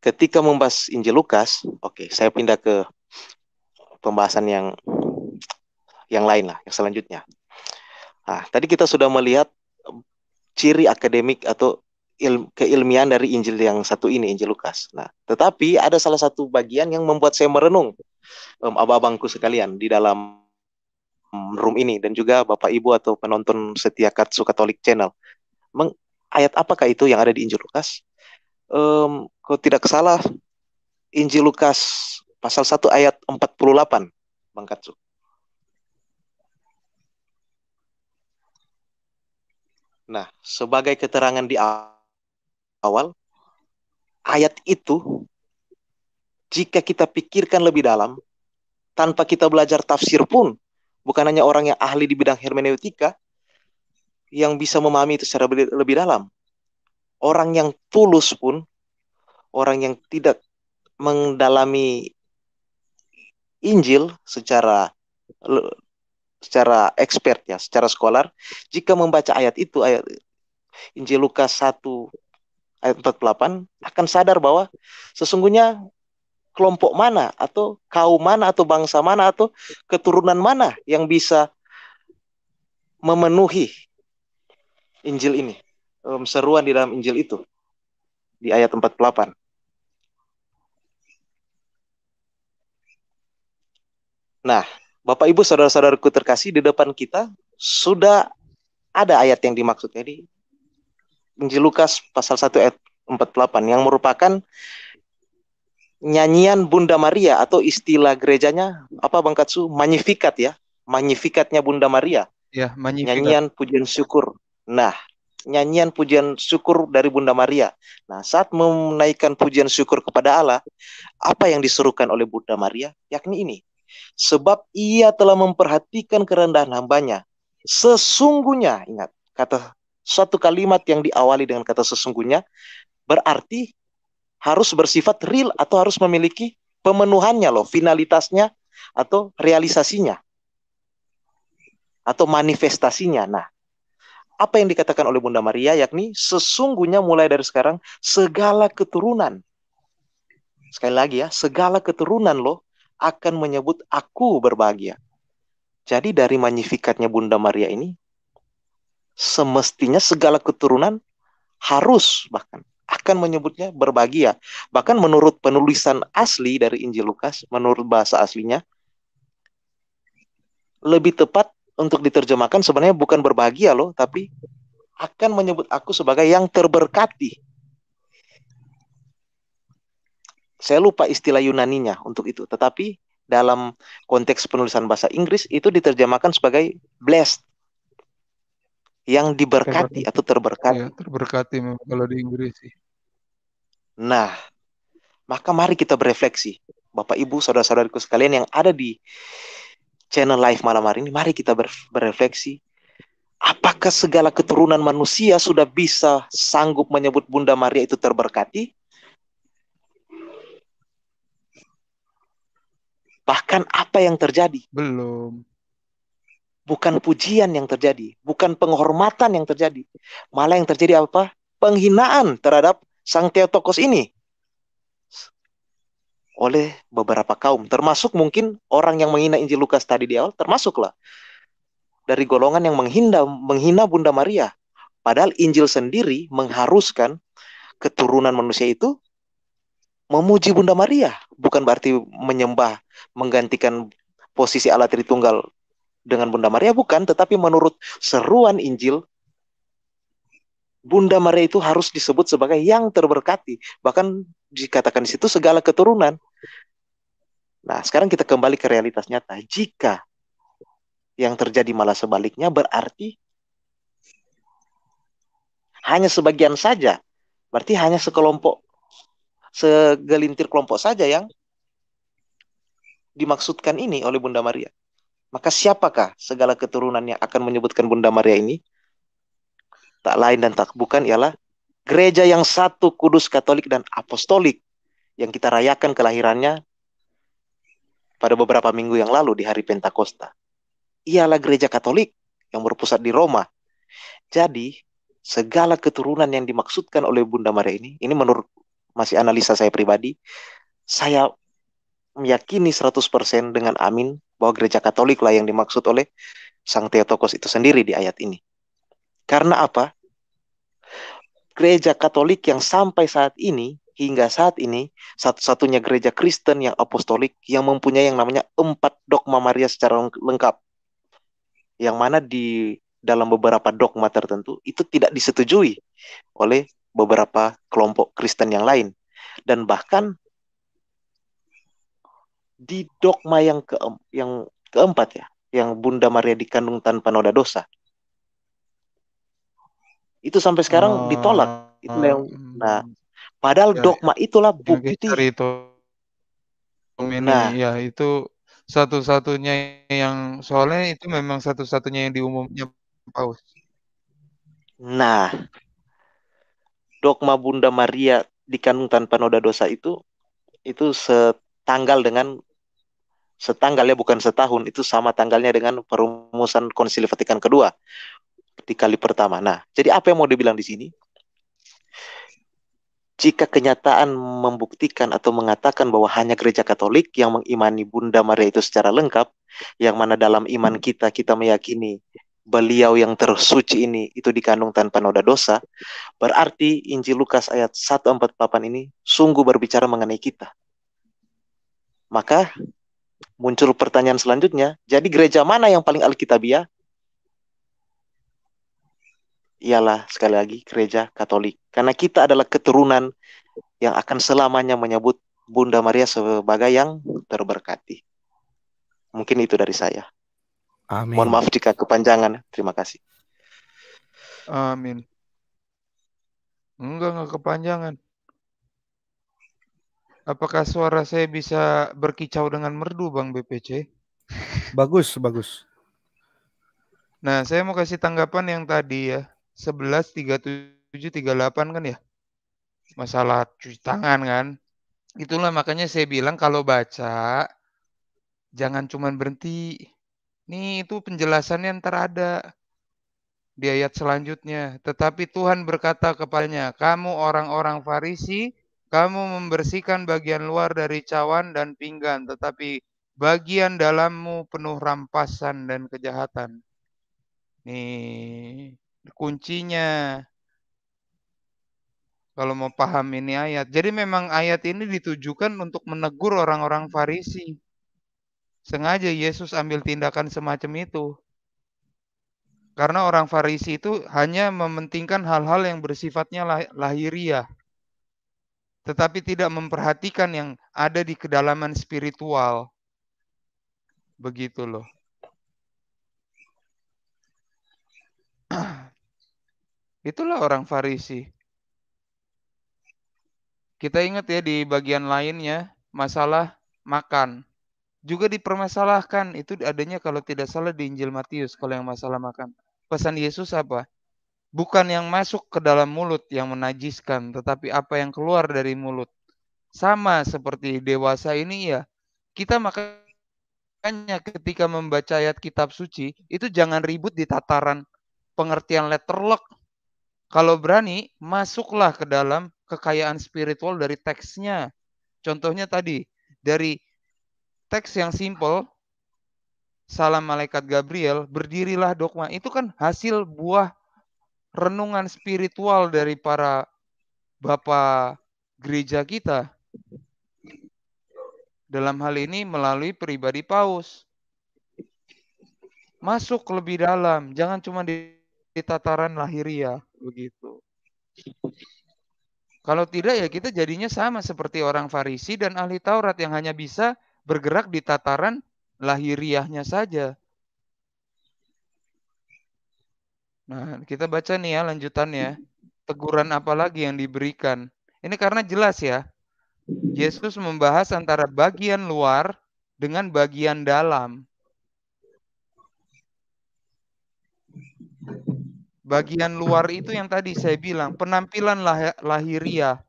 [SPEAKER 7] ketika membahas Injil Lukas, oke, okay, saya pindah ke pembahasan yang yang lain lah, yang selanjutnya. Nah, tadi kita sudah melihat ciri akademik atau il, keilmian dari Injil yang satu ini, Injil Lukas. Nah, tetapi ada salah satu bagian yang membuat saya merenung, um, abang-abangku sekalian, di dalam Mm, room ini dan juga Bapak Ibu atau penonton setia Katsu Katolik Channel. Meng, ayat apakah itu yang ada di Injil Lukas? Um, kalau tidak salah, Injil Lukas pasal 1 ayat 48, Bang Katsu. Nah, sebagai keterangan di awal, ayat itu jika kita pikirkan lebih dalam, tanpa kita belajar tafsir pun, bukan hanya orang yang ahli di bidang hermeneutika yang bisa memahami itu secara lebih dalam. Orang yang tulus pun, orang yang tidak mendalami Injil secara secara expert ya, secara skolar, jika membaca ayat itu ayat Injil Lukas 1 ayat 48 akan sadar bahwa sesungguhnya kelompok mana atau kaum mana atau bangsa mana atau keturunan mana yang bisa memenuhi Injil ini um, seruan di dalam Injil itu di ayat 48 Nah, Bapak Ibu saudara-saudaraku terkasih di depan kita sudah ada ayat yang dimaksud. Jadi Injil Lukas pasal 1 ayat 48 yang merupakan nyanyian Bunda Maria atau istilah gerejanya apa Bang Katsu? magnifikat ya. magnifikatnya Bunda Maria.
[SPEAKER 2] Ya, magnifikat. Nyanyian
[SPEAKER 7] pujian syukur. Nah, nyanyian pujian syukur dari Bunda Maria. Nah, saat menaikkan pujian syukur kepada Allah, apa yang disuruhkan oleh Bunda Maria? Yakni ini. Sebab ia telah memperhatikan kerendahan hambanya. Sesungguhnya, ingat, kata satu kalimat yang diawali dengan kata sesungguhnya berarti harus bersifat real atau harus memiliki pemenuhannya loh, finalitasnya atau realisasinya atau manifestasinya. Nah, apa yang dikatakan oleh Bunda Maria yakni sesungguhnya mulai dari sekarang segala keturunan sekali lagi ya segala keturunan loh akan menyebut aku berbahagia. Jadi dari magnifikatnya Bunda Maria ini semestinya segala keturunan harus bahkan akan menyebutnya berbahagia. Bahkan menurut penulisan asli dari Injil Lukas, menurut bahasa aslinya, lebih tepat untuk diterjemahkan sebenarnya bukan berbahagia loh, tapi akan menyebut aku sebagai yang terberkati. Saya lupa istilah Yunaninya untuk itu, tetapi dalam konteks penulisan bahasa Inggris itu diterjemahkan sebagai blessed yang diberkati atau terberkati. Ya, terberkati memang kalau di Inggris sih. Nah, maka mari kita berefleksi. Bapak Ibu, saudara-saudariku sekalian yang ada di channel live malam hari ini, mari kita berefleksi. Apakah segala keturunan manusia sudah bisa sanggup menyebut Bunda Maria itu terberkati? Bahkan apa yang terjadi? Belum bukan pujian yang terjadi, bukan penghormatan yang terjadi. Malah yang terjadi apa? Penghinaan terhadap Sang teotokos ini oleh beberapa kaum, termasuk mungkin orang yang menghina Injil Lukas tadi di awal, termasuklah dari golongan yang menghina menghina Bunda Maria. Padahal Injil sendiri mengharuskan keturunan manusia itu memuji Bunda Maria, bukan berarti menyembah menggantikan posisi Allah Tritunggal dengan Bunda Maria bukan, tetapi menurut seruan Injil Bunda Maria itu harus disebut sebagai yang terberkati, bahkan dikatakan di situ segala keturunan. Nah, sekarang kita kembali ke realitas nyata. Jika yang terjadi malah sebaliknya berarti hanya sebagian saja. Berarti hanya sekelompok segelintir kelompok saja yang dimaksudkan ini oleh Bunda Maria. Maka siapakah segala keturunan yang akan menyebutkan Bunda Maria ini? Tak lain dan tak bukan ialah gereja yang satu kudus katolik dan apostolik yang kita rayakan kelahirannya pada beberapa minggu yang lalu di hari Pentakosta. Ialah gereja katolik yang berpusat di Roma. Jadi segala keturunan yang dimaksudkan oleh Bunda Maria ini, ini menurut masih analisa saya pribadi, saya meyakini 100% dengan amin bahwa gereja Katoliklah yang dimaksud oleh Sang Theotokos itu sendiri di ayat ini. Karena apa? Gereja Katolik yang sampai saat ini hingga saat ini satu-satunya gereja Kristen yang apostolik yang mempunyai yang namanya empat dogma Maria secara lengkap. Yang mana di dalam beberapa dogma tertentu itu tidak disetujui oleh beberapa kelompok Kristen yang lain dan bahkan di dogma yang ke yang keempat ya, yang Bunda Maria dikandung tanpa noda dosa. Itu sampai sekarang oh, ditolak. Itu oh, yang hmm. nah padahal ya, ya. dogma itulah bukti itu. Nah,
[SPEAKER 2] ya itu satu-satunya yang soalnya itu memang satu-satunya yang diumumnya
[SPEAKER 7] paus. Nah, dogma Bunda Maria dikandung tanpa noda dosa itu itu setanggal dengan Setanggalnya bukan setahun itu sama tanggalnya dengan perumusan Konsili Vatikan kedua di kali pertama. Nah, jadi apa yang mau dibilang di sini? Jika kenyataan membuktikan atau mengatakan bahwa hanya gereja Katolik yang mengimani Bunda Maria itu secara lengkap, yang mana dalam iman kita kita meyakini beliau yang tersuci ini itu dikandung tanpa noda dosa, berarti Injil Lukas ayat 148 ini sungguh berbicara mengenai kita. Maka muncul pertanyaan selanjutnya, jadi gereja mana yang paling alkitabiah? Ialah sekali lagi gereja Katolik. Karena kita adalah keturunan yang akan selamanya menyebut Bunda Maria sebagai yang terberkati. Mungkin itu dari saya. Amin. Mohon maaf jika kepanjangan. Terima kasih.
[SPEAKER 2] Amin. Enggak, enggak kepanjangan. Apakah suara saya bisa berkicau dengan merdu, Bang BPC? Bagus, bagus. Nah, saya mau kasih tanggapan yang tadi ya. 11 37 38 kan ya? Masalah cuci tangan kan. Itulah makanya saya bilang kalau baca jangan cuma berhenti. Ini itu penjelasannya yang ada di ayat selanjutnya. Tetapi Tuhan berkata kepadanya, kamu orang-orang Farisi kamu membersihkan bagian luar dari cawan dan pinggan, tetapi bagian dalammu penuh rampasan dan kejahatan. Nih, kuncinya kalau mau paham ini ayat. Jadi memang ayat ini ditujukan untuk menegur orang-orang Farisi. Sengaja Yesus ambil tindakan semacam itu. Karena orang Farisi itu hanya mementingkan hal-hal yang bersifatnya lahiriah tetapi tidak memperhatikan yang ada di kedalaman spiritual. Begitu loh. Itulah orang Farisi. Kita ingat ya di bagian lainnya masalah makan. Juga dipermasalahkan itu adanya kalau tidak salah di Injil Matius kalau yang masalah makan. Pesan Yesus apa? bukan yang masuk ke dalam mulut yang menajiskan, tetapi apa yang keluar dari mulut. Sama seperti dewasa ini ya, kita makanya ketika membaca ayat kitab suci, itu jangan ribut di tataran pengertian letterlock. Kalau berani, masuklah ke dalam kekayaan spiritual dari teksnya. Contohnya tadi, dari teks yang simple, salam malaikat Gabriel, berdirilah dogma. Itu kan hasil buah renungan spiritual dari para bapak gereja kita. Dalam hal ini melalui pribadi Paus. Masuk lebih dalam, jangan cuma di, di tataran lahiriah begitu. Kalau tidak ya kita jadinya sama seperti orang Farisi dan ahli Taurat yang hanya bisa bergerak di tataran lahiriahnya saja. Nah, kita baca nih ya lanjutannya. Teguran apa lagi yang diberikan? Ini karena jelas ya. Yesus membahas antara bagian luar dengan bagian dalam. Bagian luar itu yang tadi saya bilang, penampilan lah lahiriah.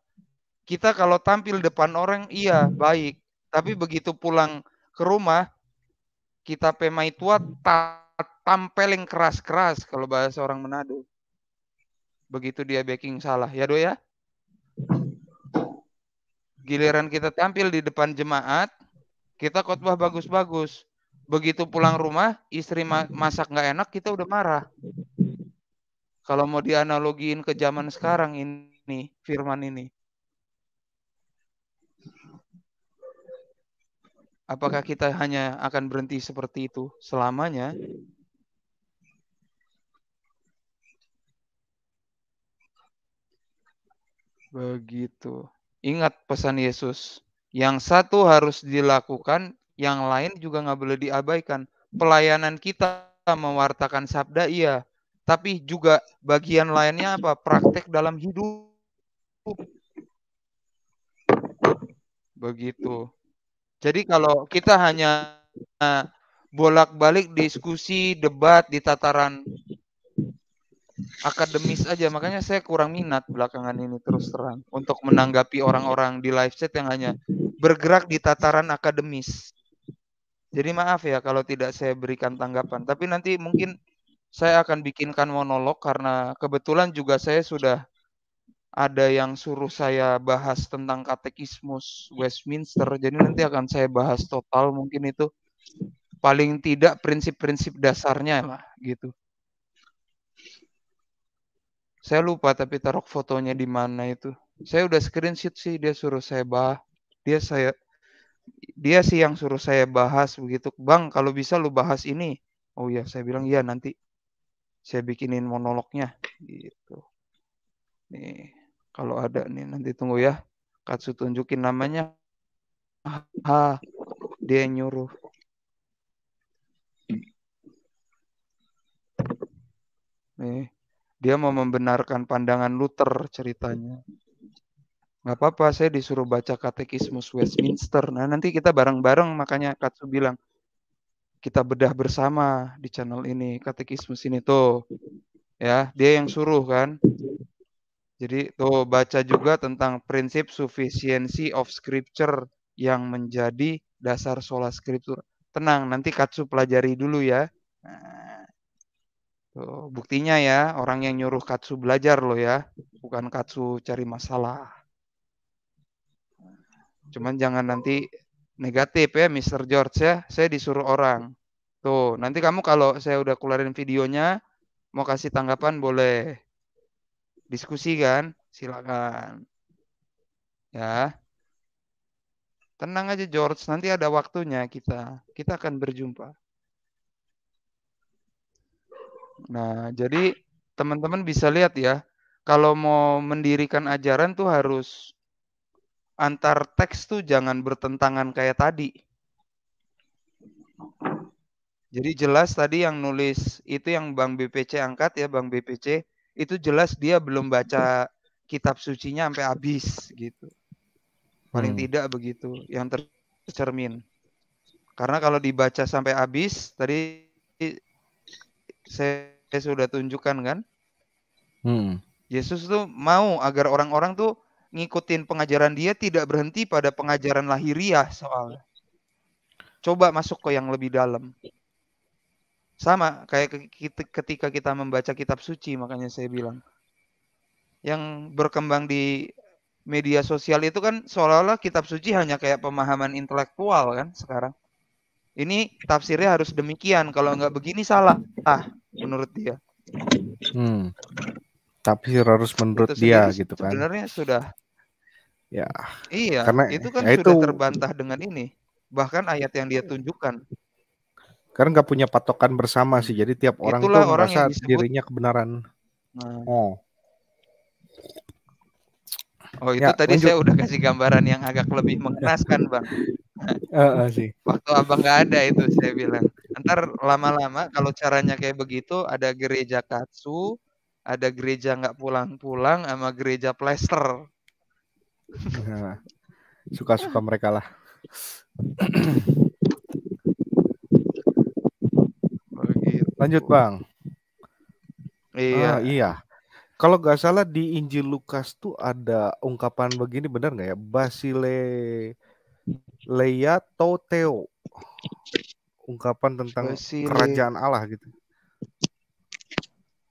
[SPEAKER 2] Kita kalau tampil depan orang iya baik, tapi begitu pulang ke rumah kita pemai tua tak yang keras-keras kalau bahasa orang Manado. Begitu dia backing salah, ya do ya. Giliran kita tampil di depan jemaat, kita khotbah bagus-bagus. Begitu pulang rumah, istri ma masak nggak enak, kita udah marah. Kalau mau dianalogiin ke zaman sekarang ini, firman ini. Apakah kita hanya akan berhenti seperti itu selamanya? Begitu. Ingat pesan Yesus. Yang satu harus dilakukan, yang lain juga nggak boleh diabaikan. Pelayanan kita mewartakan sabda iya, tapi juga bagian lainnya apa? Praktek dalam hidup. Begitu. Jadi kalau kita hanya eh, bolak-balik diskusi, debat di tataran akademis aja makanya saya kurang minat belakangan ini terus terang untuk menanggapi orang-orang di live chat yang hanya bergerak di tataran akademis. Jadi maaf ya kalau tidak saya berikan tanggapan, tapi nanti mungkin saya akan bikinkan monolog karena kebetulan juga saya sudah ada yang suruh saya bahas tentang katekismus Westminster. Jadi nanti akan saya bahas total mungkin itu paling tidak prinsip-prinsip dasarnya lah gitu. Saya lupa tapi taruh fotonya di mana itu. Saya udah screenshot sih dia suruh saya bahas Dia saya dia sih yang suruh saya bahas begitu. Bang, kalau bisa lu bahas ini. Oh iya, saya bilang iya nanti saya bikinin monolognya gitu. Nih, kalau ada nih nanti tunggu ya. Katsu tunjukin namanya. Ha, dia nyuruh. Nih dia mau membenarkan pandangan Luther ceritanya nggak apa-apa saya disuruh baca katekismus Westminster nah nanti kita bareng-bareng makanya Katsu bilang kita bedah bersama di channel ini katekismus ini tuh ya dia yang suruh kan jadi tuh baca juga tentang prinsip sufficiency of scripture yang menjadi dasar sola scripture. tenang nanti Katsu pelajari dulu ya nah, Tuh, buktinya ya, orang yang nyuruh Katsu belajar loh ya, bukan Katsu cari masalah. Cuman jangan nanti negatif ya, Mr. George ya, saya disuruh orang. Tuh, nanti kamu kalau saya udah keluarin videonya, mau kasih tanggapan boleh. Diskusi kan, silakan. Ya. Tenang aja George, nanti ada waktunya kita. Kita akan berjumpa. Nah, jadi teman-teman bisa lihat ya, kalau mau mendirikan ajaran tuh harus antar teks tuh jangan bertentangan kayak tadi. Jadi jelas tadi yang nulis itu yang Bang BPC angkat ya Bang BPC itu jelas dia belum baca kitab sucinya sampai habis gitu. Paling hmm. tidak begitu yang tercermin. Karena kalau dibaca sampai habis tadi saya sudah tunjukkan kan. Hmm. Yesus tuh mau agar orang-orang tuh ngikutin pengajaran dia tidak berhenti pada pengajaran lahiriah soalnya. Coba masuk ke yang lebih dalam. Sama kayak ketika kita membaca kitab suci makanya saya bilang. Yang berkembang di media sosial itu kan seolah-olah kitab suci hanya kayak pemahaman intelektual kan sekarang ini tafsirnya harus demikian kalau nggak begini salah ah menurut dia
[SPEAKER 3] hmm. tafsir harus menurut dia gitu kan
[SPEAKER 2] sebenarnya sudah
[SPEAKER 3] ya iya karena itu kan ya sudah terbantah
[SPEAKER 2] dengan ini bahkan ayat yang dia tunjukkan
[SPEAKER 3] karena nggak punya patokan bersama sih jadi tiap orang Itulah tuh orang merasa disebut... dirinya kebenaran
[SPEAKER 2] nah. oh Oh itu ya, tadi lanjut. saya udah kasih gambaran yang agak lebih mengenaskan bang. Uh, uh, sih. Waktu abang nggak ada itu saya bilang. Ntar lama-lama kalau caranya kayak begitu ada gereja katsu, ada gereja nggak pulang-pulang sama gereja plester.
[SPEAKER 3] suka-suka mereka lah. Lanjut bang. Iya. Ah, iya. Kalau nggak salah di Injil Lukas tuh ada ungkapan begini benar nggak ya? Basile Leia Toteo.
[SPEAKER 2] Ungkapan tentang masih kerajaan li... Allah gitu.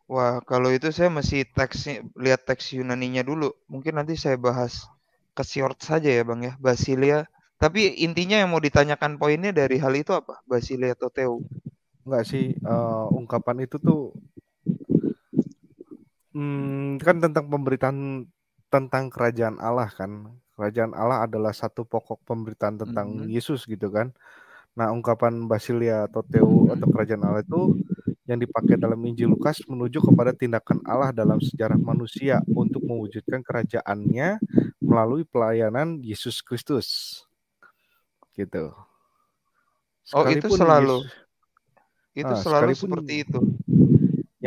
[SPEAKER 2] Wah, kalau itu saya masih teksnya lihat teks Yunaninya dulu. Mungkin nanti saya bahas ke short saja ya, Bang ya. Basilia. Tapi intinya yang mau ditanyakan poinnya dari hal itu apa? Basilia Toteo. Enggak sih, uh, ungkapan itu tuh
[SPEAKER 3] hmm, kan tentang pemberitaan tentang kerajaan Allah kan kerajaan Allah adalah satu pokok pemberitaan tentang mm -hmm. Yesus gitu kan. Nah, ungkapan Basilia atau Teu atau mhm. kerajaan Allah itu yang dipakai dalam Injil Lukas menuju kepada tindakan Allah dalam sejarah manusia untuk mewujudkan kerajaannya melalui pelayanan Yesus Kristus. Gitu.
[SPEAKER 1] Sekalipun oh, itu selalu. Yesus, itu ah, selalu seperti
[SPEAKER 2] itu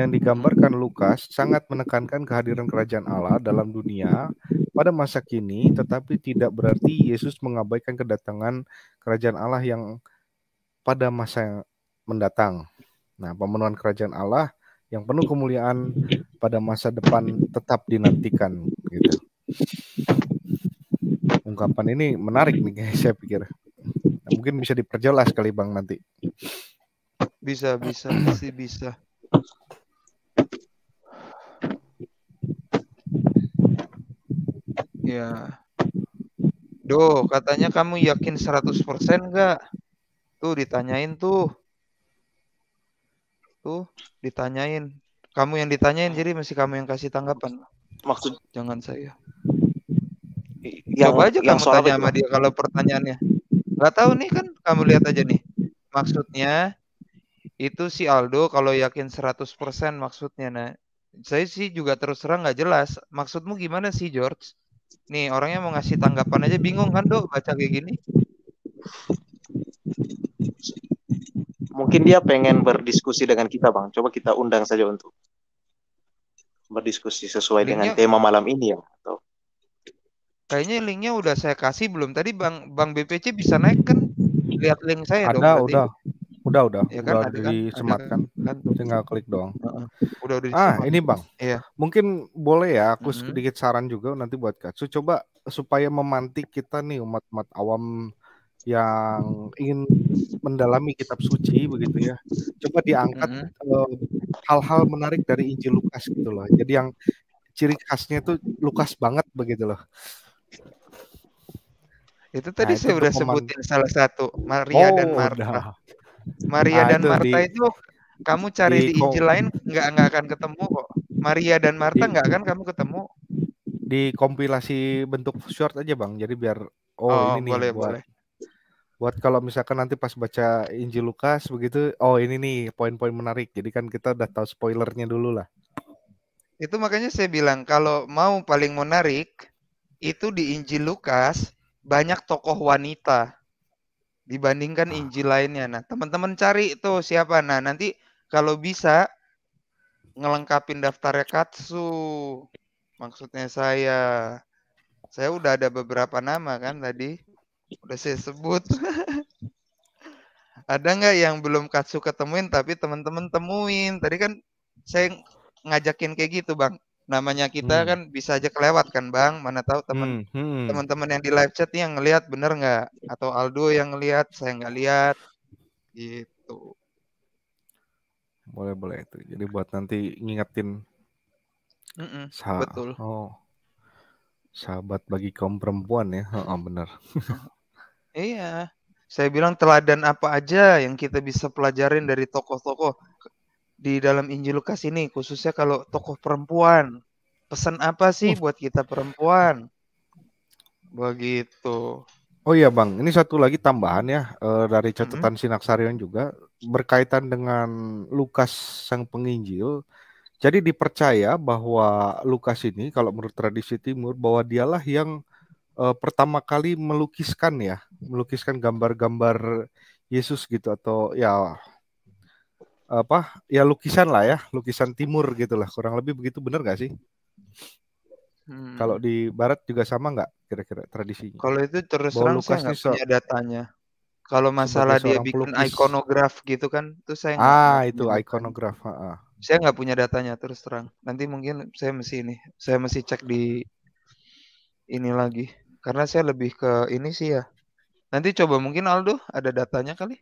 [SPEAKER 3] yang digambarkan Lukas sangat menekankan kehadiran kerajaan Allah dalam dunia pada masa kini, tetapi tidak berarti Yesus mengabaikan kedatangan kerajaan Allah yang pada masa mendatang. Nah, pemenuhan kerajaan Allah yang penuh kemuliaan pada masa depan tetap dinantikan gitu. Ungkapan ini menarik nih guys, saya pikir. mungkin bisa diperjelas kali Bang nanti.
[SPEAKER 2] Bisa, bisa, masih bisa. Iya. Doh, katanya kamu yakin 100% enggak? Tuh ditanyain tuh. Tuh ditanyain. Kamu yang ditanyain jadi masih kamu yang kasih tanggapan. Maksud jangan saya. Yang, Coba aja kamu tanya itu. sama dia kalau pertanyaannya. Enggak tahu nih kan, kamu lihat aja nih. Maksudnya itu si Aldo kalau yakin 100% maksudnya nah saya sih juga terus terang nggak jelas maksudmu gimana sih George Nih orangnya mau ngasih tanggapan aja bingung kan dok baca kayak gini.
[SPEAKER 7] Mungkin dia pengen berdiskusi dengan kita bang. Coba kita undang saja untuk berdiskusi sesuai linknya, dengan tema malam ini ya. Atau...
[SPEAKER 2] Kayaknya linknya udah saya kasih belum tadi bang bang BPC bisa naik kan lihat link saya ada dong, udah
[SPEAKER 3] berarti. Udah, udah. Ya kan, udah ada kan? disematkan kan? kan? Tinggal klik doang. Uh,
[SPEAKER 2] udah udah Ah, ini Bang. Iya.
[SPEAKER 3] Mungkin boleh ya aku sedikit saran juga nanti buat Katsu coba supaya memantik kita nih umat-umat awam yang ingin mendalami kitab suci begitu ya. Coba diangkat eh, hal-hal mm -hmm. uh, hal -hal menarik dari Injil Lukas gitu loh. Jadi yang ciri khasnya itu Lukas banget begitu loh.
[SPEAKER 2] Itu
[SPEAKER 1] tadi nah, saya sudah sebutin salah satu Maria oh, dan Martha Udah. Maria nah, dan Marta di, itu
[SPEAKER 2] kamu cari di, di injil lain nggak nggak akan ketemu kok. Maria dan Marta nggak akan kamu ketemu.
[SPEAKER 3] Di kompilasi bentuk short aja bang, jadi biar oh, oh ini boleh, nih buat boleh. buat kalau misalkan nanti pas baca Injil Lukas begitu, oh ini nih poin-poin menarik. Jadi kan kita udah tahu spoilernya
[SPEAKER 2] dulu lah. Itu makanya saya bilang kalau mau paling menarik itu di Injil Lukas banyak tokoh wanita dibandingkan Injil lainnya. Nah, teman-teman cari itu siapa. Nah, nanti kalau bisa ngelengkapin daftarnya Katsu. Maksudnya saya saya udah ada beberapa nama kan tadi udah saya sebut. ada nggak yang belum Katsu ketemuin tapi teman-teman temuin? Tadi kan saya ngajakin kayak gitu, Bang namanya kita hmm. kan bisa aja kelewat kan bang mana tahu hmm, temen hmm. teman-teman yang di live chat yang ngelihat bener nggak atau Aldo yang ngelihat saya nggak lihat gitu
[SPEAKER 3] boleh boleh itu jadi buat nanti ngingetin
[SPEAKER 2] mm Sa betul oh
[SPEAKER 3] sahabat bagi kaum perempuan ya oh, bener
[SPEAKER 2] iya saya bilang teladan apa aja yang kita bisa pelajarin dari tokoh-tokoh di dalam Injil Lukas ini khususnya kalau tokoh perempuan pesan apa sih buat kita perempuan begitu
[SPEAKER 3] oh iya bang ini satu lagi tambahan ya eh, dari catatan mm -hmm. Sinaksarion juga berkaitan dengan Lukas sang penginjil jadi dipercaya bahwa Lukas ini kalau menurut tradisi timur bahwa dialah yang e, pertama kali melukiskan ya melukiskan gambar-gambar Yesus gitu atau ya apa ya lukisan lah ya lukisan timur gitulah kurang lebih begitu bener nggak sih hmm. kalau di barat juga sama nggak kira-kira tradisinya kalau itu terus Bahwa terang saya nggak punya
[SPEAKER 2] datanya kalau masalah dia bikin pelukis. ikonograf gitu kan tuh saya ah itu ikonograf ah. saya nggak punya datanya terus terang nanti mungkin saya mesti ini saya mesti cek di ini lagi karena saya lebih ke ini sih ya nanti coba mungkin Aldo ada datanya kali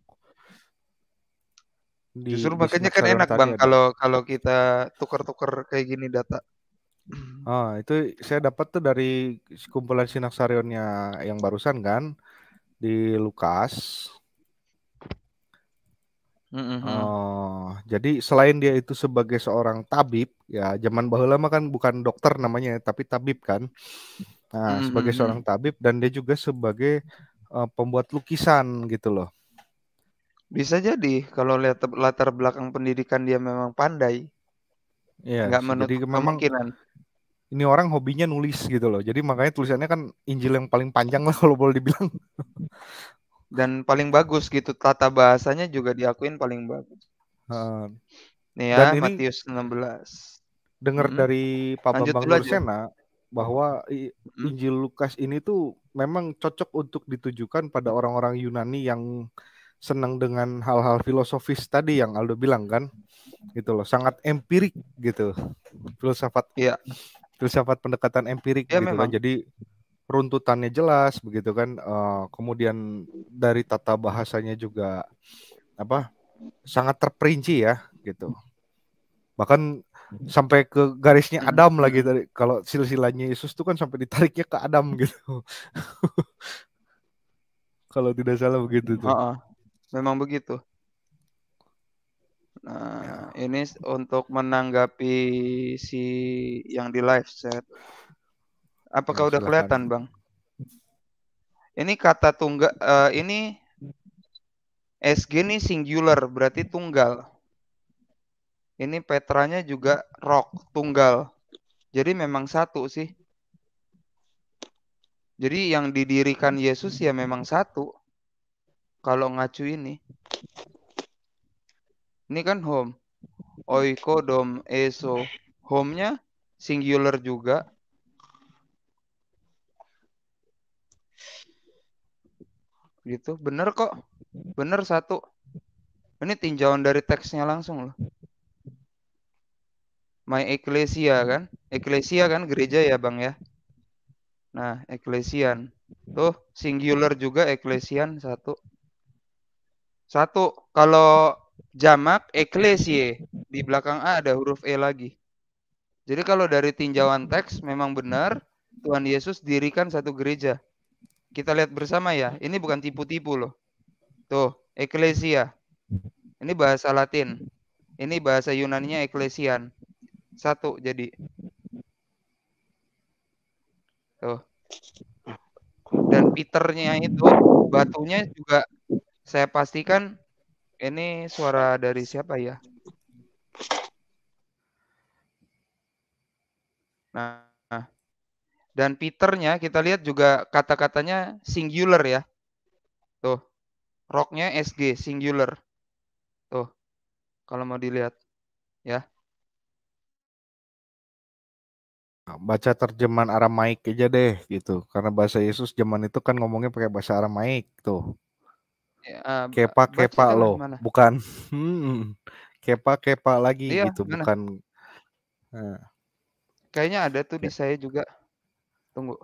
[SPEAKER 2] di Justru makanya kan enak Bang kalau kalau kita tuker-tuker kayak gini data.
[SPEAKER 3] Oh, itu saya dapat tuh dari kumpulan Sinaksarionnya yang barusan kan di Lukas. Mm-hmm. Oh, jadi selain dia itu sebagai seorang tabib, ya zaman bahula mah kan bukan dokter namanya, tapi tabib kan. Nah, mm-hmm. sebagai seorang tabib dan dia juga sebagai uh, pembuat lukisan gitu loh.
[SPEAKER 2] Bisa jadi kalau lihat latar belakang pendidikan dia memang pandai. Iya. Nggak menutup kemungkinan.
[SPEAKER 3] Ini orang hobinya nulis gitu loh. Jadi makanya tulisannya kan Injil yang paling panjang lah kalau boleh dibilang.
[SPEAKER 2] Dan paling bagus gitu tata bahasanya juga diakuin paling bagus. Uh, Nih ya Dan Matius ini, 16. Dengar hmm. dari Pak Bambang Lursena
[SPEAKER 3] bahwa Injil Lukas ini tuh memang cocok untuk ditujukan pada orang-orang Yunani yang senang dengan hal-hal filosofis tadi yang Aldo bilang kan gitu loh sangat empirik gitu filsafat ya filsafat pendekatan empirik ya, gitu loh. Kan. jadi runtutannya jelas begitu kan uh, kemudian dari tata bahasanya juga apa sangat terperinci ya gitu bahkan sampai ke garisnya Adam lagi tadi kalau silsilanya Yesus tuh kan sampai ditariknya ke Adam gitu kalau tidak salah begitu tuh uh
[SPEAKER 2] -uh. Memang begitu. Nah, ya. ini untuk menanggapi si yang di live chat. Apakah ya, udah silakan. kelihatan, Bang? Ini kata tunggal uh, eh, ini SG ini singular berarti tunggal. Ini petranya juga rock tunggal. Jadi memang satu sih. Jadi yang didirikan Yesus ya memang satu kalau ngacu ini ini kan home oiko dom eso home-nya singular juga gitu bener kok bener satu ini tinjauan dari teksnya langsung loh my ecclesia kan ecclesia kan gereja ya bang ya nah ecclesian tuh singular juga ecclesian satu satu, kalau jamak eklesie di belakang A ada huruf E lagi. Jadi kalau dari tinjauan teks memang benar Tuhan Yesus dirikan satu gereja. Kita lihat bersama ya. Ini bukan tipu-tipu loh. Tuh, eklesia. Ini bahasa Latin. Ini bahasa Yunaninya eklesian. Satu jadi. Tuh. Dan Peternya itu batunya juga saya pastikan ini suara dari siapa ya? Nah, dan Peternya kita lihat juga kata-katanya singular ya. Tuh, Rocknya SG singular. Tuh, kalau mau dilihat ya.
[SPEAKER 3] Baca terjemahan Aramaik aja deh gitu. Karena bahasa Yesus zaman itu kan ngomongnya pakai bahasa Aramaik tuh kepa iya, kepa lo gimana? bukan kepa hmm, kepa lagi iya, gitu mana? bukan
[SPEAKER 4] nah.
[SPEAKER 2] kayaknya ada tuh di ya. saya juga tunggu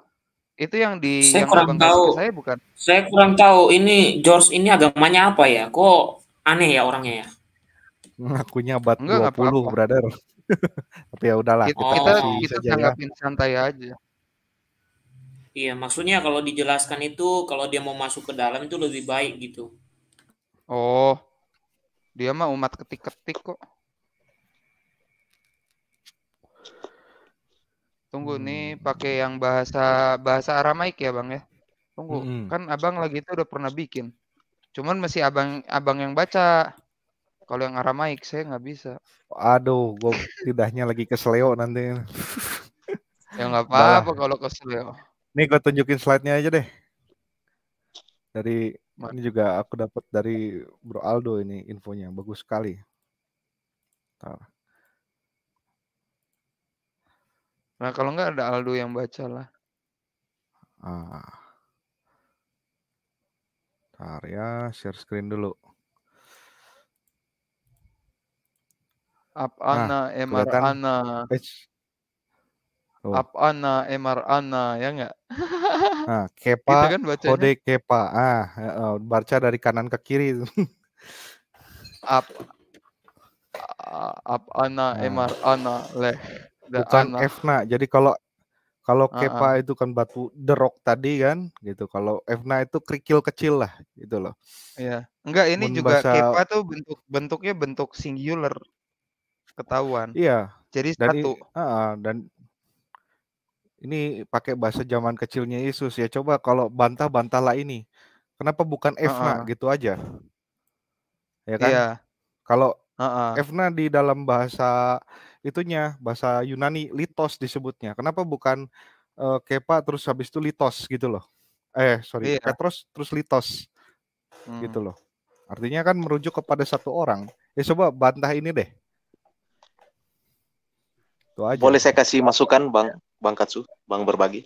[SPEAKER 4] itu yang di saya yang kurang tahu saya bukan saya kurang tahu ini George ini agamanya apa ya kok aneh ya orangnya ya
[SPEAKER 3] ngakunya bat Enggak, 20 apa -apa. brother tapi ya udahlah kita, oh. kita, kita ya. tanggapin
[SPEAKER 4] santai aja Iya, maksudnya kalau dijelaskan itu kalau dia mau masuk ke dalam itu lebih baik gitu.
[SPEAKER 2] Oh. Dia mah umat ketik-ketik kok. Tunggu hmm. nih pakai yang bahasa bahasa Aramaik ya, Bang ya. Tunggu, hmm. kan Abang lagi itu udah pernah bikin. Cuman masih Abang Abang yang baca. Kalau yang Aramaik saya nggak bisa.
[SPEAKER 3] Aduh, gue tidaknya lagi ke kesleo nanti. ya nggak apa-apa kalau kesleo. Nih gue tunjukin slide-nya aja deh. Dari mana juga aku dapat dari Bro Aldo ini infonya bagus sekali. Nah.
[SPEAKER 2] Nah kalau nggak ada Aldo yang baca lah.
[SPEAKER 3] Ah. Bentar ya, share screen dulu.
[SPEAKER 2] Up Ana, nah, MR Ana. Oh. Apana, Anna, ya enggak? Nah, kepa, gitu kan kode
[SPEAKER 3] kepa. Ah, baca dari kanan ke kiri.
[SPEAKER 2] Ap, ap ana, nah. Anna, leh. Bukan ana.
[SPEAKER 3] Fna. Jadi kalau kalau kepa uh -huh. itu kan batu derok tadi kan, gitu. Kalau Fna itu kerikil kecil lah, gitu loh.
[SPEAKER 2] Iya. Enggak, ini Men juga bahasa... kepa tuh bentuk bentuknya bentuk singular ketahuan. Iya. Jadi satu.
[SPEAKER 3] uh, dan ini pakai bahasa zaman kecilnya Yesus ya. Coba kalau bantah bantahlah ini. Kenapa bukan Efna uh -uh. gitu aja? Ya kan? Iya. Kalau uh -uh. Efna di dalam bahasa itunya bahasa Yunani litos disebutnya. Kenapa bukan uh, Kepa terus habis itu litos gitu loh? Eh sorry iya. Petros terus litos hmm. gitu loh. Artinya kan merujuk kepada satu orang. Ya coba bantah ini deh.
[SPEAKER 7] aja. Boleh saya kasih masukan, Bang? Ya. Bang Katsu, Bang berbagi.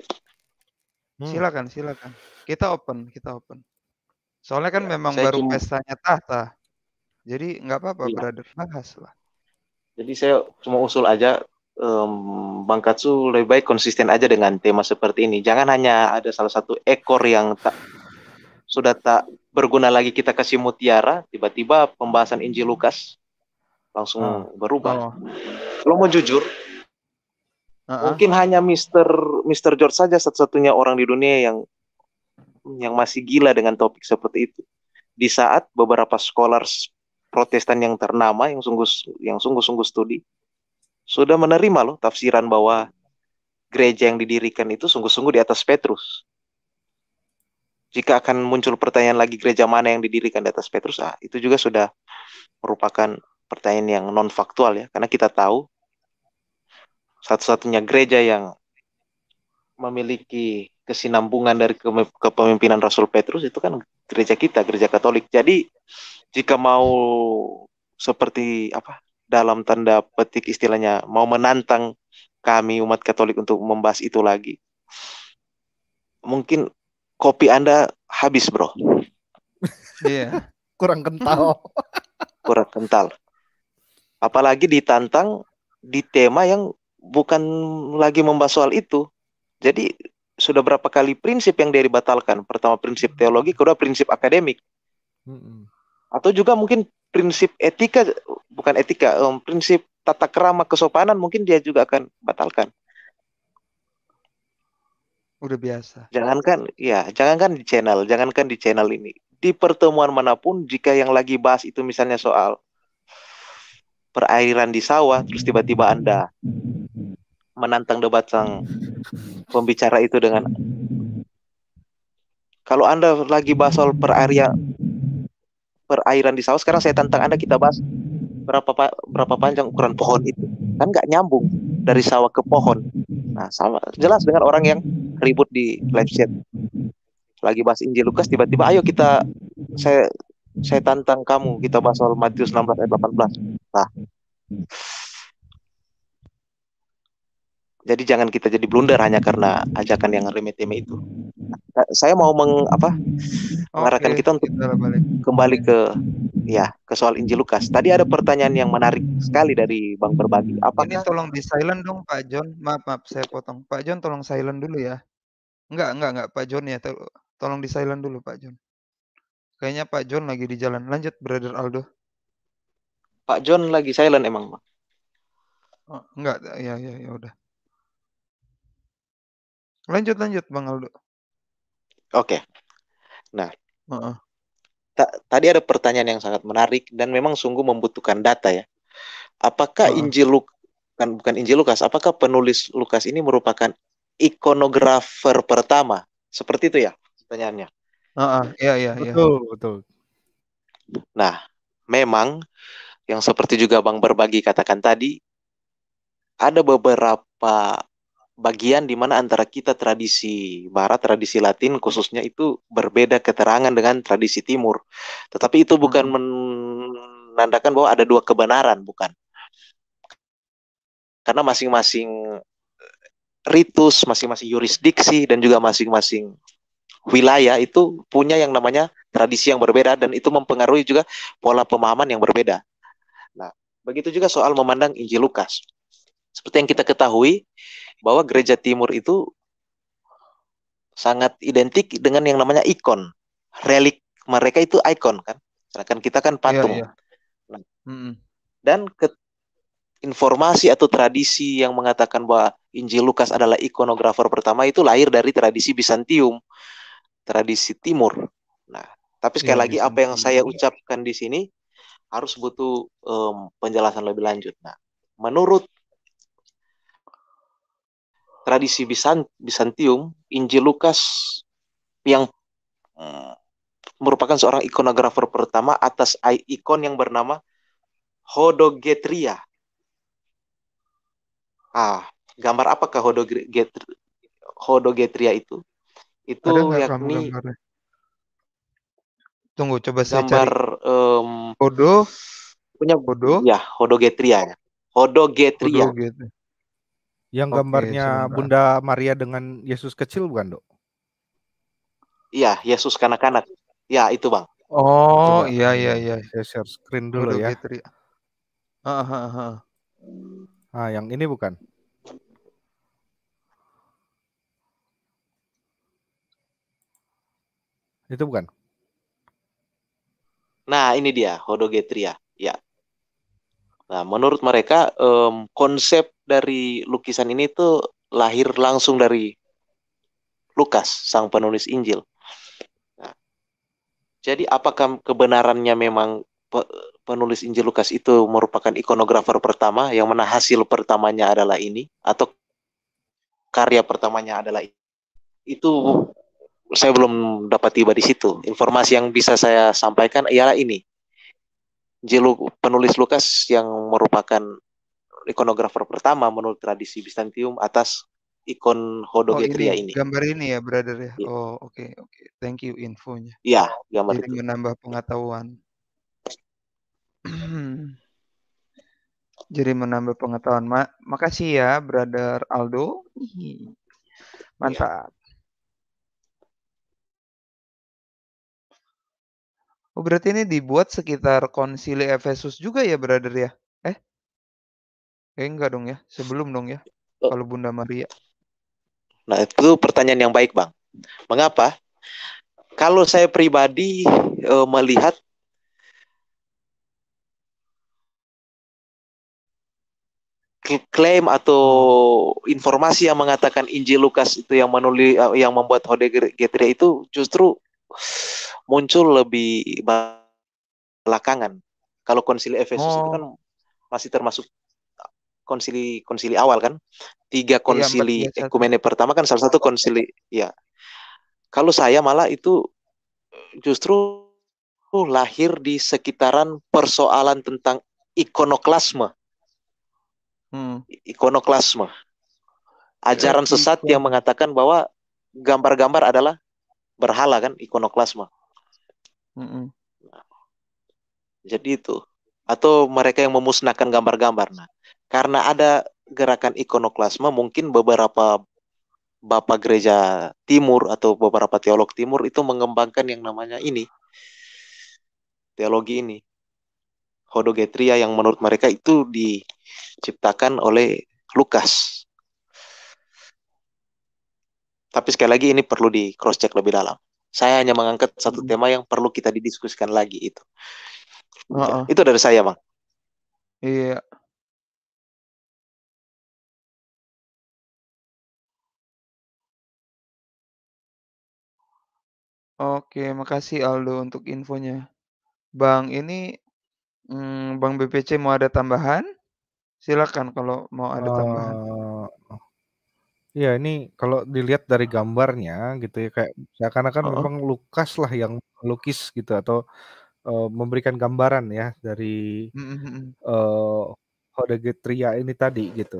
[SPEAKER 2] Hmm. Silakan, silakan. Kita open, kita open. Soalnya kan ya, memang baru pestanya tahta. Jadi nggak apa-apa, ya. brother, bahas lah.
[SPEAKER 7] Jadi saya cuma usul aja um, Bang Katsu lebih baik konsisten aja dengan tema seperti ini. Jangan hanya ada salah satu ekor yang tak sudah tak berguna lagi kita kasih mutiara, tiba-tiba pembahasan Injil Lukas langsung hmm. berubah. Oh. Kalau mau jujur, huh Mungkin hanya Mister Mister George saja satu-satunya orang di dunia yang yang masih gila dengan topik seperti itu. Di saat beberapa scholars Protestan yang ternama yang sungguh yang sungguh-sungguh studi sudah menerima loh tafsiran bahwa gereja yang didirikan itu sungguh-sungguh di atas Petrus. Jika akan muncul pertanyaan lagi gereja mana yang didirikan di atas Petrus, ah itu juga sudah merupakan pertanyaan yang non faktual ya, karena kita tahu satu-satunya gereja yang memiliki kesinambungan dari kepemimpinan Rasul Petrus itu kan gereja kita, gereja Katolik. Jadi jika mau seperti apa dalam tanda petik istilahnya mau menantang kami umat Katolik untuk membahas itu lagi, mungkin kopi Anda habis, bro.
[SPEAKER 3] Iya, kurang
[SPEAKER 7] kental. kurang kental. Apalagi ditantang di tema yang bukan lagi membahas soal itu. Jadi sudah berapa kali prinsip yang dia dibatalkan? Pertama prinsip teologi, kedua prinsip akademik. Atau juga mungkin prinsip etika, bukan etika, um, prinsip tata kerama kesopanan mungkin dia juga akan batalkan.
[SPEAKER 2] Udah biasa.
[SPEAKER 7] Jangankan, ya, jangankan di channel, jangankan di channel ini. Di pertemuan manapun, jika yang lagi bahas itu misalnya soal perairan di sawah, terus tiba-tiba Anda menantang debat sang pembicara itu dengan kalau Anda lagi bahas soal perairan perairan di sawah sekarang saya tantang Anda kita bahas berapa pa, berapa panjang ukuran pohon itu. Kan nggak nyambung dari sawah ke pohon. Nah, sama jelas dengan orang yang ribut di live chat. Lagi bahas Injil Lukas tiba-tiba ayo kita saya saya tantang kamu kita bahas soal Matius 16 ayat 18. Nah, jadi jangan kita jadi blunder hanya karena ajakan yang remeh-temeh itu. Nah, saya mau meng apa? mengarahkan kita untuk kembali ke ya ke soal Injil Lukas. Tadi ada pertanyaan yang menarik sekali dari Bang Berbagi. Apa ini tolong
[SPEAKER 2] di silent dong Pak John? Maaf maaf saya potong. Pak John tolong silent dulu ya. Enggak enggak enggak Pak John ya. tolong di silent dulu Pak John. Kayaknya Pak John lagi di jalan. Lanjut Brother Aldo.
[SPEAKER 7] Pak John lagi silent emang, Pak. Oh,
[SPEAKER 2] enggak, ya ya ya udah. Lanjut lanjut Bang Aldo. Oke.
[SPEAKER 7] Okay. Nah, uh -uh. Ta tadi ada pertanyaan yang sangat menarik dan memang sungguh membutuhkan data ya. Apakah uh -uh. Injil Lukas bukan Injil Lukas, apakah penulis Lukas ini merupakan ikonografer pertama? Seperti itu ya pertanyaannya.
[SPEAKER 3] Uh -uh. ya ya. Betul betul.
[SPEAKER 7] Nah, memang yang seperti juga Bang berbagi katakan tadi ada beberapa bagian di mana antara kita tradisi barat, tradisi latin khususnya itu berbeda keterangan dengan tradisi timur. Tetapi itu bukan hmm. menandakan bahwa ada dua kebenaran, bukan. Karena masing-masing eh, ritus, masing-masing yurisdiksi dan juga masing-masing wilayah itu punya yang namanya tradisi yang berbeda dan itu mempengaruhi juga pola pemahaman yang berbeda. Nah, begitu juga soal memandang Injil Lukas. Seperti yang kita ketahui, bahwa gereja timur itu sangat identik dengan yang namanya ikon, relik mereka itu ikon kan, sedangkan kita kan iya, patung. iya, iya. -hmm. Dan ke informasi atau tradisi yang mengatakan bahwa Injil Lukas adalah ikonografer pertama itu lahir dari tradisi Bizantium, tradisi Timur. Nah, tapi sekali iya, lagi apa yang saya ucapkan di sini harus butuh um, penjelasan lebih lanjut. Nah, menurut tradisi Bizantium, Injil Lukas yang eh, merupakan seorang ikonografer pertama atas ikon yang bernama Hodogetria. Ah, gambar apakah Hodogetria, Hodogetria itu? Itu
[SPEAKER 2] Ada yakni Tunggu, coba saya gambar cari. Um, Hodo
[SPEAKER 7] punya Hodo? Ya, Hodogetria. Ya. Hodogetria. Hodogetria.
[SPEAKER 3] Yang gambarnya Bunda Maria dengan Yesus kecil bukan, Dok?
[SPEAKER 7] Iya, Yesus kanak-kanak. Ya, itu, Bang.
[SPEAKER 3] Oh, iya iya iya. Saya share screen dulu Udah, ya.
[SPEAKER 2] Gitu, ya. Ah, ah, ah.
[SPEAKER 3] ah, yang ini bukan? Itu bukan?
[SPEAKER 1] Nah,
[SPEAKER 7] ini dia, Hodogetria. Ya. Nah, menurut mereka um, konsep dari lukisan ini tuh lahir langsung dari Lukas, sang penulis Injil. Nah, jadi apakah kebenarannya memang penulis Injil Lukas itu merupakan ikonografer pertama yang mana hasil pertamanya adalah ini atau karya pertamanya adalah ini? itu saya belum dapat tiba di situ. Informasi yang bisa saya sampaikan ialah ini. J. penulis Lukas yang merupakan ikonografer pertama menurut tradisi Bizantium atas ikon Hodogetria oh, ini, ini.
[SPEAKER 2] Gambar ini ya, brother ya. Yeah. Oh, oke, okay, oke. Okay. Thank you infonya. Iya,
[SPEAKER 7] yeah, gambar Jadi itu.
[SPEAKER 2] menambah pengetahuan. Jadi menambah pengetahuan. Mak. makasih ya, brother Aldo. Iya. Mantap. Yeah. Oh, berarti ini dibuat sekitar konsili Efesus juga ya, brother ya? Eh? Eh, enggak dong ya. Sebelum dong ya. Oh. Kalau Bunda Maria.
[SPEAKER 7] Nah, itu pertanyaan yang baik, Bang. Mengapa? Kalau saya pribadi e, melihat klaim atau informasi yang mengatakan Injil Lukas itu yang menulis eh, yang membuat Hode Getria itu justru muncul lebih belakangan. Kalau konsili Efesus oh. itu kan oh. masih termasuk konsili konsili awal kan tiga iya, konsili ya, ekumene pertama kan salah satu konsili ya kalau saya malah itu justru lahir di sekitaran persoalan tentang ikonoklasme hmm. ikonoklasme ajaran iya, sesat iya. yang mengatakan bahwa gambar-gambar adalah berhala kan ikonoklasme
[SPEAKER 1] Mm-mm. Nah,
[SPEAKER 7] jadi itu atau mereka yang memusnahkan gambar-gambar. Nah, karena ada gerakan ikonoklasma, mungkin beberapa bapak gereja timur atau beberapa teolog timur itu mengembangkan yang namanya ini teologi ini hodogetria yang menurut mereka itu diciptakan oleh Lukas. Tapi sekali lagi ini perlu di cross check lebih dalam. Saya hanya mengangkat satu hmm. tema yang perlu kita didiskusikan lagi itu.
[SPEAKER 1] Uh -uh. Itu dari saya, Bang. Iya. Oke, makasih Aldo untuk infonya. Bang,
[SPEAKER 2] ini hmm, Bang BPC mau ada tambahan? Silakan kalau mau ada tambahan.
[SPEAKER 3] Uh, Iya, ini kalau dilihat dari gambarnya gitu ya, kayak seakan-akan memang Lukas lah yang lukis gitu atau, uh, memberikan gambaran ya dari, Mhm mhm. Hodegetria hmm hmm hmm. ini tadi gitu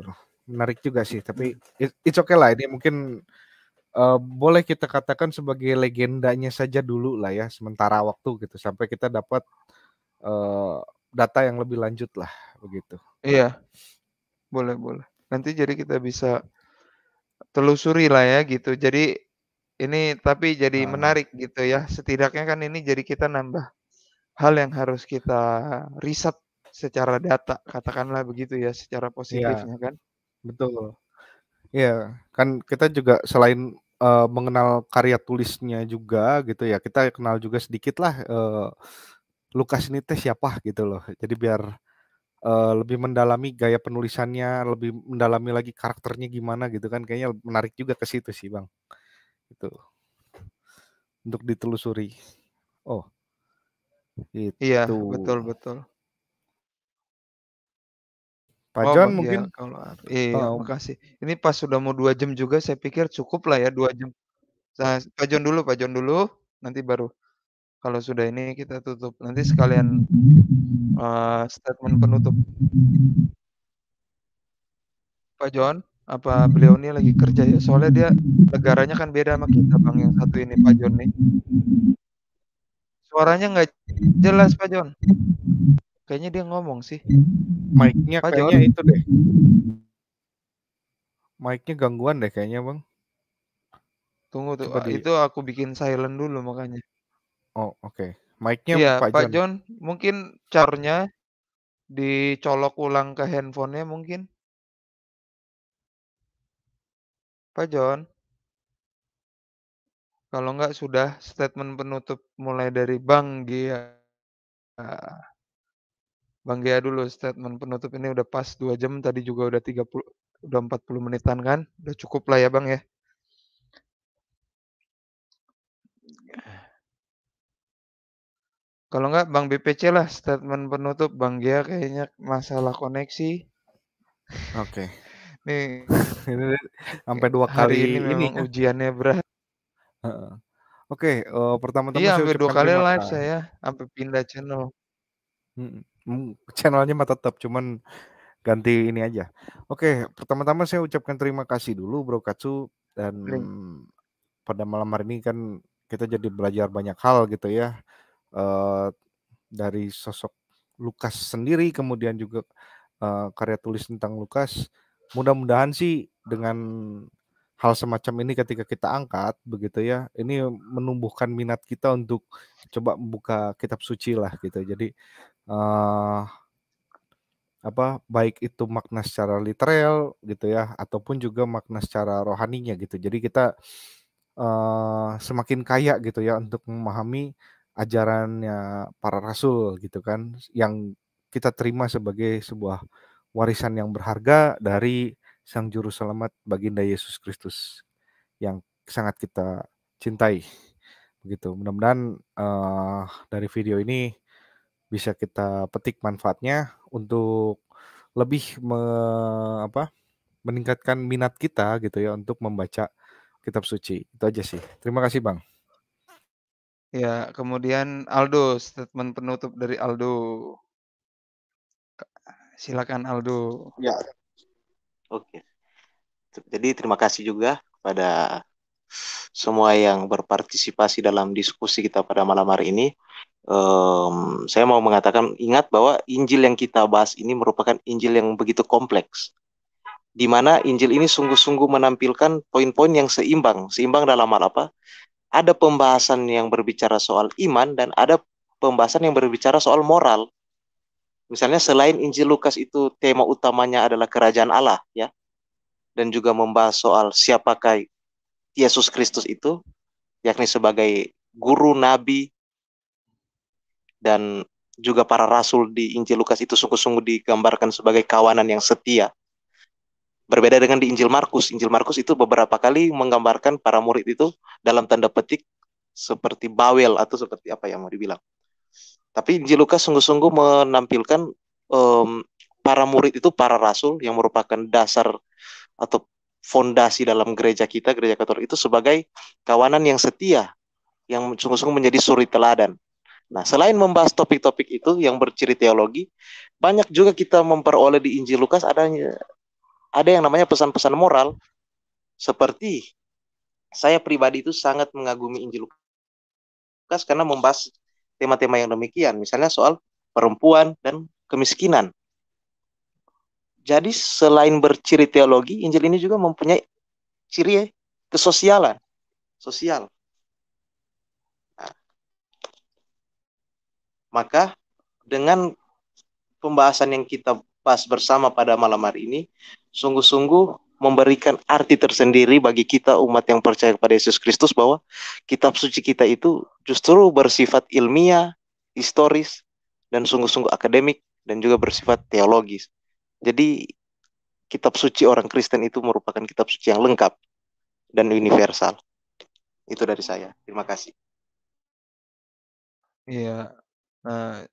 [SPEAKER 3] Menarik juga sih, tapi itu it it's okay lah ini mungkin, eee, boleh kita katakan sebagai legendanya saja dulu lah ya, sementara waktu gitu sampai kita dapat, eee, data yang lebih lanjut lah,
[SPEAKER 2] begitu. Iya. Boleh boleh. Nanti jadi kita bisa telusuri lah ya gitu. Jadi ini tapi jadi nah, nah. menarik gitu ya. Setidaknya kan ini jadi kita nambah hal yang harus kita riset secara data, katakanlah begitu ya, secara positifnya positifnya kan. betul.
[SPEAKER 3] Iya, kan kita juga selain uh, mengenal karya tulisnya juga gitu ya, kita kenal juga sedikit lah eh, Lukas ini teh siapa gitu loh. Jadi biar uh, lebih mendalami gaya penulisannya, lebih mendalami lagi karakternya gimana gitu kan. Kayaknya menarik juga ke situ sih, Bang. Itu. Untuk ditelusuri. Oh. Itu. Iya, betul betul. Pak oh, John iya, mungkin iya, kalau
[SPEAKER 2] iya, oh. makasih. Ini pas sudah mau dua jam juga saya pikir cukup lah ya dua jam. Nah, Pak John dulu, Pak John dulu, nanti baru kalau sudah ini kita tutup. Nanti sekalian uh, statement penutup. Pak John, apa beliau ini lagi kerja ya? Soalnya dia negaranya kan beda sama kita bang yang satu ini Pak John nih. Suaranya nggak jelas Pak John. Kayaknya dia ngomong sih.
[SPEAKER 3] Mic-nya Pak kayaknya John. itu deh. Mic-nya gangguan deh kayaknya bang.
[SPEAKER 2] Tunggu tuh, Coba itu aku bikin silent dulu makanya.
[SPEAKER 3] Oh oke. Okay. Mic-nya ya, Pak, Pak John.
[SPEAKER 2] John mungkin charnya dicolok ulang ke handphonenya mungkin. Pak John. Kalau enggak sudah statement penutup mulai dari Bang Gia. Bang Gia dulu statement penutup ini udah pas dua jam tadi juga udah 30 udah 40 menitan kan? Udah cukup lah ya Bang ya. Kalau enggak Bang BPC lah statement penutup Bang Gia kayaknya masalah koneksi. Oke. Okay. Nih
[SPEAKER 3] sampai dua kali ini, memang ya. ujiannya berat. Uh, Oke, okay, uh, eh, pertama-tama iya, sampai dua kali live mata.
[SPEAKER 2] saya, sampai pindah channel.
[SPEAKER 3] Hmm, hmm channelnya mah tetap, cuman ganti ini aja. Oke, okay, pertama-tama saya ucapkan terima kasih dulu Bro Katsu dan Link. pada malam hari ini kan kita jadi belajar banyak hal gitu ya dari sosok Lukas sendiri kemudian juga uh, karya tulis tentang Lukas mudah-mudahan sih dengan hal semacam ini ketika kita angkat begitu ya ini menumbuhkan minat kita untuk coba membuka kitab suci lah gitu jadi uh, apa baik itu makna secara literal gitu ya ataupun juga makna secara rohaninya gitu jadi kita uh, semakin kaya gitu ya untuk memahami ajarannya para rasul gitu kan yang kita terima sebagai sebuah warisan yang berharga dari sang juru selamat baginda Yesus Kristus yang sangat kita cintai begitu mudah-mudahan uh, dari video ini bisa kita petik manfaatnya untuk lebih me, apa meningkatkan minat kita gitu ya untuk membaca kitab suci itu aja sih terima kasih bang
[SPEAKER 2] Ya, kemudian Aldo, statement penutup dari Aldo. Silakan Aldo.
[SPEAKER 7] Ya. Oke. Jadi terima kasih juga kepada semua yang berpartisipasi dalam diskusi kita pada malam hari ini. Um, saya mau mengatakan ingat bahwa Injil yang kita bahas ini merupakan Injil yang begitu kompleks. Di mana Injil ini sungguh-sungguh menampilkan poin-poin yang seimbang, seimbang dalam hal apa? ada pembahasan yang berbicara soal iman dan ada pembahasan yang berbicara soal moral. Misalnya selain Injil Lukas itu tema utamanya adalah kerajaan Allah ya. Dan juga membahas soal siapakah Yesus Kristus itu yakni sebagai guru nabi dan juga para rasul di Injil Lukas itu sungguh-sungguh digambarkan sebagai kawanan yang setia Berbeda dengan di Injil Markus. Injil Markus itu beberapa kali menggambarkan para murid itu dalam tanda petik seperti bawel atau seperti apa yang mau dibilang. Tapi Injil Lukas sungguh-sungguh menampilkan um, para murid itu para rasul yang merupakan dasar atau fondasi dalam gereja kita, gereja Katolik itu sebagai kawanan yang setia, yang sungguh-sungguh menjadi suri teladan. Nah, selain membahas topik-topik itu yang berciri teologi, banyak juga kita memperoleh di Injil Lukas adanya ada yang namanya pesan-pesan moral seperti saya pribadi itu sangat mengagumi Injil Lukas karena membahas tema-tema yang demikian, misalnya soal perempuan dan kemiskinan. Jadi selain berciri teologi, Injil ini juga mempunyai ciri kesosialan, sosial. Nah, maka dengan pembahasan yang kita pas bersama pada malam hari ini sungguh-sungguh memberikan arti tersendiri bagi kita umat yang percaya kepada Yesus Kristus bahwa kitab suci kita itu justru bersifat ilmiah, historis, dan sungguh-sungguh akademik dan juga bersifat teologis. Jadi kitab suci orang Kristen itu merupakan kitab suci yang lengkap dan universal. Itu dari saya. Terima kasih.
[SPEAKER 2] Iya. Nah,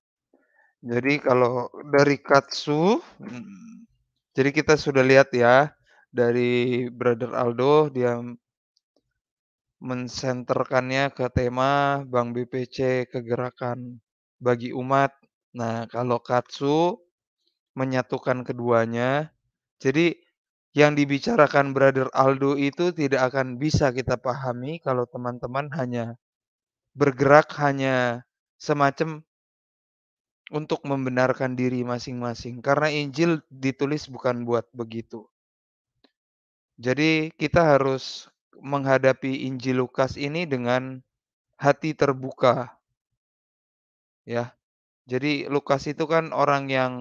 [SPEAKER 2] jadi kalau dari Katsu, jadi kita sudah lihat ya dari Brother Aldo dia mensenterkannya ke tema Bank BPC kegerakan bagi umat. Nah, kalau Katsu menyatukan keduanya. Jadi yang dibicarakan Brother Aldo itu tidak akan bisa kita pahami kalau teman-teman hanya bergerak hanya semacam untuk membenarkan diri masing-masing karena Injil ditulis bukan buat begitu. Jadi kita harus menghadapi Injil Lukas ini dengan hati terbuka. Ya. Jadi Lukas itu kan orang yang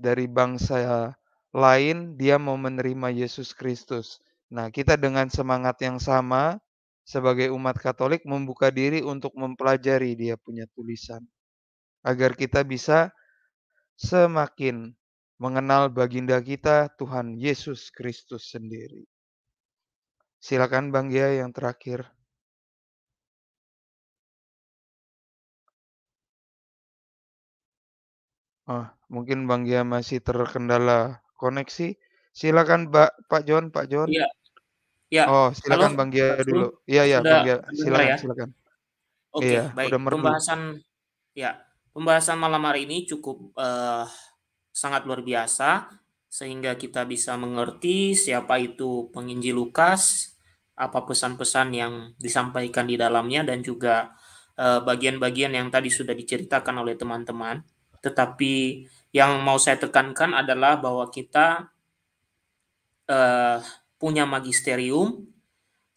[SPEAKER 2] dari bangsa lain dia mau menerima Yesus Kristus. Nah, kita dengan semangat yang sama sebagai umat Katolik membuka diri untuk mempelajari dia punya tulisan agar kita bisa semakin mengenal baginda kita Tuhan Yesus
[SPEAKER 1] Kristus sendiri. Silakan Bang Gia yang terakhir. Oh, mungkin Bang Gia masih terkendala koneksi. Silakan
[SPEAKER 2] Pak Pak John, Pak John. Iya. Ya. Oh, silakan Halo, Bang Gia dulu. Iya, iya, Bang Gia. Silakan,
[SPEAKER 1] ya? silakan. Oke, okay, iya, baik. Pembahasan
[SPEAKER 4] ya, Pembahasan malam hari ini cukup eh, sangat luar biasa sehingga kita bisa mengerti siapa itu penginjil Lukas, apa pesan-pesan yang disampaikan di dalamnya dan juga eh, bagian-bagian eh, yang tadi sudah diceritakan oleh teman-teman. Tetapi yang mau saya tekankan adalah bahwa kita eh, punya magisterium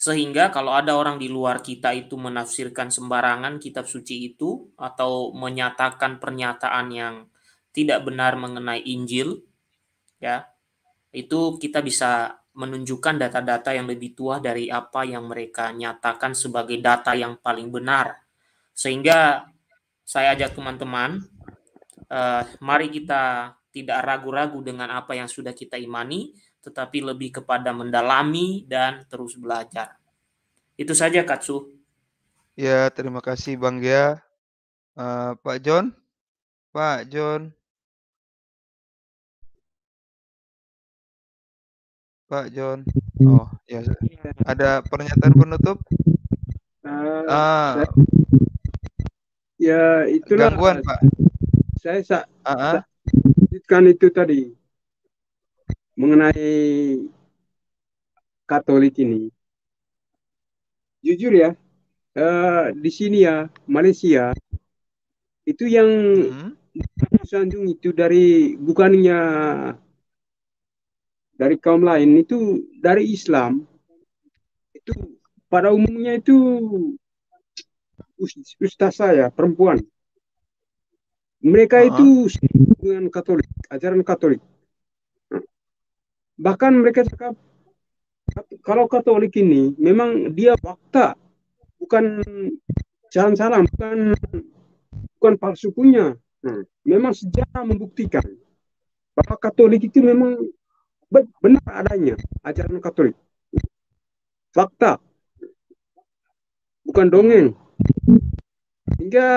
[SPEAKER 4] sehingga kalau ada orang di luar kita itu menafsirkan sembarangan kitab suci itu atau menyatakan pernyataan yang tidak benar mengenai Injil ya itu kita bisa menunjukkan data-data yang lebih tua dari apa yang mereka nyatakan sebagai data yang paling benar sehingga saya ajak teman-teman eh, mari kita tidak ragu-ragu dengan apa yang sudah kita imani tetapi lebih kepada mendalami dan terus belajar. Itu saja Katsu.
[SPEAKER 1] Ya, terima kasih Bang Gia. Uh, Pak John? Pak John? Pak John. Oh, ya. Ada pernyataan penutup?
[SPEAKER 2] Uh, ah. ya, itulah. Gangguan, Pak. Saya
[SPEAKER 5] saya, uh -huh. itu tadi mengenai Katolik ini, jujur ya, uh, di sini ya Malaysia itu yang hmm? sanjung itu dari bukannya dari kaum lain itu dari Islam itu pada umumnya itu ustaz saya perempuan mereka uh -huh. itu dengan Katolik ajaran Katolik Bahkan mereka cakap kalau Katolik ini memang dia fakta, bukan jalan salam bukan bukan palsu punya. Nah, memang sejarah membuktikan bahwa Katolik itu memang benar adanya ajaran Katolik. Fakta, bukan dongeng. sehingga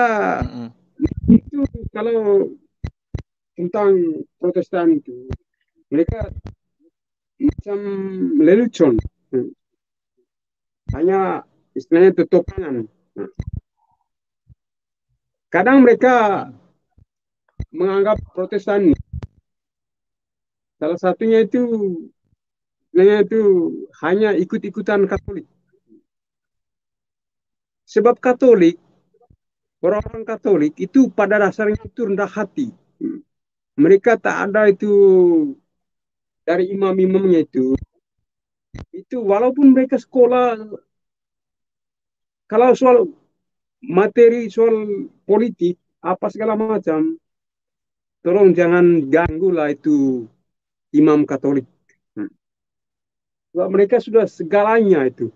[SPEAKER 5] mm -hmm. itu kalau tentang Protestan itu mereka macam lelucon hanya istilahnya tutup tangan kadang mereka menganggap protestan salah satunya itu istilahnya itu hanya ikut-ikutan katolik sebab katolik orang-orang katolik itu pada dasarnya itu rendah hati mereka tak ada itu dari imam-imamnya itu itu walaupun mereka sekolah kalau soal materi soal politik apa segala macam tolong jangan ganggu lah itu imam katolik hmm. mereka sudah segalanya itu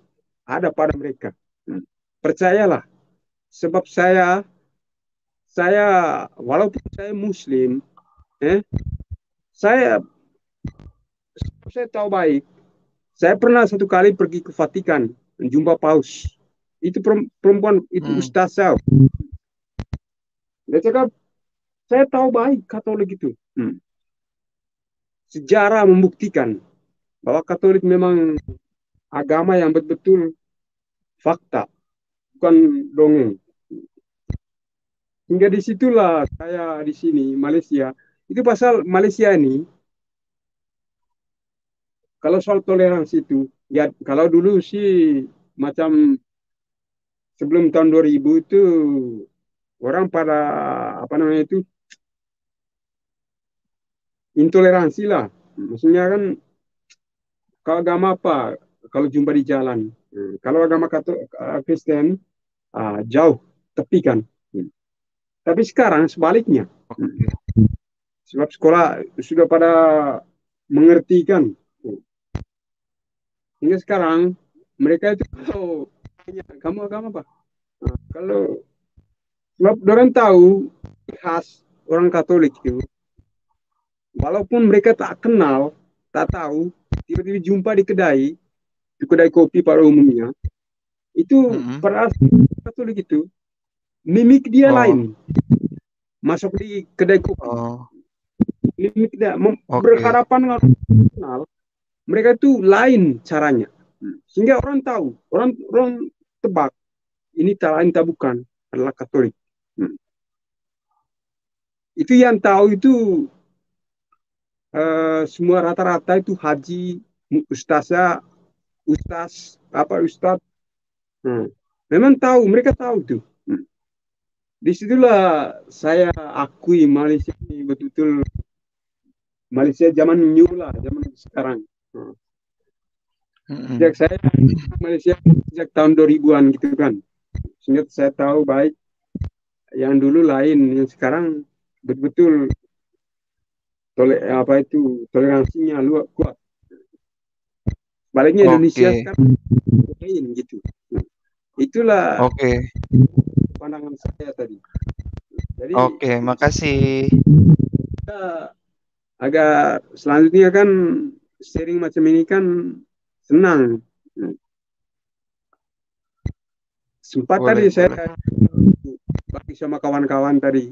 [SPEAKER 5] ada pada mereka hmm. percayalah sebab saya saya walaupun saya muslim eh saya saya tahu baik. Saya pernah satu kali pergi ke Vatikan menjumpa paus. Itu perempuan itu hmm. ustaz saya. Dia cakap, saya tahu baik Katolik itu. Hmm. Sejarah membuktikan bahwa Katolik memang agama yang betul-betul fakta, bukan dongeng. Hingga disitulah saya di sini Malaysia. Itu pasal Malaysia ini kalau soal toleransi itu, ya kalau dulu sih macam sebelum tahun 2000 itu orang pada apa namanya itu intoleransi lah. Maksudnya kan kalau agama apa kalau jumpa di jalan. Hmm, kalau agama Katolik eh, Kristen uh, jauh tepi kan. Hmm. Tapi sekarang sebaliknya. Hmm. Sebab sekolah sudah pada mengerti kan ini iya, sekarang mereka itu kalau tanya kamu agama apa? Nah, kalau sebab orang tahu khas orang Katolik itu, walaupun mereka tak kenal, tak tahu, tiba-tiba jumpa di kedai, di kedai kopi pada umumnya, itu mm -hmm. peras Katolik itu mimik dia oh. lain. Masuk di kedai kopi. Oh. Mimik dia okay. berharapan kenal mereka itu lain caranya. Hmm. Sehingga orang tahu, orang orang tebak ini tak lain tak bukan adalah Katolik. Hmm. Itu yang tahu itu uh, semua rata-rata itu haji, ustazah, ustaz, apa ustaz. Hmm. Memang tahu, mereka tahu tuh. Hmm. Disitulah saya akui Malaysia ini betul-betul Malaysia zaman new lah, zaman sekarang. Sejak saya Malaysia sejak tahun 2000-an gitu kan. Sehingga saya tahu baik yang dulu lain, yang sekarang betul-betul tole apa itu toleransinya luar kuat. Baliknya okay. Indonesia sekarang lain gitu. Itulah Oke. Okay. pandangan saya tadi. Oke, okay, makasih. agak selanjutnya kan sharing macam ini kan senang. Sempat tadi saya bagi sama kawan-kawan tadi.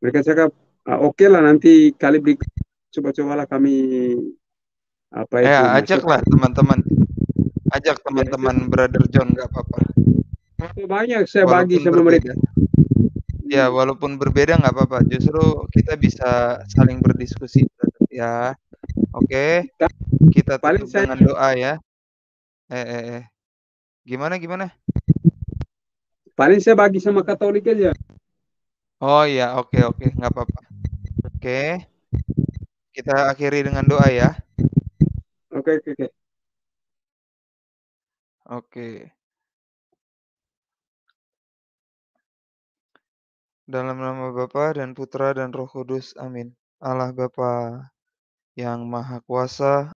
[SPEAKER 5] Mereka cakap, ah, oke okay lah nanti kali beri coba-cobalah kami apa ya.
[SPEAKER 2] ajaklah teman-teman. Ajak iya, teman-teman ya, Brother John nggak apa-apa. Banyak saya walaupun bagi sama mereka. Ya, walaupun berbeda nggak apa-apa. Justru kita bisa saling berdiskusi ya. Oke. Okay. Kita tutup Paling saya... dengan doa ya. Eh, eh, eh. Gimana gimana? Paling saya bagi sama Katolik aja. Oh iya, oke okay, oke, okay. nggak apa-apa. Oke. Okay. Kita akhiri dengan doa ya. Oke, okay, oke, okay, oke.
[SPEAKER 1] Okay. Oke. Dalam nama Bapa dan Putra dan Roh
[SPEAKER 2] Kudus. Amin. Allah Bapa yang Maha Kuasa